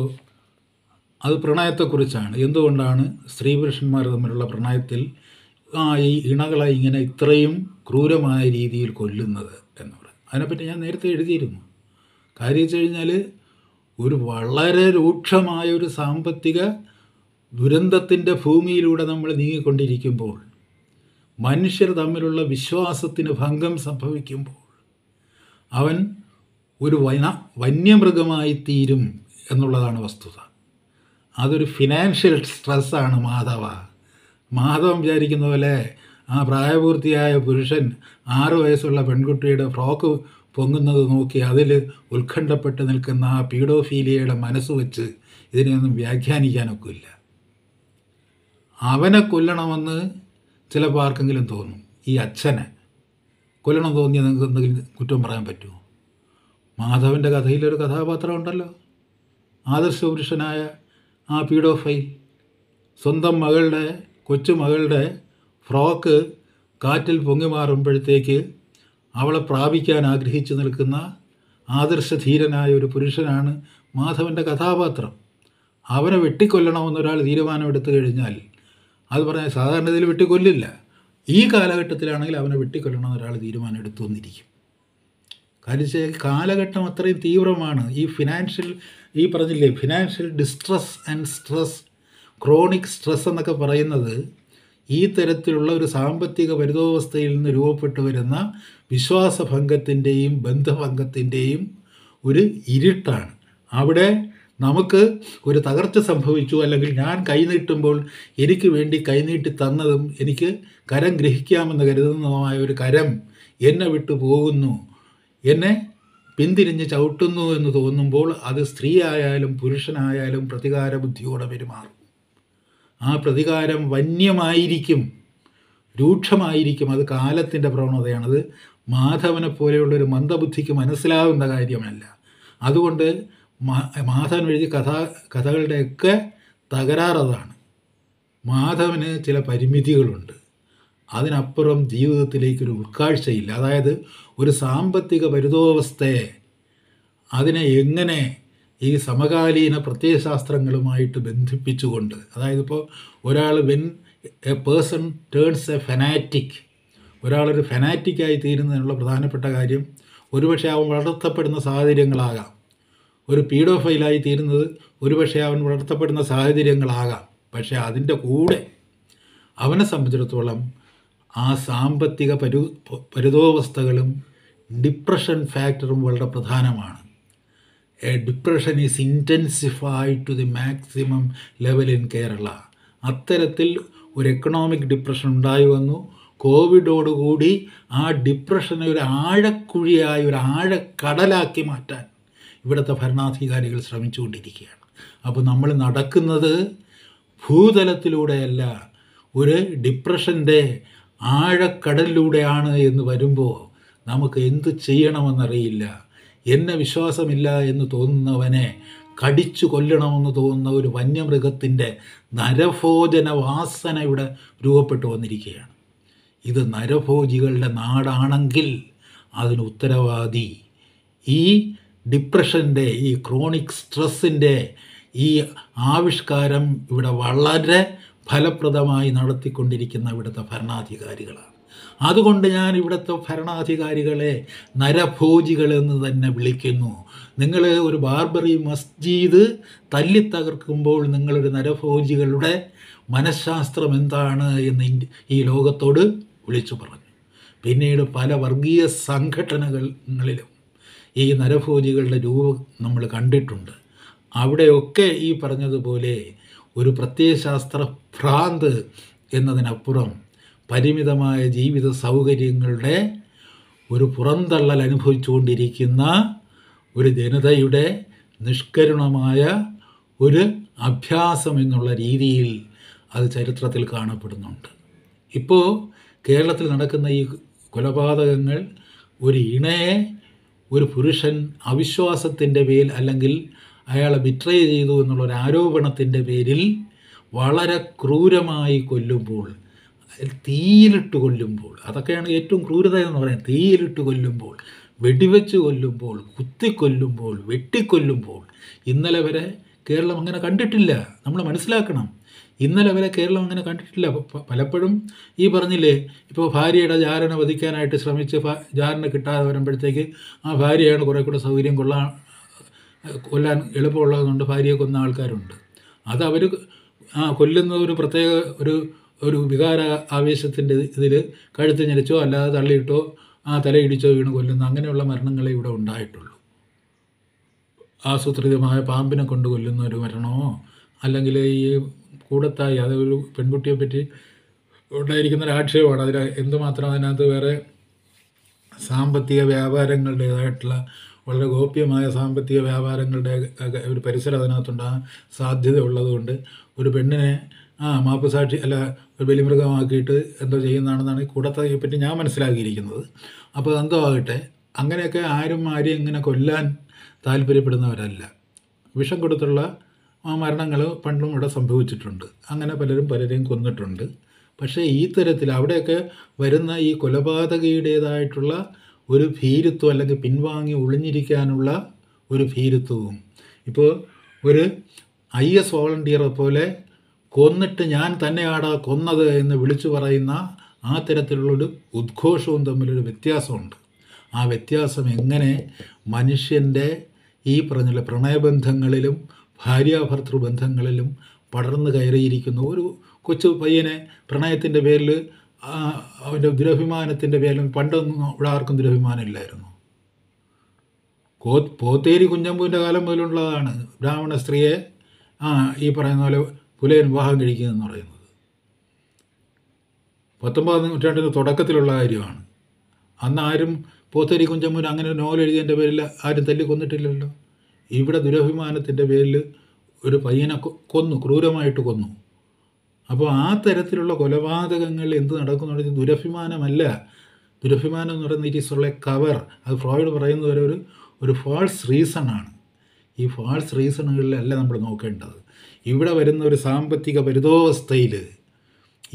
അത് പ്രണയത്തെക്കുറിച്ചാണ് എന്തുകൊണ്ടാണ് സ്ത്രീ പുരുഷന്മാർ തമ്മിലുള്ള പ്രണയത്തിൽ ആ ഈ ഇണകളെ ഇങ്ങനെ ഇത്രയും ക്രൂരമായ രീതിയിൽ കൊല്ലുന്നത് എന്ന് പറയുന്നത് അതിനെപ്പറ്റി ഞാൻ നേരത്തെ എഴുതിയിരുന്നു കാര്യം വെച്ച് കഴിഞ്ഞാൽ ഒരു വളരെ രൂക്ഷമായ ഒരു സാമ്പത്തിക ദുരന്തത്തിൻ്റെ ഭൂമിയിലൂടെ നമ്മൾ നീങ്ങിക്കൊണ്ടിരിക്കുമ്പോൾ മനുഷ്യർ തമ്മിലുള്ള വിശ്വാസത്തിന് ഭംഗം സംഭവിക്കുമ്പോൾ അവൻ ഒരു വന വന്യമൃഗമായി തീരും എന്നുള്ളതാണ് വസ്തുത അതൊരു ഫിനാൻഷ്യൽ സ്ട്രെസ്സാണ് മാധവ മാധവൻ വിചാരിക്കുന്ന പോലെ ആ പ്രായപൂർത്തിയായ പുരുഷൻ ആറു വയസ്സുള്ള പെൺകുട്ടിയുടെ ഫ്രോക്ക് പൊങ്ങുന്നത് നോക്കി അതിൽ ഉത്കണ്ഠപ്പെട്ട് നിൽക്കുന്ന ആ പീഡോഫീലിയയുടെ മനസ്സ് വെച്ച് ഇതിനെയൊന്നും വ്യാഖ്യാനിക്കാനൊക്കില്ല അവനെ കൊല്ലണമെന്ന് ചിലപ്പോൾ ആർക്കെങ്കിലും തോന്നും ഈ അച്ഛനെ കൊല്ലണം തോന്നിയാൽ നിങ്ങൾക്ക് എന്തെങ്കിലും കുറ്റം പറയാൻ പറ്റുമോ മാധവൻ്റെ കഥയിലൊരു കഥാപാത്രം ഉണ്ടല്ലോ പുരുഷനായ ആ പീഡോഫൈൽ സ്വന്തം മകളുടെ കൊച്ചുമകളുടെ ഫ്രോക്ക് കാറ്റിൽ പൊങ്ങി മാറുമ്പോഴത്തേക്ക് അവളെ പ്രാപിക്കാൻ ആഗ്രഹിച്ചു നിൽക്കുന്ന ആദർശധീരനായ ഒരു പുരുഷനാണ് മാധവൻ്റെ കഥാപാത്രം അവനെ വെട്ടിക്കൊല്ലണമെന്നൊരാൾ തീരുമാനമെടുത്തു കഴിഞ്ഞാൽ അത് പറഞ്ഞ സാധാരണ ഇതിൽ വെട്ടിക്കൊല്ലില്ല ഈ കാലഘട്ടത്തിലാണെങ്കിൽ അവനെ വെട്ടിക്കൊല്ലണം ഒരാൾ തീരുമാനം എടുത്തു വന്നിരിക്കും കാര്യം വെച്ചാൽ കാലഘട്ടം അത്രയും തീവ്രമാണ് ഈ ഫിനാൻഷ്യൽ ഈ പറഞ്ഞില്ലേ financial distress and stress chronic stress എന്നൊക്കെ പറയുന്നത് ഈ തരത്തിലുള്ള ഒരു സാമ്പത്തിക പരിതോവസ്ഥയിൽ നിന്ന് രൂപപ്പെട്ടു വരുന്ന വിശ്വാസഭംഗത്തിൻ്റെയും ബന്ധഭംഗത്തിൻ്റെയും ഒരു ഇരുട്ടാണ് അവിടെ നമുക്ക് ഒരു തകർച്ച സംഭവിച്ചു അല്ലെങ്കിൽ ഞാൻ കൈനീട്ടുമ്പോൾ എനിക്ക് വേണ്ടി കൈനീട്ടി തന്നതും എനിക്ക് കരം ഗ്രഹിക്കാമെന്ന് കരുതുന്നതുമായ ഒരു കരം എന്നെ വിട്ടു പോകുന്നു എന്നെ പിന്തിരിഞ്ഞ് ചവിട്ടുന്നു എന്ന് തോന്നുമ്പോൾ അത് സ്ത്രീ ആയാലും പുരുഷനായാലും പ്രതികാര ബുദ്ധിയോടെ പെരുമാറും ആ പ്രതികാരം വന്യമായിരിക്കും രൂക്ഷമായിരിക്കും അത് കാലത്തിൻ്റെ പ്രവണതയാണത് മാധവനെ പോലെയുള്ളൊരു മന്ദബുദ്ധിക്ക് മനസ്സിലാവുന്ന കാര്യമല്ല അതുകൊണ്ട് മാധവൻ എഴുതിയ കഥ കഥകളുടെയൊക്കെ തകരാറതാണ് മാധവന് ചില പരിമിതികളുണ്ട് അതിനപ്പുറം ജീവിതത്തിലേക്കൊരു ഉൾക്കാഴ്ചയില്ല അതായത് ഒരു സാമ്പത്തിക പരിതോവസ്ഥയെ അതിനെ എങ്ങനെ ഈ സമകാലീന പ്രത്യയശാസ്ത്രങ്ങളുമായിട്ട് ബന്ധിപ്പിച്ചുകൊണ്ട് അതായത് ഇപ്പോൾ ഒരാൾ when a person turns a fanatic ഒരാളൊരു ഫെനാറ്റിക്കായി തീരുന്നതിനുള്ള പ്രധാനപ്പെട്ട കാര്യം ഒരുപക്ഷെ അവൻ വളർത്തപ്പെടുന്ന സാഹചര്യങ്ങളാകാം ഒരു പീഡോഫൈലായി തീരുന്നത് ഒരുപക്ഷെ അവൻ വളർത്തപ്പെടുന്ന സാഹചര്യങ്ങളാകാം പക്ഷേ അതിൻ്റെ കൂടെ അവനെ സംബന്ധിച്ചിടത്തോളം ആ സാമ്പത്തിക പരു പരിതോവസ്ഥകളും ഡിപ്രഷൻ ഫാക്ടറും വളരെ പ്രധാനമാണ് a depression is intensified to the maximum level in Kerala അത്തരത്തിൽ ഒരു എക്കണോമിക് ഡിപ്രഷൻ ഉണ്ടായി വന്നു കോവിഡോടുകൂടി ആ ഡിപ്രഷനെ ഒരു ആഴക്കുഴിയായി ഒരു ആഴക്കടലാക്കി മാറ്റാൻ ഇവിടുത്തെ ഭരണാധികാരികൾ ശ്രമിച്ചുകൊണ്ടിരിക്കുകയാണ് അപ്പോൾ നമ്മൾ നടക്കുന്നത് ഭൂതലത്തിലൂടെയല്ല ഒരു ഡിപ്രഷൻ്റെ ആഴക്കടലിലൂടെയാണ് എന്ന് വരുമ്പോൾ നമുക്ക് എന്ത് ചെയ്യണമെന്നറിയില്ല എന്നെ വിശ്വാസമില്ല എന്ന് തോന്നുന്നവനെ കടിച്ചു കൊല്ലണമെന്ന് തോന്നുന്ന ഒരു വന്യമൃഗത്തിൻ്റെ നരഭോജന വാസന ഇവിടെ രൂപപ്പെട്ടു വന്നിരിക്കുകയാണ് ഇത് നരഭോജികളുടെ നാടാണെങ്കിൽ അതിന് ഉത്തരവാദി ഈ ഡിപ്രഷൻ്റെ ഈ ക്രോണിക് സ്ട്രെസ്സിൻ്റെ ഈ ആവിഷ്കാരം ഇവിടെ വളരെ ഫലപ്രദമായി നടത്തിക്കൊണ്ടിരിക്കുന്ന ഇവിടുത്തെ ഭരണാധികാരികളാണ് അതുകൊണ്ട് ഞാൻ ഇവിടുത്തെ ഭരണാധികാരികളെ നരഭോജികളെന്ന് തന്നെ വിളിക്കുന്നു നിങ്ങൾ ഒരു ബാർബറി മസ്ജിദ് തല്ലി തകർക്കുമ്പോൾ നിങ്ങളൊരു നരഭോജികളുടെ മനഃശാസ്ത്രം എന്താണ് എന്ന് ഈ ലോകത്തോട് വിളിച്ചു പറഞ്ഞു പിന്നീട് പല വർഗീയ സംഘടനകളിലും ഈ നരഭോജികളുടെ രൂപം നമ്മൾ കണ്ടിട്ടുണ്ട് അവിടെയൊക്കെ ഈ പറഞ്ഞതുപോലെ ഒരു പ്രത്യയശാസ്ത്ര ഭ്രാന്ത് എന്നതിനപ്പുറം പരിമിതമായ ജീവിത സൗകര്യങ്ങളുടെ ഒരു പുറന്തള്ളൽ അനുഭവിച്ചുകൊണ്ടിരിക്കുന്ന ഒരു ജനതയുടെ നിഷ്കരുണമായ ഒരു അഭ്യാസം എന്നുള്ള രീതിയിൽ അത് ചരിത്രത്തിൽ കാണപ്പെടുന്നുണ്ട് ഇപ്പോൾ കേരളത്തിൽ നടക്കുന്ന ഈ കൊലപാതകങ്ങൾ ഒരു ഇണയെ ഒരു പുരുഷൻ അവിശ്വാസത്തിൻ്റെ പേരിൽ അല്ലെങ്കിൽ അയാളെ ബിട്രേ ചെയ്തു എന്നുള്ള ഒരു ആരോപണത്തിൻ്റെ പേരിൽ വളരെ ക്രൂരമായി കൊല്ലുമ്പോൾ തീയിലിട്ട് കൊല്ലുമ്പോൾ അതൊക്കെയാണ് ഏറ്റവും ക്രൂരത എന്ന് പറയുന്നത് തീയിലിട്ട് കൊല്ലുമ്പോൾ വെടിവെച്ച് കൊല്ലുമ്പോൾ കുത്തിക്കൊല്ലുമ്പോൾ വെട്ടിക്കൊല്ലുമ്പോൾ ഇന്നലെ വരെ കേരളം അങ്ങനെ കണ്ടിട്ടില്ല നമ്മൾ മനസ്സിലാക്കണം ഇന്നലെ വരെ കേരളം അങ്ങനെ കണ്ടിട്ടില്ല പലപ്പോഴും ഈ പറഞ്ഞില്ലേ ഇപ്പോൾ ഭാര്യയുടെ ജാരനെ വധിക്കാനായിട്ട് ശ്രമിച്ച് ജാരനെ കിട്ടാതെ വരുമ്പോഴത്തേക്ക് ആ ഭാര്യയാണ് കുറേ കൂടെ സൗകര്യം കൊള്ളാൻ കൊല്ലാൻ എളുപ്പമുള്ളതുകൊണ്ട് ഭാര്യയെ കൊന്ന ആൾക്കാരുണ്ട് അത് അവർ കൊല്ലുന്ന ഒരു പ്രത്യേക ഒരു ഒരു വികാര ആവേശത്തിൻ്റെ ഇതിൽ കഴുത്ത് ഞെരിച്ചോ അല്ലാതെ തള്ളിയിട്ടോ ആ തലയിടിച്ചോ വീണ് കൊല്ലുന്ന അങ്ങനെയുള്ള മരണങ്ങളെ ഇവിടെ ഉണ്ടായിട്ടുള്ളൂ ആസൂത്രിതമായ പാമ്പിനെ കൊണ്ട് കൊല്ലുന്ന ഒരു മരണമോ അല്ലെങ്കിൽ ഈ കൂടത്തായി അതൊരു ഒരു പെൺകുട്ടിയെ പറ്റി ഉണ്ടായിരിക്കുന്ന ഒരു ആക്ഷേപമാണ് അതിൽ എന്തുമാത്രം അതിനകത്ത് വേറെ സാമ്പത്തിക വ്യാപാരങ്ങളുടേതായിട്ടുള്ള വളരെ ഗോപ്യമായ സാമ്പത്തിക വ്യാപാരങ്ങളുടെ ഒരു പരിസരം അതിനകത്തുണ്ടാകാൻ സാധ്യത ഉള്ളതുകൊണ്ട് ഒരു പെണ്ണിനെ ആ മാപ്പുസാക്ഷി അല്ല ഒരു ബലിമൃഗമാക്കിയിട്ട് എന്തോ ചെയ്യുന്നതാണെന്നാണ് പറ്റി ഞാൻ മനസ്സിലാക്കിയിരിക്കുന്നത് അപ്പോൾ എന്തോ ആകട്ടെ അങ്ങനെയൊക്കെ ആരും ആരെയും ഇങ്ങനെ കൊല്ലാൻ താല്പര്യപ്പെടുന്നവരല്ല വിഷം കൊടുത്തുള്ള ആ മരണങ്ങൾ പണ്ടും ഇവിടെ സംഭവിച്ചിട്ടുണ്ട് അങ്ങനെ പലരും പലരെയും കൊന്നിട്ടുണ്ട് പക്ഷേ ഈ തരത്തിൽ അവിടെയൊക്കെ വരുന്ന ഈ കൊലപാതകയുടേതായിട്ടുള്ള ഒരു ഭീരുത്വം അല്ലെങ്കിൽ പിൻവാങ്ങി ഒളിഞ്ഞിരിക്കാനുള്ള ഒരു ഭീരുത്വവും ഇപ്പോൾ ഒരു ഐ എസ് വോളണ്ടിയറെ പോലെ കൊന്നിട്ട് ഞാൻ തന്നെയാടാ കൊന്നത് എന്ന് വിളിച്ചു പറയുന്ന ആ തരത്തിലുള്ളൊരു ഉദ്ഘോഷവും തമ്മിലൊരു വ്യത്യാസമുണ്ട് ആ വ്യത്യാസം എങ്ങനെ മനുഷ്യൻ്റെ ഈ പറഞ്ഞ പ്രണയബന്ധങ്ങളിലും ഭാര്യാഭർത്തൃ ബന്ധങ്ങളിലും പടർന്നു കയറിയിരിക്കുന്നു ഒരു കൊച്ചു പയ്യനെ പ്രണയത്തിൻ്റെ പേരിൽ അവൻ്റെ ദുരഭിമാനത്തിൻ്റെ പേരിൽ പണ്ടൊന്നും ഇവിടെ ആർക്കും ഇല്ലായിരുന്നു കോ പോത്തേരി കുഞ്ഞമ്പുവിൻ്റെ കാലം മുതലുള്ളതാണ് ബ്രാഹ്മണ സ്ത്രീയെ ആ ഈ പറയുന്ന പോലെ പുലയൻ വിവാഹം കഴിക്കുന്നതെന്ന് പറയുന്നത് പത്തൊമ്പതാം നൂറ്റാണ്ടിൻ്റെ തുടക്കത്തിലുള്ള കാര്യമാണ് അന്ന് ആരും പോത്തേരി കുഞ്ചമ്മൂന് അങ്ങനെ നോവൽ എഴുതിയതിൻ്റെ പേരിൽ ആരും തല്ലിക്കൊന്നിട്ടില്ലല്ലോ കൊന്നിട്ടില്ലല്ലോ ഇവിടെ ദുരഭിമാനത്തിൻ്റെ പേരിൽ ഒരു പയ്യനെ കൊന്നു ക്രൂരമായിട്ട് കൊന്നു അപ്പോൾ ആ തരത്തിലുള്ള കൊലപാതകങ്ങളിൽ എന്ത് നടക്കുന്നു പറഞ്ഞാൽ ദുരഭിമാനമല്ല ദുരഭിമാനം എന്ന് പറയുന്നത് ഇറ്റ് ഈസ് ഉള്ള കവർ അത് ഫ്രോയിഡ് പറയുന്നത് വരെ ഒരു ഒരു ഫാൾസ് റീസണാണ് ഈ ഫാൾസ് റീസണുകളിലല്ല നമ്മൾ നോക്കേണ്ടത് ഇവിടെ വരുന്ന ഒരു സാമ്പത്തിക പരിതോവസ്ഥയിൽ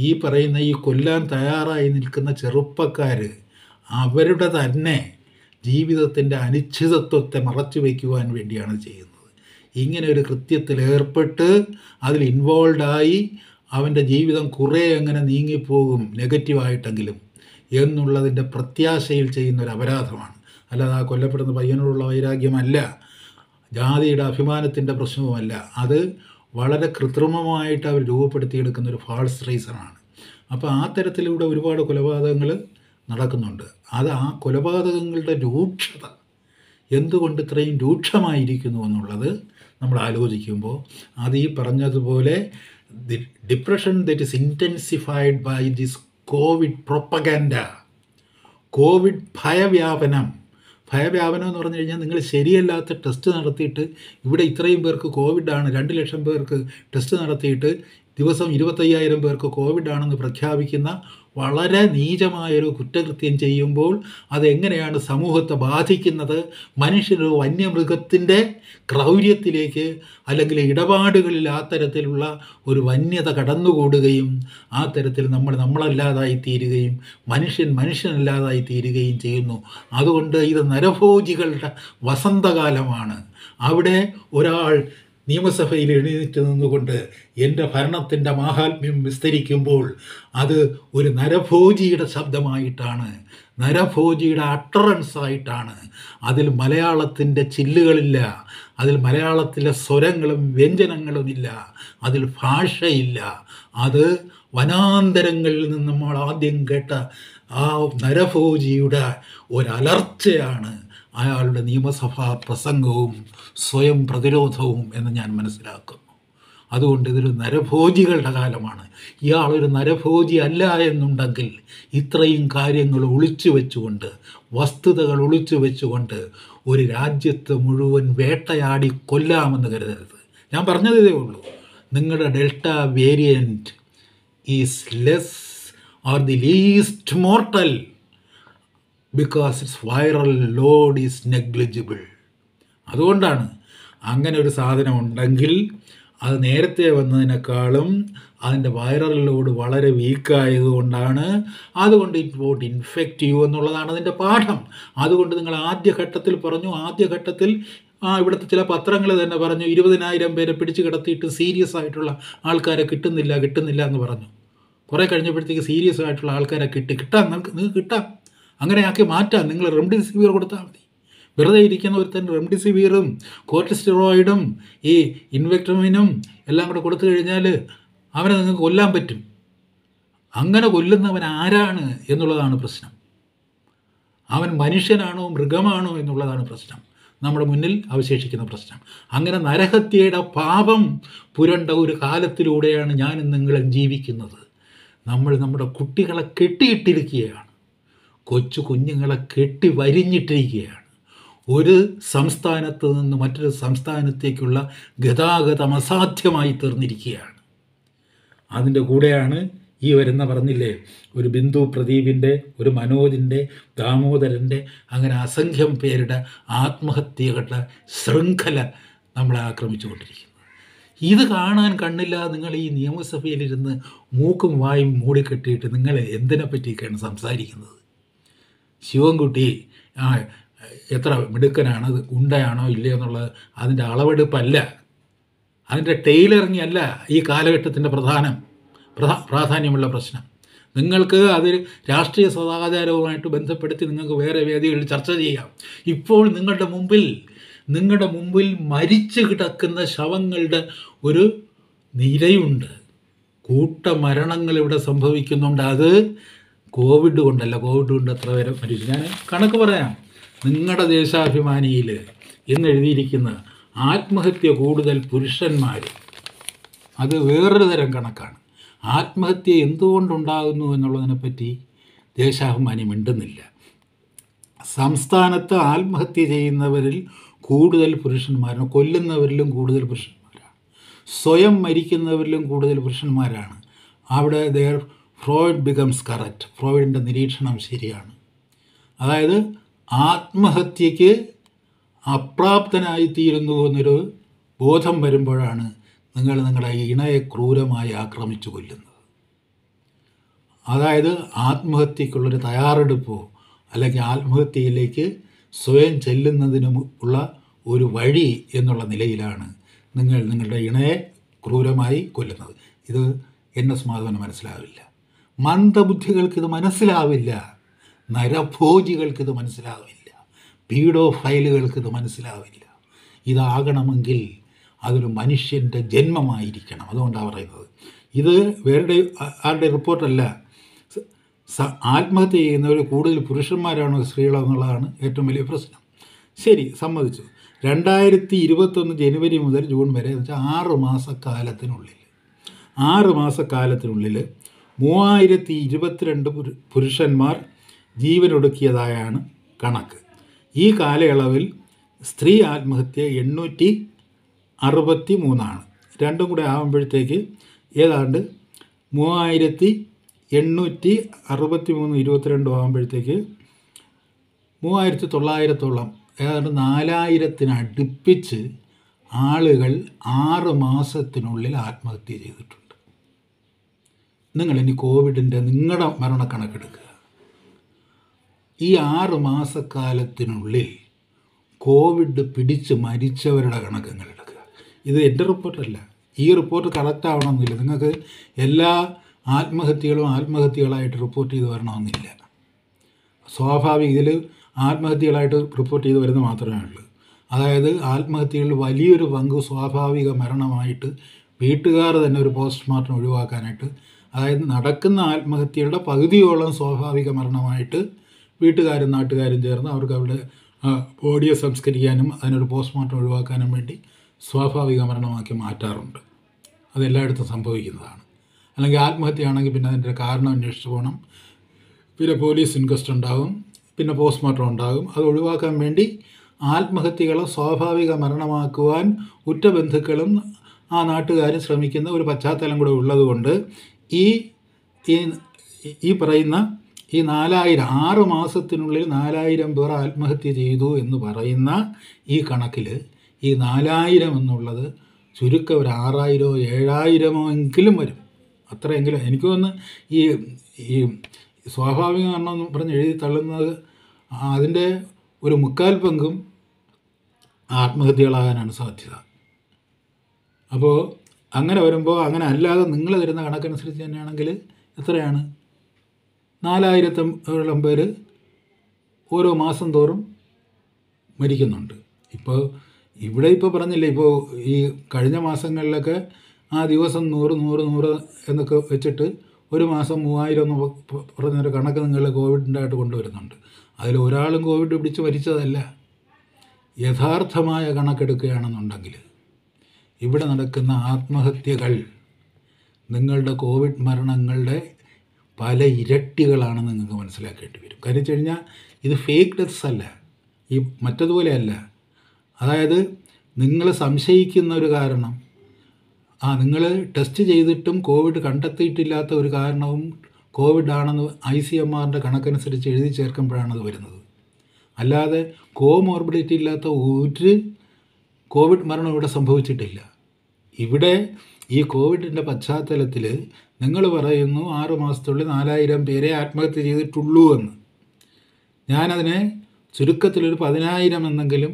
ഈ പറയുന്ന ഈ കൊല്ലാൻ തയ്യാറായി നിൽക്കുന്ന ചെറുപ്പക്കാർ അവരുടെ തന്നെ ജീവിതത്തിൻ്റെ അനിശ്ചിതത്വത്തെ മറച്ചു വയ്ക്കുവാൻ വേണ്ടിയാണ് ചെയ്യുന്നത് ഇങ്ങനെ ഒരു കൃത്യത്തിൽ ഏർപ്പെട്ട് അതിൽ ഇൻവോൾവായി അവൻ്റെ ജീവിതം കുറേ അങ്ങനെ നീങ്ങിപ്പോകും നെഗറ്റീവായിട്ടെങ്കിലും എന്നുള്ളതിൻ്റെ പ്രത്യാശയിൽ ചെയ്യുന്ന ഒരു അപരാധമാണ് അല്ലാതെ ആ കൊല്ലപ്പെടുന്ന പയ്യനോടുള്ള വൈരാഗ്യമല്ല ജാതിയുടെ അഭിമാനത്തിൻ്റെ പ്രശ്നവുമല്ല അത് വളരെ കൃത്രിമമായിട്ട് അവർ രൂപപ്പെടുത്തിയെടുക്കുന്ന ഒരു ഫാൾസ് റീസണാണ് അപ്പോൾ ആ തരത്തിലൂടെ ഒരുപാട് കൊലപാതകങ്ങൾ നടക്കുന്നുണ്ട് അത് ആ കൊലപാതകങ്ങളുടെ രൂക്ഷത എന്തുകൊണ്ട് ഇത്രയും രൂക്ഷമായിരിക്കുന്നു എന്നുള്ളത് നമ്മൾ ആലോചിക്കുമ്പോൾ അത് ഈ പറഞ്ഞതുപോലെ the depression that is intensified by this covid propaganda covid ഭയവ്യാപനം ഭയവ്യാപനം എന്ന് പറഞ്ഞു കഴിഞ്ഞാൽ നിങ്ങൾ ശരിയല്ലാത്ത ടെസ്റ്റ് നടത്തിയിട്ട് ഇവിടെ ഇത്രയും പേർക്ക് കോവിഡാണ് രണ്ട് ലക്ഷം പേർക്ക് ടെസ്റ്റ് നടത്തിയിട്ട് ദിവസം ഇരുപത്തയ്യായിരം പേർക്ക് കോവിഡാണെന്ന് പ്രഖ്യാപിക്കുന്ന വളരെ നീചമായൊരു കുറ്റകൃത്യം ചെയ്യുമ്പോൾ അതെങ്ങനെയാണ് സമൂഹത്തെ ബാധിക്കുന്നത് മനുഷ്യനോ വന്യമൃഗത്തിൻ്റെ ക്രൗര്യത്തിലേക്ക് അല്ലെങ്കിൽ ഇടപാടുകളിൽ ആ തരത്തിലുള്ള ഒരു വന്യത കടന്നുകൂടുകയും ആ തരത്തിൽ നമ്മൾ നമ്മളല്ലാതായി തീരുകയും മനുഷ്യൻ മനുഷ്യനല്ലാതായി തീരുകയും ചെയ്യുന്നു അതുകൊണ്ട് ഇത് നരഭോജികളുടെ വസന്തകാലമാണ് അവിടെ ഒരാൾ നിയമസഭയിൽ എഴുന്നേറ്റ് നിന്നുകൊണ്ട് എൻ്റെ ഭരണത്തിൻ്റെ മാഹാത്മ്യം വിസ്തരിക്കുമ്പോൾ അത് ഒരു നരഭോജിയുടെ ശബ്ദമായിട്ടാണ് നരഭോജിയുടെ അട്ടറൻസ് ആയിട്ടാണ് അതിൽ മലയാളത്തിൻ്റെ ചില്ലുകളില്ല അതിൽ മലയാളത്തിലെ സ്വരങ്ങളും വ്യഞ്ജനങ്ങളും ഇല്ല അതിൽ ഭാഷയില്ല അത് വനാന്തരങ്ങളിൽ നിന്ന് നമ്മൾ ആദ്യം കേട്ട ആ നരഭോജിയുടെ ഒരലർച്ചയാണ് അയാളുടെ നിയമസഭാ പ്രസംഗവും സ്വയം പ്രതിരോധവും എന്ന് ഞാൻ മനസ്സിലാക്കുന്നു അതുകൊണ്ട് ഇതൊരു നരഭോജികളുടെ കാലമാണ് ഇയാളൊരു നരഭോജി അല്ല എന്നുണ്ടെങ്കിൽ ഇത്രയും കാര്യങ്ങൾ ഒളിച്ചു വെച്ചുകൊണ്ട് വസ്തുതകൾ ഒളിച്ചു വെച്ചുകൊണ്ട് ഒരു രാജ്യത്ത് മുഴുവൻ വേട്ടയാടി കൊല്ലാമെന്ന് കരുതരുത് ഞാൻ പറഞ്ഞതേ ഉള്ളൂ നിങ്ങളുടെ delta variant is less or the least mortal because its viral load is negligible അതുകൊണ്ടാണ് അങ്ങനെ ഒരു സാധനം ഉണ്ടെങ്കിൽ അത് നേരത്തെ വന്നതിനേക്കാളും അതിൻ്റെ വൈറൽ ലോഡ് വളരെ വീക്കായതുകൊണ്ടാണ് അതുകൊണ്ട് ഇറ്റ് വോട്ട് ഇൻഫെക്റ്റ് ചെയ്യൂ എന്നുള്ളതാണ് അതിൻ്റെ പാഠം അതുകൊണ്ട് നിങ്ങൾ ആദ്യഘട്ടത്തിൽ പറഞ്ഞു ആദ്യഘട്ടത്തിൽ ആ ഇവിടുത്തെ ചില പത്രങ്ങൾ തന്നെ പറഞ്ഞു ഇരുപതിനായിരം പേരെ പിടിച്ചു കിടത്തിയിട്ട് സീരിയസ് ആയിട്ടുള്ള ആൾക്കാരെ കിട്ടുന്നില്ല കിട്ടുന്നില്ല എന്ന് പറഞ്ഞു കുറേ കഴിഞ്ഞപ്പോഴത്തേക്ക് സീരിയസ് ആയിട്ടുള്ള ആൾക്കാരെ കിട്ടി കിട്ടാം നിങ്ങൾക്ക് നിങ്ങൾക്ക് കിട്ടാം അങ്ങനെയാക്കി മാറ്റാൻ നിങ്ങൾ റെംഡെസിവിയർ കൊടുത്താൽ മതി വെറുതെ ഇരിക്കുന്ന ഒരു തന്നെ റെംഡെസിവിയറും കോർട്ടിസ്റ്റിറോയിഡും ഈ ഇൻവെക്ടമിനും എല്ലാം കൂടെ കൊടുത്തു കഴിഞ്ഞാൽ അവനെ നിങ്ങൾക്ക് കൊല്ലാൻ പറ്റും അങ്ങനെ കൊല്ലുന്നവൻ ആരാണ് എന്നുള്ളതാണ് പ്രശ്നം അവൻ മനുഷ്യനാണോ മൃഗമാണോ എന്നുള്ളതാണ് പ്രശ്നം നമ്മുടെ മുന്നിൽ അവശേഷിക്കുന്ന പ്രശ്നം അങ്ങനെ നരഹത്യയുടെ പാപം പുരണ്ട ഒരു കാലത്തിലൂടെയാണ് ഞാനും നിങ്ങളും ജീവിക്കുന്നത് നമ്മൾ നമ്മുടെ കുട്ടികളെ കെട്ടിയിട്ടിരിക്കുകയാണ് കൊച്ചു കുഞ്ഞുങ്ങളെ കെട്ടി വരിഞ്ഞിട്ടിരിക്കുകയാണ് ഒരു സംസ്ഥാനത്ത് നിന്ന് മറ്റൊരു സംസ്ഥാനത്തേക്കുള്ള ഗതാഗതം അസാധ്യമായി തീർന്നിരിക്കുകയാണ് അതിൻ്റെ കൂടെയാണ് ഈ വരുന്ന പറഞ്ഞില്ലേ ഒരു ബിന്ദു പ്രദീപിൻ്റെ ഒരു മനോജിൻ്റെ ദാമോദരൻ്റെ അങ്ങനെ അസംഖ്യം പേരുടെ ആത്മഹത്യകളുടെ ശൃംഖല നമ്മളെ കൊണ്ടിരിക്കുന്നു ഇത് കാണാൻ കണ്ണില്ല നിങ്ങൾ ഈ നിയമസഭയിലിരുന്ന് മൂക്കും വായും മൂടിക്കെട്ടിയിട്ട് നിങ്ങൾ എന്തിനെപ്പറ്റിയൊക്കെയാണ് സംസാരിക്കുന്നത് ശിവൻകുട്ടി എത്ര മിടുക്കനാണ് ഗുണ്ടയാണോ ഇല്ലയോ എന്നുള്ളത് അതിൻ്റെ അളവെടുപ്പല്ല അതിൻ്റെ ടെയിലറിങ് അല്ല ഈ കാലഘട്ടത്തിൻ്റെ പ്രധാനം പ്രധാ പ്രാധാന്യമുള്ള പ്രശ്നം നിങ്ങൾക്ക് അത് രാഷ്ട്രീയ സദാചാരവുമായിട്ട് ബന്ധപ്പെടുത്തി നിങ്ങൾക്ക് വേറെ വേദികളിൽ ചർച്ച ചെയ്യാം ഇപ്പോൾ നിങ്ങളുടെ മുമ്പിൽ നിങ്ങളുടെ മുമ്പിൽ മരിച്ചു കിടക്കുന്ന ശവങ്ങളുടെ ഒരു നിരയുണ്ട് കൂട്ടമരണങ്ങൾ ഇവിടെ സംഭവിക്കുന്നുണ്ട് അത് കോവിഡ് കൊണ്ടല്ല കോവിഡ് കൊണ്ട് എത്ര പേരെ മരിച്ചു ഞാൻ കണക്ക് പറയാം നിങ്ങളുടെ ദേശാഭിമാനിയിൽ ഇന്ന് എഴുതിയിരിക്കുന്ന ആത്മഹത്യ കൂടുതൽ പുരുഷന്മാർ അത് വേറൊരു തരം കണക്കാണ് ആത്മഹത്യ എന്തുകൊണ്ടുണ്ടാകുന്നു എന്നുള്ളതിനെപ്പറ്റി ദേശാഭിമാനി മിണ്ടുന്നില്ല സംസ്ഥാനത്ത് ആത്മഹത്യ ചെയ്യുന്നവരിൽ കൂടുതൽ പുരുഷന്മാരാണ് കൊല്ലുന്നവരിലും കൂടുതൽ പുരുഷന്മാരാണ് സ്വയം മരിക്കുന്നവരിലും കൂടുതൽ പുരുഷന്മാരാണ് അവിടെ ദേ ഫ്രോയിഡ് ബിക്കംസ് കറക്റ്റ് ഫ്രോയിഡിൻ്റെ നിരീക്ഷണം ശരിയാണ് അതായത് ആത്മഹത്യയ്ക്ക് അപ്രാപ്തനായിത്തീരുന്നു എന്നൊരു ബോധം വരുമ്പോഴാണ് നിങ്ങൾ നിങ്ങളുടെ ഇണയെ ക്രൂരമായി ആക്രമിച്ചു കൊല്ലുന്നത് അതായത് ആത്മഹത്യക്കുള്ളൊരു തയ്യാറെടുപ്പോ അല്ലെങ്കിൽ ആത്മഹത്യയിലേക്ക് സ്വയം ചെല്ലുന്നതിനും ഉള്ള ഒരു വഴി എന്നുള്ള നിലയിലാണ് നിങ്ങൾ നിങ്ങളുടെ ഇണയെ ക്രൂരമായി കൊല്ലുന്നത് ഇത് എന്നെ സമാധാനം മനസ്സിലാവില്ല മന്ദബുദ്ധികൾക്കിത് മനസ്സിലാവില്ല നരഭോജികൾക്കിത് മനസ്സിലാവില്ല പീഡോ ഫയലുകൾക്കിത് മനസ്സിലാവില്ല ഇതാകണമെങ്കിൽ അതൊരു മനുഷ്യൻ്റെ ജന്മമായിരിക്കണം അതുകൊണ്ടാണ് പറയുന്നത് ഇത് വേറെ ആരുടെ റിപ്പോർട്ടല്ല ആത്മഹത്യ ചെയ്യുന്നവർ കൂടുതൽ പുരുഷന്മാരാണോ സ്ത്രീകളോ എന്നുള്ളതാണ് ഏറ്റവും വലിയ പ്രശ്നം ശരി സമ്മതിച്ചു രണ്ടായിരത്തി ഇരുപത്തൊന്ന് ജനുവരി മുതൽ ജൂൺ വരെ വെച്ചാൽ ആറ് മാസക്കാലത്തിനുള്ളിൽ ആറ് മാസക്കാലത്തിനുള്ളിൽ മൂവായിരത്തി ഇരുപത്തിരണ്ട് പുരുഷന്മാർ ജീവനൊടുക്കിയതായാണ് കണക്ക് ഈ കാലയളവിൽ സ്ത്രീ ആത്മഹത്യ എണ്ണൂറ്റി അറുപത്തി മൂന്നാണ് രണ്ടും കൂടെ ആകുമ്പോഴത്തേക്ക് ഏതാണ്ട് മൂവായിരത്തി എണ്ണൂറ്റി അറുപത്തി മൂന്ന് ഇരുപത്തിരണ്ടും ആകുമ്പോഴത്തേക്ക് മൂവായിരത്തി തൊള്ളായിരത്തോളം ഏതാണ്ട് നാലായിരത്തിനടുപ്പിച്ച് ആളുകൾ ആറ് മാസത്തിനുള്ളിൽ ആത്മഹത്യ ചെയ്തിട്ടുണ്ട് നിങ്ങൾ ഇനി കോവിഡിൻ്റെ നിങ്ങളുടെ മരണക്കണക്കെടുക്കുക ഈ ആറ് മാസക്കാലത്തിനുള്ളിൽ കോവിഡ് പിടിച്ച് മരിച്ചവരുടെ കണക്ക് നിങ്ങൾ എടുക്കുക ഇത് എൻ്റെ റിപ്പോർട്ടല്ല ഈ റിപ്പോർട്ട് കറക്റ്റ് ആവണമെന്നില്ല നിങ്ങൾക്ക് എല്ലാ ആത്മഹത്യകളും ആത്മഹത്യകളായിട്ട് റിപ്പോർട്ട് ചെയ്ത് വരണമെന്നില്ല സ്വാഭാവിക ഇതിൽ ആത്മഹത്യകളായിട്ട് റിപ്പോർട്ട് ചെയ്ത് വരുന്നത് മാത്രമേ ഉള്ളൂ അതായത് ആത്മഹത്യകളിൽ വലിയൊരു പങ്ക് സ്വാഭാവിക മരണമായിട്ട് വീട്ടുകാർ തന്നെ ഒരു പോസ്റ്റ്മോർട്ടം ഒഴിവാക്കാനായിട്ട് അതായത് നടക്കുന്ന ആത്മഹത്യയുടെ പകുതിയോളം സ്വാഭാവിക മരണമായിട്ട് വീട്ടുകാരും നാട്ടുകാരും ചേർന്ന് അവർക്ക് അവരുടെ ബോഡിയെ സംസ്കരിക്കാനും അതിനൊരു പോസ്റ്റ്മോർട്ടം ഒഴിവാക്കാനും വേണ്ടി സ്വാഭാവിക മരണമാക്കി മാറ്റാറുണ്ട് അതെല്ലായിടത്തും സംഭവിക്കുന്നതാണ് അല്ലെങ്കിൽ ആത്മഹത്യയാണെങ്കിൽ പിന്നെ അതിൻ്റെ കാരണം അന്വേഷിച്ച് പോകണം പിന്നെ പോലീസ് ഇൻക്വസ്റ്റ് ഉണ്ടാകും പിന്നെ പോസ്റ്റ്മോർട്ടം ഉണ്ടാകും അത് ഒഴിവാക്കാൻ വേണ്ടി ആത്മഹത്യകളെ സ്വാഭാവിക മരണമാക്കുവാൻ ഉറ്റ ബന്ധുക്കളും ആ നാട്ടുകാരും ശ്രമിക്കുന്ന ഒരു പശ്ചാത്തലം കൂടെ ഉള്ളതുകൊണ്ട് ഈ ഈ പറയുന്ന ഈ നാലായിരം ആറ് മാസത്തിനുള്ളിൽ നാലായിരം പേർ ആത്മഹത്യ ചെയ്തു എന്ന് പറയുന്ന ഈ കണക്കിൽ ഈ നാലായിരം എന്നുള്ളത് ചുരുക്കം ഒരു ആറായിരമോ ഏഴായിരമോ എങ്കിലും വരും അത്രയെങ്കിലും എനിക്ക് തോന്നുന്നു ഈ ഈ സ്വാഭാവിക കാരണം എന്ന് പറഞ്ഞ് എഴുതി തള്ളുന്നത് അതിൻ്റെ ഒരു മുക്കാൽ പങ്കും ആത്മഹത്യകളാകാനാണ് സാധ്യത അപ്പോൾ അങ്ങനെ വരുമ്പോൾ അങ്ങനെ അല്ലാതെ നിങ്ങൾ തരുന്ന കണക്കനുസരിച്ച് തന്നെയാണെങ്കിൽ എത്രയാണ് നാലായിരത്തോളം പേര് ഓരോ മാസം തോറും മരിക്കുന്നുണ്ട് ഇപ്പോൾ ഇവിടെ ഇപ്പോൾ പറഞ്ഞില്ലേ ഇപ്പോൾ ഈ കഴിഞ്ഞ മാസങ്ങളിലൊക്കെ ആ ദിവസം നൂറ് നൂറ് നൂറ് എന്നൊക്കെ വെച്ചിട്ട് ഒരു മാസം മൂവായിരം എന്ന് പറഞ്ഞൊരു കണക്ക് നിങ്ങൾ കോവിഡിൻ്റെയായിട്ട് കൊണ്ടുവരുന്നുണ്ട് അതിൽ ഒരാളും കോവിഡ് പിടിച്ച് മരിച്ചതല്ല യഥാർത്ഥമായ കണക്കെടുക്കുകയാണെന്നുണ്ടെങ്കിൽ ഇവിടെ നടക്കുന്ന ആത്മഹത്യകൾ നിങ്ങളുടെ കോവിഡ് മരണങ്ങളുടെ പല ഇരട്ടികളാണെന്ന് നിങ്ങൾക്ക് മനസ്സിലാക്കേണ്ടി വരും കാര്യം വെച്ച് കഴിഞ്ഞാൽ ഇത് ഫേക്ക് ഡെത്ത്സ് അല്ല ഈ മറ്റതുപോലെയല്ല അതായത് നിങ്ങൾ സംശയിക്കുന്ന ഒരു കാരണം ആ നിങ്ങൾ ടെസ്റ്റ് ചെയ്തിട്ടും കോവിഡ് കണ്ടെത്തിയിട്ടില്ലാത്ത ഒരു കാരണവും കോവിഡ് ആണെന്ന് ഐ സി എം ആറിൻ്റെ കണക്കനുസരിച്ച് എഴുതി ചേർക്കുമ്പോഴാണ് അത് വരുന്നത് അല്ലാതെ കോമോർബിഡിറ്റി ഇല്ലാത്ത ഒരു കോവിഡ് മരണം ഇവിടെ സംഭവിച്ചിട്ടില്ല ഇവിടെ ഈ കോവിഡിൻ്റെ പശ്ചാത്തലത്തിൽ നിങ്ങൾ പറയുന്നു ആറ് മാസത്തുള്ളിൽ നാലായിരം പേരെ ആത്മഹത്യ ചെയ്തിട്ടുള്ളൂ എന്ന് ഞാനതിനെ ചുരുക്കത്തിലൊരു പതിനായിരം എന്നെങ്കിലും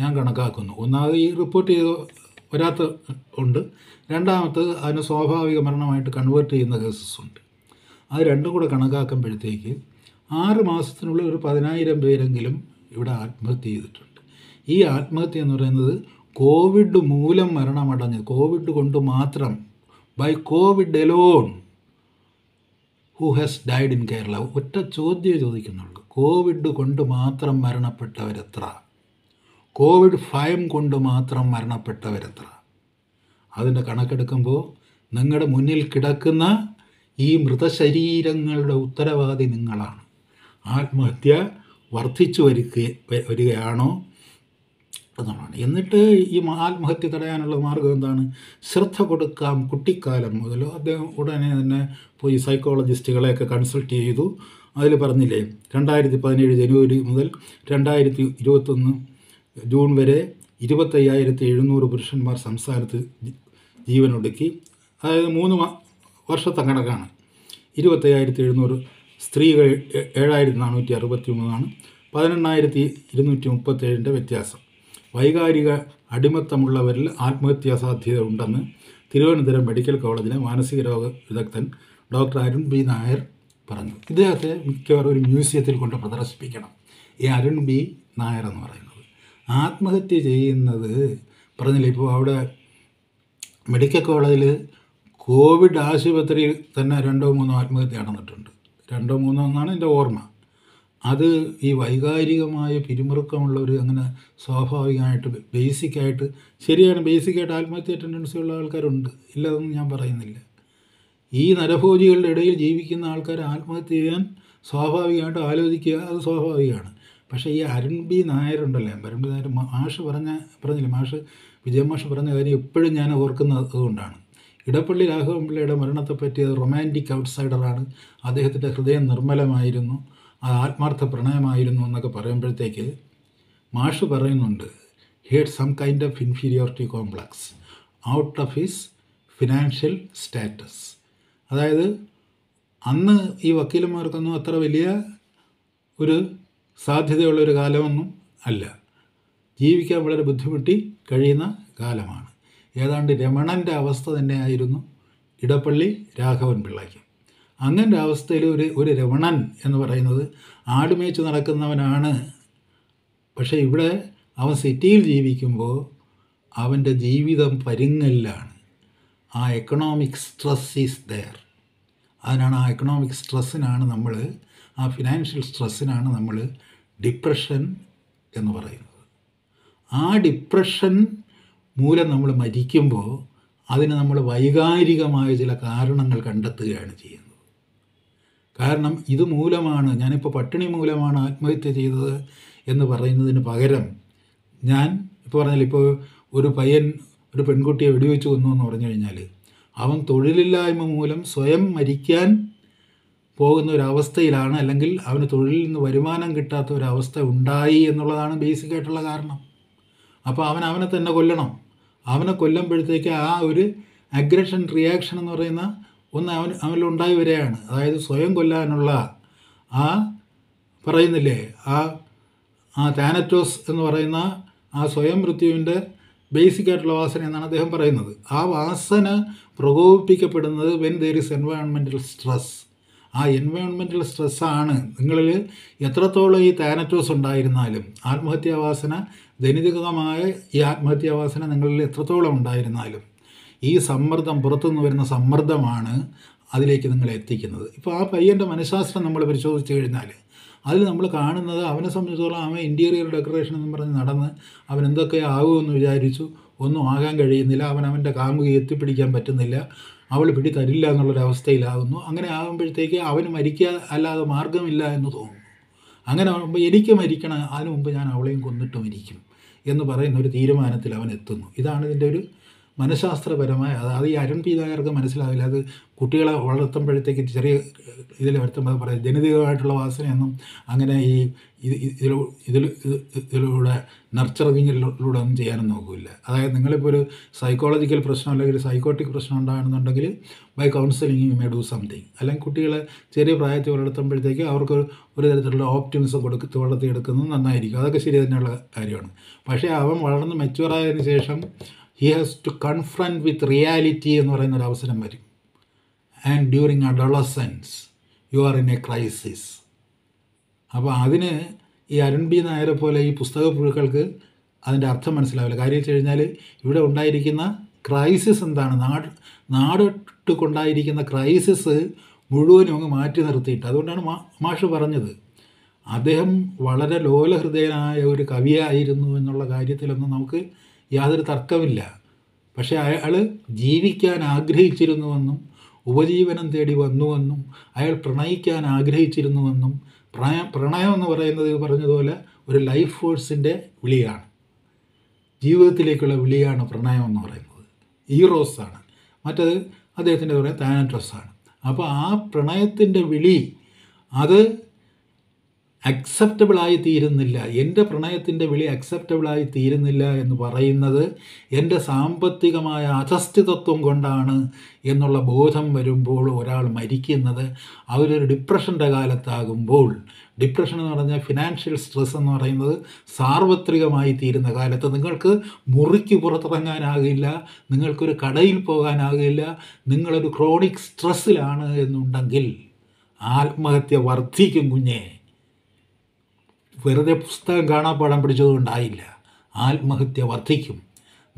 ഞാൻ കണക്കാക്കുന്നു ഒന്നാമത് ഈ റിപ്പോർട്ട് ചെയ്ത് വരാത്ത ഉണ്ട് രണ്ടാമത്തത് അതിന് സ്വാഭാവിക മരണമായിട്ട് കൺവേർട്ട് ചെയ്യുന്ന കേസസ് ഉണ്ട് അത് രണ്ടും കൂടെ കണക്കാക്കുമ്പോഴത്തേക്ക് ആറ് മാസത്തിനുള്ളിൽ ഒരു പതിനായിരം പേരെങ്കിലും ഇവിടെ ആത്മഹത്യ ചെയ്തിട്ടുണ്ട് ഈ ആത്മഹത്യ എന്ന് പറയുന്നത് കോവിഡ് മൂലം മരണമടഞ്ഞത് കോവിഡ് കൊണ്ട് മാത്രം by covid alone who has died in Kerala ഒറ്റ ചോദ്യം ചോദിക്കുന്നുള്ളു കോവിഡ് കൊണ്ട് മാത്രം മരണപ്പെട്ടവരെത്ര കോവിഡ് ഭയം കൊണ്ട് മാത്രം മരണപ്പെട്ടവരെത്ര അതിൻ്റെ കണക്കെടുക്കുമ്പോൾ നിങ്ങളുടെ മുന്നിൽ കിടക്കുന്ന ഈ മൃതശരീരങ്ങളുടെ ഉത്തരവാദി നിങ്ങളാണ് ആത്മഹത്യ വർദ്ധിച്ചു വരിക വരികയാണോ എന്നുള്ളതാണ് എന്നിട്ട് ഈ ആത്മഹത്യ തടയാനുള്ള മാർഗം എന്താണ് ശ്രദ്ധ കൊടുക്കാം കുട്ടിക്കാലം മുതൽ അദ്ദേഹം ഉടനെ തന്നെ പോയി സൈക്കോളജിസ്റ്റുകളെയൊക്കെ കൺസൾട്ട് ചെയ്തു അതിൽ പറഞ്ഞില്ലേ രണ്ടായിരത്തി പതിനേഴ് ജനുവരി മുതൽ രണ്ടായിരത്തി ഇരുപത്തൊന്ന് ജൂൺ വരെ ഇരുപത്തയ്യായിരത്തി എഴുന്നൂറ് പുരുഷന്മാർ സംസ്ഥാനത്ത് ജീവനൊടുക്കി അതായത് മൂന്ന് വർഷത്തെ കണക്കാണ് ഇരുപത്തയ്യായിരത്തി എഴുന്നൂറ് സ്ത്രീകൾ ഏഴായിരത്തി നാനൂറ്റി അറുപത്തി മൂന്നാണ് പതിനെണ്ണായിരത്തി ഇരുന്നൂറ്റി മുപ്പത്തേഴിൻ്റെ വ്യത്യാസം വൈകാരിക അടിമത്തമുള്ളവരിൽ ആത്മഹത്യാ സാധ്യത ഉണ്ടെന്ന് തിരുവനന്തപുരം മെഡിക്കൽ കോളേജിലെ മാനസിക രോഗ വിദഗ്ധൻ ഡോക്ടർ അരുൺ ബി നായർ പറഞ്ഞു ഇദ്ദേഹത്തെ മിക്കവാറും ഒരു മ്യൂസിയത്തിൽ കൊണ്ട് പ്രദർശിപ്പിക്കണം ഈ അരുൺ ബി നായർ എന്ന് പറയുന്നത് ആത്മഹത്യ ചെയ്യുന്നത് പറഞ്ഞില്ല ഇപ്പോൾ അവിടെ മെഡിക്കൽ കോളേജിൽ കോവിഡ് ആശുപത്രിയിൽ തന്നെ രണ്ടോ മൂന്നോ ആത്മഹത്യ നടന്നിട്ടുണ്ട് രണ്ടോ മൂന്നോ എന്നാണ് എൻ്റെ ഓർമ്മ അത് ഈ വൈകാരികമായ പിരിമുറുക്കമുള്ളവർ അങ്ങനെ സ്വാഭാവികമായിട്ട് ബേസിക്കായിട്ട് ശരിയാണ് ബേസിക്കായിട്ട് ആത്മഹത്യ ടെൻഡൻസിയുള്ള ആൾക്കാരുണ്ട് ഇല്ലതെന്ന് ഞാൻ പറയുന്നില്ല ഈ നരഭോജികളുടെ ഇടയിൽ ജീവിക്കുന്ന ആൾക്കാർ ആത്മഹത്യ ചെയ്യാൻ സ്വാഭാവികമായിട്ട് ആലോചിക്കുക അത് സ്വാഭാവികമാണ് പക്ഷേ ഈ അരുൺ ബി നായരുണ്ടല്ലോ അരുൺ ബി നായർ മാഷ് പറഞ്ഞ പറഞ്ഞില്ല മാഷ് വിജയ മാഷ് പറഞ്ഞ കാര്യം എപ്പോഴും ഞാൻ ഓർക്കുന്നതുകൊണ്ടാണ് അതുകൊണ്ടാണ് ഇടപ്പള്ളി രാഘവൻ പിള്ളയുടെ മരണത്തെപ്പറ്റി അത് റൊമാൻറ്റിക് ഔട്ട്സൈഡറാണ് അദ്ദേഹത്തിൻ്റെ ഹൃദയം നിർമ്മലമായിരുന്നു അത് ആത്മാർത്ഥ പ്രണയമായിരുന്നു എന്നൊക്കെ പറയുമ്പോഴത്തേക്ക് മാഷ് പറയുന്നുണ്ട് he had some kind of inferiority complex out of his financial status അതായത് അന്ന് ഈ വക്കീലന്മാർക്കൊന്നും അത്ര വലിയ ഒരു സാധ്യതയുള്ളൊരു കാലമൊന്നും അല്ല ജീവിക്കാൻ വളരെ ബുദ്ധിമുട്ടി കഴിയുന്ന കാലമാണ് ഏതാണ്ട് രമണൻ്റെ അവസ്ഥ തന്നെയായിരുന്നു ഇടപ്പള്ളി രാഘവൻ പിള്ളയ്ക്ക് അങ്ങനെ ഒരു അവസ്ഥയിൽ ഒരു ഒരു രമണൻ എന്ന് പറയുന്നത് ആടുമേച്ച് നടക്കുന്നവനാണ് പക്ഷേ ഇവിടെ അവൻ സിറ്റിയിൽ ജീവിക്കുമ്പോൾ അവൻ്റെ ജീവിതം പരുങ്ങലിലാണ് ആ എക്കണോമിക് സ്ട്രെസ് ഈസ് ദെയർ അതിനാണ് ആ എക്കണോമിക് സ്ട്രെസ്സിനാണ് നമ്മൾ ആ ഫിനാൻഷ്യൽ സ്ട്രെസ്സിനാണ് നമ്മൾ ഡിപ്രഷൻ എന്ന് പറയുന്നത് ആ ഡിപ്രഷൻ മൂലം നമ്മൾ മരിക്കുമ്പോൾ അതിന് നമ്മൾ വൈകാരികമായ ചില കാരണങ്ങൾ കണ്ടെത്തുകയാണ് ചെയ്യുന്നത് കാരണം ഇത് മൂലമാണ് ഞാനിപ്പോൾ പട്ടിണി മൂലമാണ് ആത്മഹത്യ ചെയ്തത് എന്ന് പറയുന്നതിന് പകരം ഞാൻ ഇപ്പോൾ പറഞ്ഞാൽ ഇപ്പോൾ ഒരു പയ്യൻ ഒരു പെൺകുട്ടിയെ വെടിവെച്ച് കൊന്നു എന്ന് പറഞ്ഞു കഴിഞ്ഞാൽ അവൻ തൊഴിലില്ലായ്മ മൂലം സ്വയം മരിക്കാൻ പോകുന്ന ഒരവസ്ഥയിലാണ് അല്ലെങ്കിൽ അവന് തൊഴിലിൽ നിന്ന് വരുമാനം കിട്ടാത്ത ഒരവസ്ഥ ഉണ്ടായി എന്നുള്ളതാണ് ബേസിക് ആയിട്ടുള്ള കാരണം അപ്പോൾ അവൻ അവനെ തന്നെ കൊല്ലണം അവനെ കൊല്ലുമ്പോഴത്തേക്ക് ആ ഒരു അഗ്രഷൻ റിയാക്ഷൻ എന്ന് പറയുന്ന ഒന്ന് അവൻ അവനിലുണ്ടായി വരികയാണ് അതായത് സ്വയം കൊല്ലാനുള്ള ആ പറയുന്നില്ലേ ആ ആ താനറ്റോസ് എന്ന് പറയുന്ന ആ സ്വയം മൃത്യുവിൻ്റെ ബേസിക് ആയിട്ടുള്ള വാസന എന്നാണ് അദ്ദേഹം പറയുന്നത് ആ വാസന പ്രകോപിപ്പിക്കപ്പെടുന്നത് when there is environmental stress ആ എൻവയോൺമെൻറ്റൽ സ്ട്രെസ്സാണ് നിങ്ങളിൽ എത്രത്തോളം ഈ താനറ്റോസ് ഉണ്ടായിരുന്നാലും ആത്മഹത്യാവാസന ദനിതകമായ ഈ ആത്മഹത്യാവാസന നിങ്ങളിൽ എത്രത്തോളം ഉണ്ടായിരുന്നാലും ഈ സമ്മർദ്ദം പുറത്തുനിന്ന് വരുന്ന സമ്മർദ്ദമാണ് അതിലേക്ക് നിങ്ങളെ എത്തിക്കുന്നത് ഇപ്പോൾ ആ പയ്യൻ്റെ മനഃശാസ്ത്രം നമ്മൾ പരിശോധിച്ച് കഴിഞ്ഞാൽ അതിൽ നമ്മൾ കാണുന്നത് അവനെ സംബന്ധിച്ചോളം അവൻ ഇൻറ്റീരിയർ ഡെക്കറേഷൻ എന്ന് പറഞ്ഞ് നടന്ന് അവൻ എന്തൊക്കെ ആകുമെന്ന് വിചാരിച്ചു ഒന്നും ആകാൻ കഴിയുന്നില്ല അവൻ അവൻ്റെ കാമുകി എത്തിപ്പിടിക്കാൻ പറ്റുന്നില്ല അവൾ പിടി തരില്ല എന്നുള്ളൊരവസ്ഥയിലാകുന്നു അങ്ങനെ ആകുമ്പോഴത്തേക്ക് അവന് മരിക്കുക അല്ലാതെ മാർഗമില്ല എന്ന് തോന്നുന്നു അങ്ങനെ ആകുമ്പോൾ എനിക്ക് മരിക്കണം അതിനു മുമ്പ് ഞാൻ അവളെയും കൊന്നിട്ടും ഇരിക്കും എന്ന് പറയുന്ന ഒരു തീരുമാനത്തിൽ അവൻ എത്തുന്നു ഇതാണ് ഇതിൻ്റെ ഒരു മനഃശാസ്ത്രപരമായ അത് ഈ അരുൺ പി നായർക്ക് മനസ്സിലാവില്ല അത് കുട്ടികളെ വളർത്തുമ്പോഴത്തേക്ക് ചെറിയ ഇതിൽ വരുത്തുമ്പോൾ പറയാം ജനിതകമായിട്ടുള്ള വാസനയൊന്നും അങ്ങനെ ഈ ഇതിൽ ഇതിൽ ഇതിലൂടെ നർച്ചറിങ്ങിലൂടെ ഒന്നും ചെയ്യാനും നോക്കില്ല അതായത് നിങ്ങളിപ്പോൾ ഒരു സൈക്കോളജിക്കൽ പ്രശ്നം അല്ലെങ്കിൽ ഒരു സൈക്കോട്ടിക് പ്രശ്നം ഉണ്ടാകണമെന്നുണ്ടെങ്കിൽ by counselling you may do something അല്ലെങ്കിൽ കുട്ടികളെ ചെറിയ പ്രായത്തിൽ വളർത്തുമ്പോഴത്തേക്ക് അവർക്ക് ഒരു തരത്തിലുള്ള ഓപ്റ്റിമിസം കൊടുത്ത് വളർത്തിയെടുക്കുന്നത് നന്നായിരിക്കും അതൊക്കെ ശരി തന്നെയുള്ള കാര്യമാണ് പക്ഷേ അവൻ വളർന്ന് മെച്ചുവറായതിനു ശേഷം he has to confront with reality എന്ന് പറയുന്നൊരു അവസരം വരും and during adolescence you are in a crisis അപ്പോൾ അതിന് ഈ അരുൺ ബി നായരെ പോലെ ഈ പുസ്തക പുഴുക്കൾക്ക് അതിൻ്റെ അർത്ഥം മനസ്സിലാവില്ല കാര്യം വെച്ച് കഴിഞ്ഞാൽ ഇവിടെ ഉണ്ടായിരിക്കുന്ന ക്രൈസിസ് എന്താണ് നാട് നാടിട്ട് കൊണ്ടായിരിക്കുന്ന ക്രൈസിസ് മുഴുവനും അങ്ങ് മാറ്റി നിർത്തിയിട്ട് അതുകൊണ്ടാണ് മാ മാഷ് പറഞ്ഞത് അദ്ദേഹം വളരെ ലോലഹൃദയനായ ഒരു കവിയായിരുന്നു എന്നുള്ള കാര്യത്തിലൊന്നും നമുക്ക് യാതൊരു തർക്കമില്ല പക്ഷേ അയാൾ ജീവിക്കാൻ ആഗ്രഹിച്ചിരുന്നുവെന്നും ഉപജീവനം തേടി വന്നുവെന്നും അയാൾ പ്രണയിക്കാൻ ആഗ്രഹിച്ചിരുന്നുവെന്നും പ്രണയം പ്രണയം എന്ന് പറയുന്നത് പറഞ്ഞതുപോലെ ഒരു ലൈഫ് ഫോഴ്സിൻ്റെ വിളിയാണ് ജീവിതത്തിലേക്കുള്ള വിളിയാണ് പ്രണയം എന്ന് പറയുന്നത് ഈറോസാണ് മറ്റത് അദ്ദേഹത്തിൻ്റെ പറയാൻ താനട്രസ്സാണ് അപ്പോൾ ആ പ്രണയത്തിൻ്റെ വിളി അത് അക്സെപ്റ്റബിളായി തീരുന്നില്ല എൻ്റെ പ്രണയത്തിൻ്റെ വിളി അക്സെപ്റ്റബിളായി തീരുന്നില്ല എന്ന് പറയുന്നത് എൻ്റെ സാമ്പത്തികമായ അധസ്ഥിതത്വം കൊണ്ടാണ് എന്നുള്ള ബോധം വരുമ്പോൾ ഒരാൾ മരിക്കുന്നത് അവരൊരു ഡിപ്രഷൻ്റെ കാലത്താകുമ്പോൾ ഡിപ്രഷൻ എന്ന് പറഞ്ഞാൽ ഫിനാൻഷ്യൽ സ്ട്രെസ് എന്ന് പറയുന്നത് സാർവത്രികമായി തീരുന്ന കാലത്ത് നിങ്ങൾക്ക് മുറിക്ക് പുറത്തിറങ്ങാനാകില്ല നിങ്ങൾക്കൊരു കടയിൽ പോകാനാകില്ല നിങ്ങളൊരു ക്രോണിക് സ്ട്രെസ്സിലാണ് എന്നുണ്ടെങ്കിൽ ആത്മഹത്യ വർദ്ധിക്കും കുഞ്ഞേ വെറുതെ പുസ്തകം കാണാപ്പാടം പിടിച്ചതുകൊണ്ടായില്ല ആത്മഹത്യ വർദ്ധിക്കും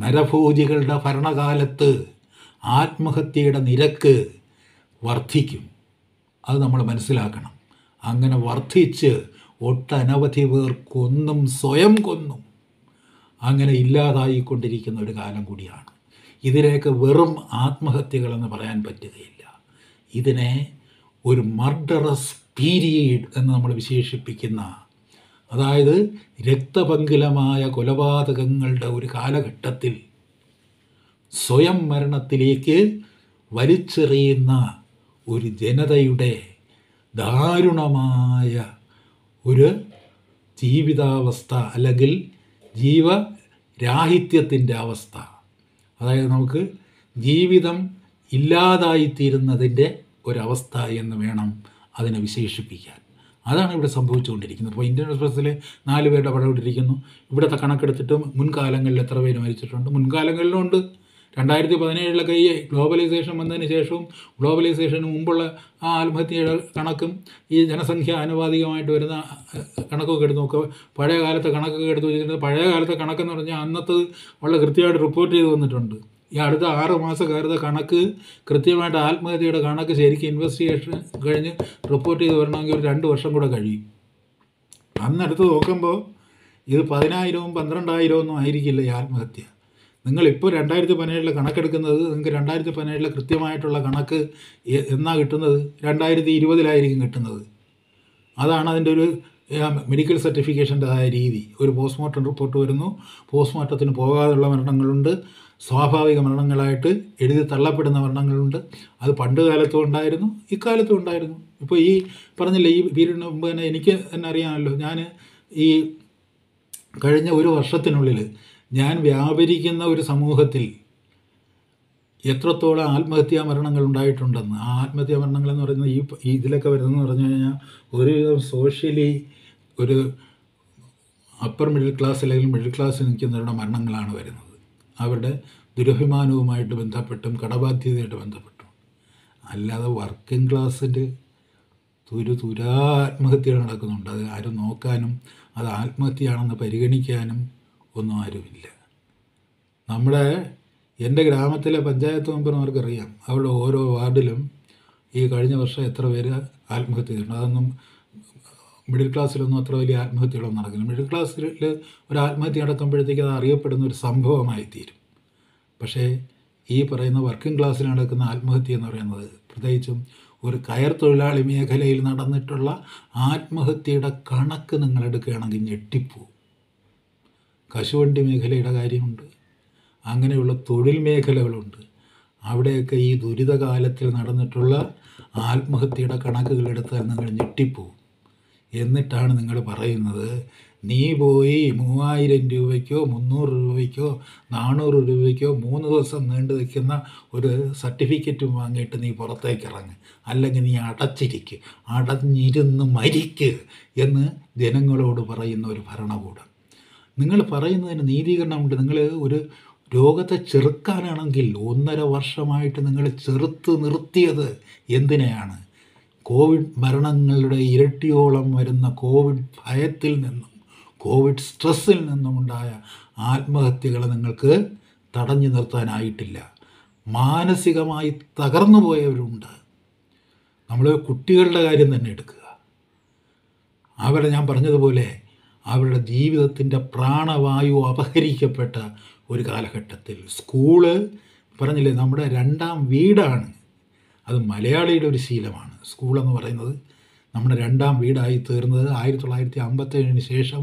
നരഭൂജികളുടെ ഭരണകാലത്ത് ആത്മഹത്യയുടെ നിരക്ക് വർദ്ധിക്കും അത് നമ്മൾ മനസ്സിലാക്കണം അങ്ങനെ വർദ്ധിച്ച് ഒട്ടനവധി പേർ കൊന്നും സ്വയം കൊന്നും അങ്ങനെ ഇല്ലാതായിക്കൊണ്ടിരിക്കുന്ന ഒരു കാലം കൂടിയാണ് ഇതിനെയൊക്കെ വെറും ആത്മഹത്യകളെന്ന് പറയാൻ പറ്റുകയില്ല ഇതിനെ ഒരു മർഡറസ് പീരിയഡ് എന്ന് നമ്മൾ വിശേഷിപ്പിക്കുന്ന അതായത് രക്തപങ്കിലമായ കൊലപാതകങ്ങളുടെ ഒരു കാലഘട്ടത്തിൽ സ്വയം മരണത്തിലേക്ക് വലിച്ചെറിയുന്ന ഒരു ജനതയുടെ ദാരുണമായ ഒരു ജീവിതാവസ്ഥ അല്ലെങ്കിൽ ജീവരാഹിത്യത്തിൻ്റെ അവസ്ഥ അതായത് നമുക്ക് ജീവിതം ഇല്ലാതായിത്തീരുന്നതിൻ്റെ ഒരവസ്ഥ എന്ന് വേണം അതിനെ വിശേഷിപ്പിക്കാൻ അതാണ് ഇവിടെ സംഭവിച്ചുകൊണ്ടിരിക്കുന്നത് അപ്പോൾ ഇന്ത്യൻ എക്സ്പ്രസ്സിലെ നാല് പേരുടെ പടവിട്ടിരിക്കുന്നു ഇവിടുത്തെ കണക്കെടുത്തിട്ട് മുൻകാലങ്ങളിൽ എത്ര പേര് മരിച്ചിട്ടുണ്ട് ഉണ്ട് രണ്ടായിരത്തി പതിനേഴിലൊക്കെ ഈ ഗ്ലോബലൈസേഷൻ വന്നതിന് ശേഷവും ഗ്ലോബലൈസേഷന് മുമ്പുള്ള ആ ആത്മഹത്യയുടെ കണക്കും ഈ ജനസംഖ്യ ആനുപാതികമായിട്ട് വരുന്ന കണക്കൊക്കെ എടുത്ത് നോക്കുക പഴയ കാലത്തെ കണക്കൊക്കെ എടുത്ത് വെച്ചിട്ടുണ്ട് പഴയ കാലത്തെ കണക്കെന്ന് പറഞ്ഞാൽ അന്നത്തെ വളരെ കൃത്യമായിട്ട് റിപ്പോർട്ട് ചെയ്ത് വന്നിട്ടുണ്ട് ഈ അടുത്ത ആറ് മാസക്കാരുടെ കണക്ക് കൃത്യമായിട്ട് ആത്മഹത്യയുടെ കണക്ക് ശരിക്കും ഇൻവെസ്റ്റിഗേഷൻ കഴിഞ്ഞ് റിപ്പോർട്ട് ചെയ്ത് വരണമെങ്കിൽ ഒരു രണ്ട് വർഷം കൂടെ കഴിയും അന്നെടുത്ത് നോക്കുമ്പോൾ ഇത് പതിനായിരവും പന്ത്രണ്ടായിരവും ഒന്നും ആയിരിക്കില്ല ഈ ആത്മഹത്യ നിങ്ങളിപ്പോൾ രണ്ടായിരത്തി പതിനേഴിലെ കണക്കെടുക്കുന്നത് നിങ്ങൾക്ക് രണ്ടായിരത്തി പതിനേഴിലെ കൃത്യമായിട്ടുള്ള കണക്ക് എന്നാ കിട്ടുന്നത് രണ്ടായിരത്തി ഇരുപതിലായിരിക്കും കിട്ടുന്നത് അതാണ് അതിൻ്റെ ഒരു മെഡിക്കൽ സർട്ടിഫിക്കേഷൻ്റെതായ രീതി ഒരു പോസ്റ്റ്മോർട്ടം റിപ്പോർട്ട് വരുന്നു പോസ്റ്റ്മോർട്ടത്തിന് പോകാതെയുള്ള മരണങ്ങളുണ്ട് സ്വാഭാവിക മരണങ്ങളായിട്ട് എഴുതി തള്ളപ്പെടുന്ന മരണങ്ങളുണ്ട് അത് പണ്ട് കാലത്തും ഉണ്ടായിരുന്നു ഇക്കാലത്തും ഉണ്ടായിരുന്നു ഇപ്പോൾ ഈ പറഞ്ഞില്ലേ ഈ പീരീഡിന് മുമ്പ് തന്നെ എനിക്ക് തന്നെ അറിയാമല്ലോ ഞാൻ ഈ കഴിഞ്ഞ ഒരു വർഷത്തിനുള്ളിൽ ഞാൻ വ്യാപരിക്കുന്ന ഒരു സമൂഹത്തിൽ എത്രത്തോളം ആത്മഹത്യാ മരണങ്ങൾ ഉണ്ടായിട്ടുണ്ടെന്ന് ആ ആത്മഹത്യാ മരണങ്ങൾ എന്ന് പറയുന്നത് ഈ ഇതിലൊക്കെ വരുന്നതെന്ന് പറഞ്ഞു കഴിഞ്ഞാൽ ഒരുവിധം സോഷ്യലി ഒരു അപ്പർ മിഡിൽ ക്ലാസ് അല്ലെങ്കിൽ മിഡിൽ ക്ലാസ് നിൽക്കുന്നവരുടെ മരണങ്ങളാണ് വരുന്നത് അവരുടെ ദുരഭിമാനവുമായിട്ട് ബന്ധപ്പെട്ടും കടബാധ്യതയായിട്ട് ബന്ധപ്പെട്ടും അല്ലാതെ വർക്കിംഗ് ക്ലാസ്സിൻ്റെ തുരു തുരാത്മഹത്യകൾ നടക്കുന്നുണ്ട് അത് ആരും നോക്കാനും അത് ആത്മഹത്യയാണെന്ന് പരിഗണിക്കാനും ഒന്നും ആരുമില്ല നമ്മുടെ എൻ്റെ ഗ്രാമത്തിലെ പഞ്ചായത്ത് മെമ്പർമാർക്കറിയാം അവരുടെ ഓരോ വാർഡിലും ഈ കഴിഞ്ഞ വർഷം എത്ര പേര് ആത്മഹത്യ ചെയ്തിട്ടുണ്ട് അതൊന്നും മിഡിൽ ക്ലാസ്സിലൊന്നും അത്ര വലിയ ആത്മഹത്യകളൊന്നും നടക്കില്ല മിഡിൽ ക്ലാസ്സിൽ ഒരു ആത്മഹത്യ നടക്കുമ്പോഴത്തേക്ക് അത് അറിയപ്പെടുന്ന ഒരു സംഭവമായി തീരും പക്ഷേ ഈ പറയുന്ന വർക്കിംഗ് ക്ലാസ്സിൽ നടക്കുന്ന ആത്മഹത്യ എന്ന് പറയുന്നത് പ്രത്യേകിച്ചും ഒരു കയർ തൊഴിലാളി മേഖലയിൽ നടന്നിട്ടുള്ള ആത്മഹത്യയുടെ കണക്ക് നിങ്ങൾ എടുക്കുകയാണെങ്കിൽ ഞെട്ടിപ്പോവും കശുവണ്ടി മേഖലയുടെ കാര്യമുണ്ട് അങ്ങനെയുള്ള തൊഴിൽ മേഖലകളുണ്ട് അവിടെയൊക്കെ ഈ ദുരിതകാലത്തിൽ നടന്നിട്ടുള്ള ആത്മഹത്യയുടെ കണക്കുകൾ എടുത്താൽ നിങ്ങൾ ഞെട്ടിപ്പോവും എന്നിട്ടാണ് നിങ്ങൾ പറയുന്നത് നീ പോയി മൂവായിരം രൂപയ്ക്കോ മുന്നൂറ് രൂപയ്ക്കോ നാനൂറ് രൂപയ്ക്കോ മൂന്ന് ദിവസം നീണ്ടു നിൽക്കുന്ന ഒരു സർട്ടിഫിക്കറ്റും വാങ്ങിയിട്ട് നീ പുറത്തേക്ക് ഇറങ്ങ് അല്ലെങ്കിൽ നീ അടച്ചിരിക്ക് അടഞ്ഞിരുന്ന് മരിക്ക് എന്ന് ജനങ്ങളോട് പറയുന്ന ഒരു ഭരണകൂടം നിങ്ങൾ പറയുന്നതിന് നീതീകരണമുണ്ട് നിങ്ങൾ ഒരു രോഗത്തെ ചെറുക്കാനാണെങ്കിൽ ഒന്നര വർഷമായിട്ട് നിങ്ങൾ ചെറുത്ത് നിർത്തിയത് എന്തിനെയാണ് കോവിഡ് മരണങ്ങളുടെ ഇരട്ടിയോളം വരുന്ന കോവിഡ് ഭയത്തിൽ നിന്നും കോവിഡ് സ്ട്രെസ്സിൽ നിന്നുമുണ്ടായ ആത്മഹത്യകളെ നിങ്ങൾക്ക് തടഞ്ഞു നിർത്താനായിട്ടില്ല മാനസികമായി തകർന്നു പോയവരുണ്ട് നമ്മൾ കുട്ടികളുടെ കാര്യം തന്നെ എടുക്കുക അവരെ ഞാൻ പറഞ്ഞതുപോലെ അവരുടെ ജീവിതത്തിൻ്റെ പ്രാണവായു അപഹരിക്കപ്പെട്ട ഒരു കാലഘട്ടത്തിൽ സ്കൂള് പറഞ്ഞില്ലേ നമ്മുടെ രണ്ടാം വീടാണ് അത് മലയാളിയുടെ ഒരു ശീലമാണ് സ്കൂളെന്ന് പറയുന്നത് നമ്മുടെ രണ്ടാം വീടായി തീർന്നത് ആയിരത്തി തൊള്ളായിരത്തി അമ്പത്തേഴിന് ശേഷം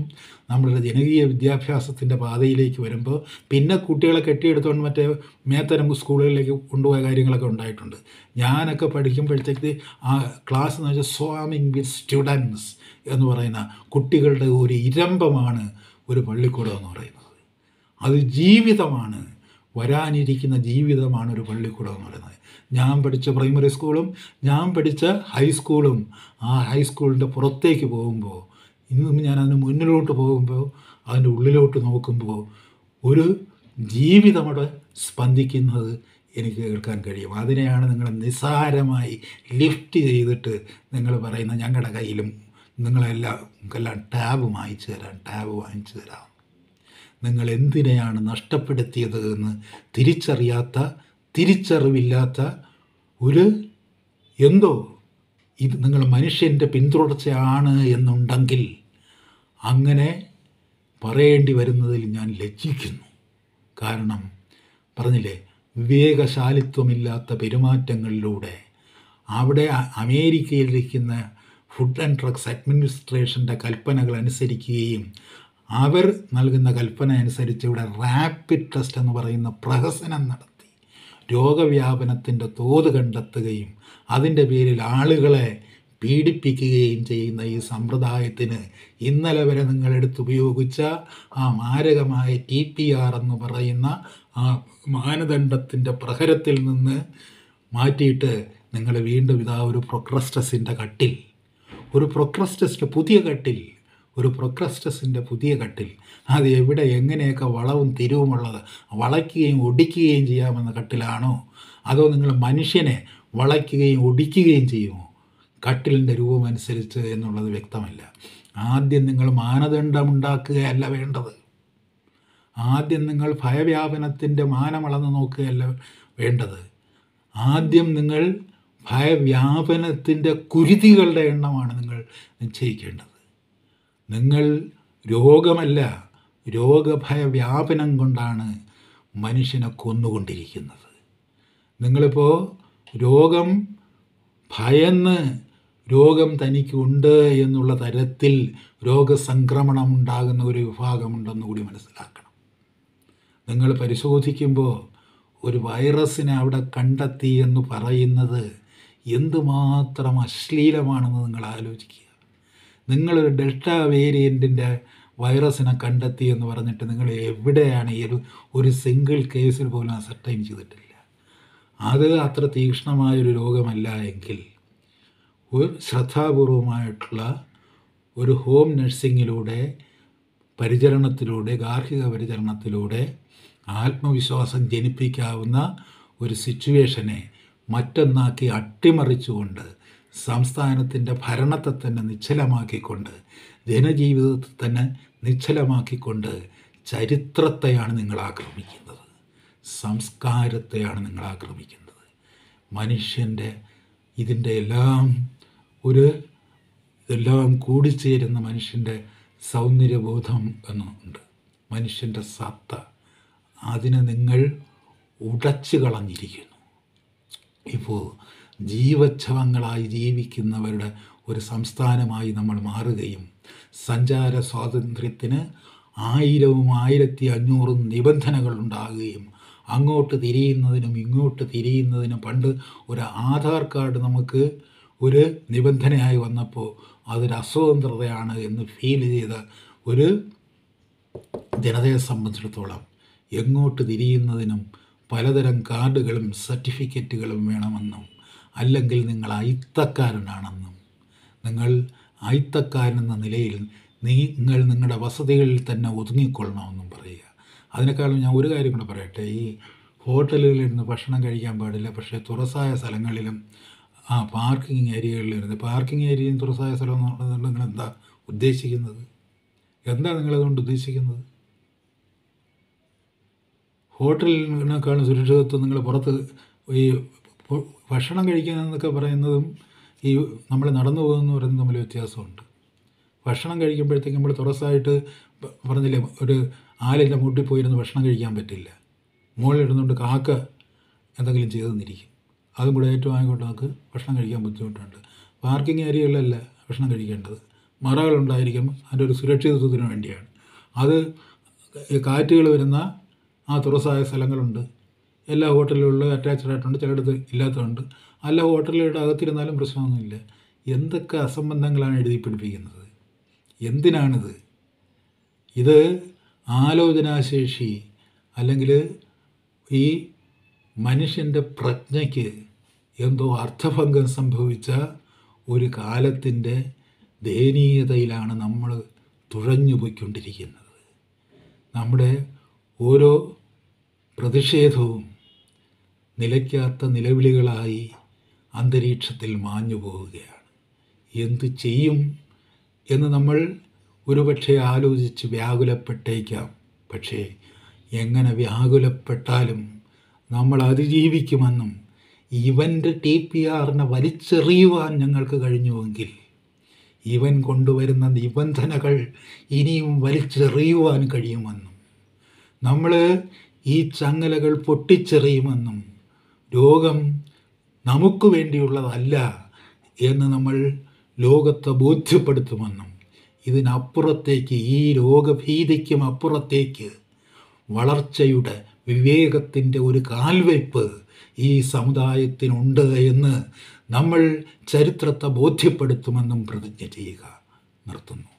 നമ്മുടെ ജനകീയ വിദ്യാഭ്യാസത്തിൻ്റെ പാതയിലേക്ക് വരുമ്പോൾ പിന്നെ കുട്ടികളെ കെട്ടിയെടുത്തുകൊണ്ട് മറ്റേ മേത്തരം സ്കൂളുകളിലേക്ക് കൊണ്ടുപോയ കാര്യങ്ങളൊക്കെ ഉണ്ടായിട്ടുണ്ട് ഞാനൊക്കെ പഠിക്കുമ്പോഴത്തേക്ക് ആ ക്ലാസ് എന്ന് വെച്ചാൽ സ്വാമിങ് വിത്ത് സ്റ്റുഡൻസ് എന്ന് പറയുന്ന കുട്ടികളുടെ ഒരു ഇരമ്പമാണ് ഒരു പള്ളിക്കൂടം എന്ന് പറയുന്നത് അത് ജീവിതമാണ് വരാനിരിക്കുന്ന ജീവിതമാണ് ഒരു പള്ളിക്കൂടം എന്ന് പറയുന്നത് ഞാൻ പഠിച്ച പ്രൈമറി സ്കൂളും ഞാൻ പഠിച്ച ഹൈസ്കൂളും ആ ഹൈസ്കൂളിൻ്റെ പുറത്തേക്ക് പോകുമ്പോൾ ഇന്നും ഞാൻ അതിന് മുന്നിലോട്ട് പോകുമ്പോൾ അതിൻ്റെ ഉള്ളിലോട്ട് നോക്കുമ്പോൾ ഒരു ജീവിതമോട് സ്പന്ദിക്കുന്നത് എനിക്ക് കേൾക്കാൻ കഴിയും അതിനെയാണ് നിങ്ങൾ നിസ്സാരമായി ലിഫ്റ്റ് ചെയ്തിട്ട് നിങ്ങൾ പറയുന്ന ഞങ്ങളുടെ കയ്യിലും നിങ്ങളെല്ലാം നിങ്ങൾക്കെല്ലാം ടാബ് വാങ്ങിച്ചു തരാം ടാബ് വാങ്ങിച്ചു തരാം നിങ്ങൾ എന്തിനെയാണ് നഷ്ടപ്പെടുത്തിയത് എന്ന് തിരിച്ചറിയാത്ത തിരിച്ചറിവില്ലാത്ത ഒരു എന്തോ ഇത് നിങ്ങൾ മനുഷ്യൻ്റെ പിന്തുടർച്ചയാണ് എന്നുണ്ടെങ്കിൽ അങ്ങനെ പറയേണ്ടി വരുന്നതിൽ ഞാൻ ലജ്ജിക്കുന്നു കാരണം പറഞ്ഞില്ലേ വിവേകശാലിത്വമില്ലാത്ത പെരുമാറ്റങ്ങളിലൂടെ അവിടെ അമേരിക്കയിലിരിക്കുന്ന ഫുഡ് ആൻഡ് ഡ്രഗ്സ് അഡ്മിനിസ്ട്രേഷൻ്റെ കൽപ്പനകൾ അനുസരിക്കുകയും അവർ നൽകുന്ന കൽപ്പന അനുസരിച്ച് ഇവിടെ റാപ്പിഡ് ടെസ്റ്റ് എന്ന് പറയുന്ന പ്രഹസനം നടത്തും രോഗവ്യാപനത്തിൻ്റെ തോത് കണ്ടെത്തുകയും അതിൻ്റെ പേരിൽ ആളുകളെ പീഡിപ്പിക്കുകയും ചെയ്യുന്ന ഈ സമ്പ്രദായത്തിന് ഇന്നലെ വരെ നിങ്ങളെടുത്തുപയോഗിച്ച ഉപയോഗിച്ച ആ മാരകമായ ടി പി ആർ എന്ന് പറയുന്ന ആ മാനദണ്ഡത്തിൻ്റെ പ്രഹരത്തിൽ നിന്ന് മാറ്റിയിട്ട് നിങ്ങൾ വീണ്ടും ഇതാ ഒരു പ്രൊക്രസ്റ്റസിൻ്റെ കട്ടിൽ ഒരു പ്രൊക്രസ്റ്റസിൻ്റെ പുതിയ കട്ടിൽ ഒരു പ്രൊക്രസ്റ്റസിൻ്റെ പുതിയ കട്ടിൽ അത് എവിടെ എങ്ങനെയൊക്കെ വളവും തിരിവുമുള്ളത് വളയ്ക്കുകയും ഒടിക്കുകയും ചെയ്യാമെന്ന കട്ടിലാണോ അതോ നിങ്ങൾ മനുഷ്യനെ വളയ്ക്കുകയും ഒടിക്കുകയും ചെയ്യുമോ കട്ടിലിൻ്റെ രൂപമനുസരിച്ച് എന്നുള്ളത് വ്യക്തമല്ല ആദ്യം നിങ്ങൾ മാനദണ്ഡമുണ്ടാക്കുകയല്ല വേണ്ടത് ആദ്യം നിങ്ങൾ ഭയവ്യാപനത്തിൻ്റെ മാനമളന്ന് നോക്കുകയല്ല വേണ്ടത് ആദ്യം നിങ്ങൾ ഭയവ്യാപനത്തിൻ്റെ കുരുതികളുടെ എണ്ണമാണ് നിങ്ങൾ നിശ്ചയിക്കേണ്ടത് നിങ്ങൾ രോഗമല്ല രോഗഭയവ്യാപനം കൊണ്ടാണ് മനുഷ്യനെ കൊന്നുകൊണ്ടിരിക്കുന്നത് നിങ്ങളിപ്പോൾ രോഗം ഭയന്ന് രോഗം തനിക്കുണ്ട് എന്നുള്ള തരത്തിൽ രോഗസംക്രമണം ഉണ്ടാകുന്ന ഒരു വിഭാഗമുണ്ടെന്ന് കൂടി മനസ്സിലാക്കണം നിങ്ങൾ പരിശോധിക്കുമ്പോൾ ഒരു വൈറസിനെ അവിടെ കണ്ടെത്തി എന്ന് പറയുന്നത് എന്തുമാത്രം അശ്ലീലമാണെന്ന് നിങ്ങൾ ആലോചിക്കുക നിങ്ങളൊരു ഡെൽറ്റ വേരിയൻറ്റിൻ്റെ വൈറസിനെ കണ്ടെത്തി എന്ന് പറഞ്ഞിട്ട് നിങ്ങൾ എവിടെയാണ് ഈ ഒരു സിംഗിൾ കേസിൽ പോലും അസർട്ടൈൻ ചെയ്തിട്ടില്ല അത് അത്ര തീക്ഷ്ണമായൊരു രോഗമല്ല എങ്കിൽ ഒരു ശ്രദ്ധാപൂർവമായിട്ടുള്ള ഒരു ഹോം നഴ്സിങ്ങിലൂടെ പരിചരണത്തിലൂടെ ഗാർഹിക പരിചരണത്തിലൂടെ ആത്മവിശ്വാസം ജനിപ്പിക്കാവുന്ന ഒരു സിറ്റുവേഷനെ മറ്റൊന്നാക്കി അട്ടിമറിച്ചുകൊണ്ട് സംസ്ഥാനത്തിൻ്റെ ഭരണത്തെ തന്നെ നിശ്ചലമാക്കിക്കൊണ്ട് ജനജീവിതത്തെ തന്നെ നിശ്ചലമാക്കിക്കൊണ്ട് ചരിത്രത്തെയാണ് നിങ്ങൾ ആക്രമിക്കുന്നത് സംസ്കാരത്തെയാണ് നിങ്ങൾ ആക്രമിക്കുന്നത് മനുഷ്യൻ്റെ ഇതിൻ്റെ എല്ലാം ഒരു ഇതെല്ലാം കൂടിച്ചേരുന്ന മനുഷ്യൻ്റെ സൗന്ദര്യബോധം എന്നുണ്ട് മനുഷ്യൻ്റെ സത്ത അതിനെ നിങ്ങൾ ഉടച്ചു കളഞ്ഞിരിക്കുന്നു ഇപ്പോൾ ജീവച്ഛവങ്ങളായി ജീവിക്കുന്നവരുടെ ഒരു സംസ്ഥാനമായി നമ്മൾ മാറുകയും സഞ്ചാര സ്വാതന്ത്ര്യത്തിന് ആയിരവും ആയിരത്തി അഞ്ഞൂറും നിബന്ധനകൾ ഉണ്ടാകുകയും അങ്ങോട്ട് തിരിയുന്നതിനും ഇങ്ങോട്ട് തിരിയുന്നതിനും പണ്ട് ഒരു ആധാർ കാർഡ് നമുക്ക് ഒരു നിബന്ധനയായി വന്നപ്പോൾ അതൊരു അസ്വതന്ത്രതയാണ് എന്ന് ഫീൽ ചെയ്ത ഒരു ജനതയെ സംബന്ധിച്ചിടത്തോളം എങ്ങോട്ട് തിരിയുന്നതിനും പലതരം കാർഡുകളും സർട്ടിഫിക്കറ്റുകളും വേണമെന്നും അല്ലെങ്കിൽ നിങ്ങൾ അയിത്തക്കാരനാണെന്നും നിങ്ങൾ അയിത്തക്കാരനെന്ന നിലയിൽ നിങ്ങൾ നിങ്ങളുടെ വസതികളിൽ തന്നെ ഒതുങ്ങിക്കൊള്ളണമെന്നും പറയുക അതിനേക്കാളും ഞാൻ ഒരു കാര്യം കൂടെ പറയട്ടെ ഈ ഹോട്ടലുകളിലിരുന്ന് ഭക്ഷണം കഴിക്കാൻ പാടില്ല പക്ഷേ തുറസായ സ്ഥലങ്ങളിലും ആ പാർക്കിംഗ് ഏരിയകളിലിരുന്ന് പാർക്കിംഗ് ഏരിയയും തുറസായ സ്ഥലം നിങ്ങൾ എന്താ ഉദ്ദേശിക്കുന്നത് എന്താ നിങ്ങളതുകൊണ്ട് ഉദ്ദേശിക്കുന്നത് ഹോട്ടലിനേക്കാളും സുരക്ഷിതത്വം നിങ്ങൾ പുറത്ത് ഈ ഭക്ഷണം കഴിക്കാൻ എന്നൊക്കെ പറയുന്നതും ഈ നമ്മൾ നടന്നു പോകുന്നു പറയുന്നത് തമ്മിൽ വ്യത്യാസമുണ്ട് ഭക്ഷണം കഴിക്കുമ്പോഴത്തേക്ക് നമ്മൾ തുറസായിട്ട് പറഞ്ഞില്ലേ ഒരു ആലിൻ്റെ മൂട്ടിൽ പോയിരുന്ന് ഭക്ഷണം കഴിക്കാൻ പറ്റില്ല മുകളിലിരുന്നുകൊണ്ട് കാക്ക എന്തെങ്കിലും ചെയ്തു നിന്നിരിക്കും അതും കൂടെ ഏറ്റവും ആയിക്കോട്ടെ നമുക്ക് ഭക്ഷണം കഴിക്കാൻ ബുദ്ധിമുട്ടുണ്ട് പാർക്കിംഗ് ഏരിയകളിലല്ല ഭക്ഷണം കഴിക്കേണ്ടത് മറകളുണ്ടായിരിക്കും അതിൻ്റെ ഒരു സുരക്ഷിതത്വത്തിന് വേണ്ടിയാണ് അത് കാറ്റുകൾ വരുന്ന ആ തുറസായ സ്ഥലങ്ങളുണ്ട് എല്ലാ ഹോട്ടലുകളിലും അറ്റാച്ച്ഡ് ആയിട്ടുണ്ട് ചിലയിടത്ത് ഇല്ലാത്തതുണ്ട് അല്ല ഹോട്ടലുകളുടെ അകത്തിരുന്നാലും പ്രശ്നമൊന്നുമില്ല എന്തൊക്കെ അസംബന്ധങ്ങളാണ് എഴുതി പിടിപ്പിക്കുന്നത് എന്തിനാണിത് ഇത് ആലോചനാശേഷി അല്ലെങ്കിൽ ഈ മനുഷ്യൻ്റെ പ്രജ്ഞയ്ക്ക് എന്തോ അർത്ഥഭംഗം സംഭവിച്ച ഒരു കാലത്തിൻ്റെ ദയനീയതയിലാണ് നമ്മൾ തുഴഞ്ഞു പോയിക്കൊണ്ടിരിക്കുന്നത് നമ്മുടെ ഓരോ പ്രതിഷേധവും നിലയ്ക്കാത്ത നിലവിളികളായി അന്തരീക്ഷത്തിൽ മാഞ്ഞു പോവുകയാണ് എന്തു ചെയ്യും എന്ന് നമ്മൾ ഒരുപക്ഷെ ആലോചിച്ച് വ്യാകുലപ്പെട്ടേക്കാം പക്ഷേ എങ്ങനെ വ്യാകുലപ്പെട്ടാലും നമ്മൾ അതിജീവിക്കുമെന്നും ഇവൻ്റെ ടി പി ആറിനെ വലിച്ചെറിയുവാൻ ഞങ്ങൾക്ക് കഴിഞ്ഞുവെങ്കിൽ ഇവൻ കൊണ്ടുവരുന്ന നിബന്ധനകൾ ഇനിയും വലിച്ചെറിയുവാൻ കഴിയുമെന്നും നമ്മൾ ഈ ചങ്ങലകൾ പൊട്ടിച്ചെറിയുമെന്നും ലോകം നമുക്ക് വേണ്ടിയുള്ളതല്ല എന്ന് നമ്മൾ ലോകത്തെ ബോധ്യപ്പെടുത്തുമെന്നും ഇതിനപ്പുറത്തേക്ക് ഈ രോഗഭീതിക്കും അപ്പുറത്തേക്ക് വളർച്ചയുടെ വിവേകത്തിൻ്റെ ഒരു കാൽവയ്പ് ഈ സമുദായത്തിനുണ്ട് എന്ന് നമ്മൾ ചരിത്രത്തെ ബോധ്യപ്പെടുത്തുമെന്നും പ്രതിജ്ഞ ചെയ്യുക നിർത്തുന്നു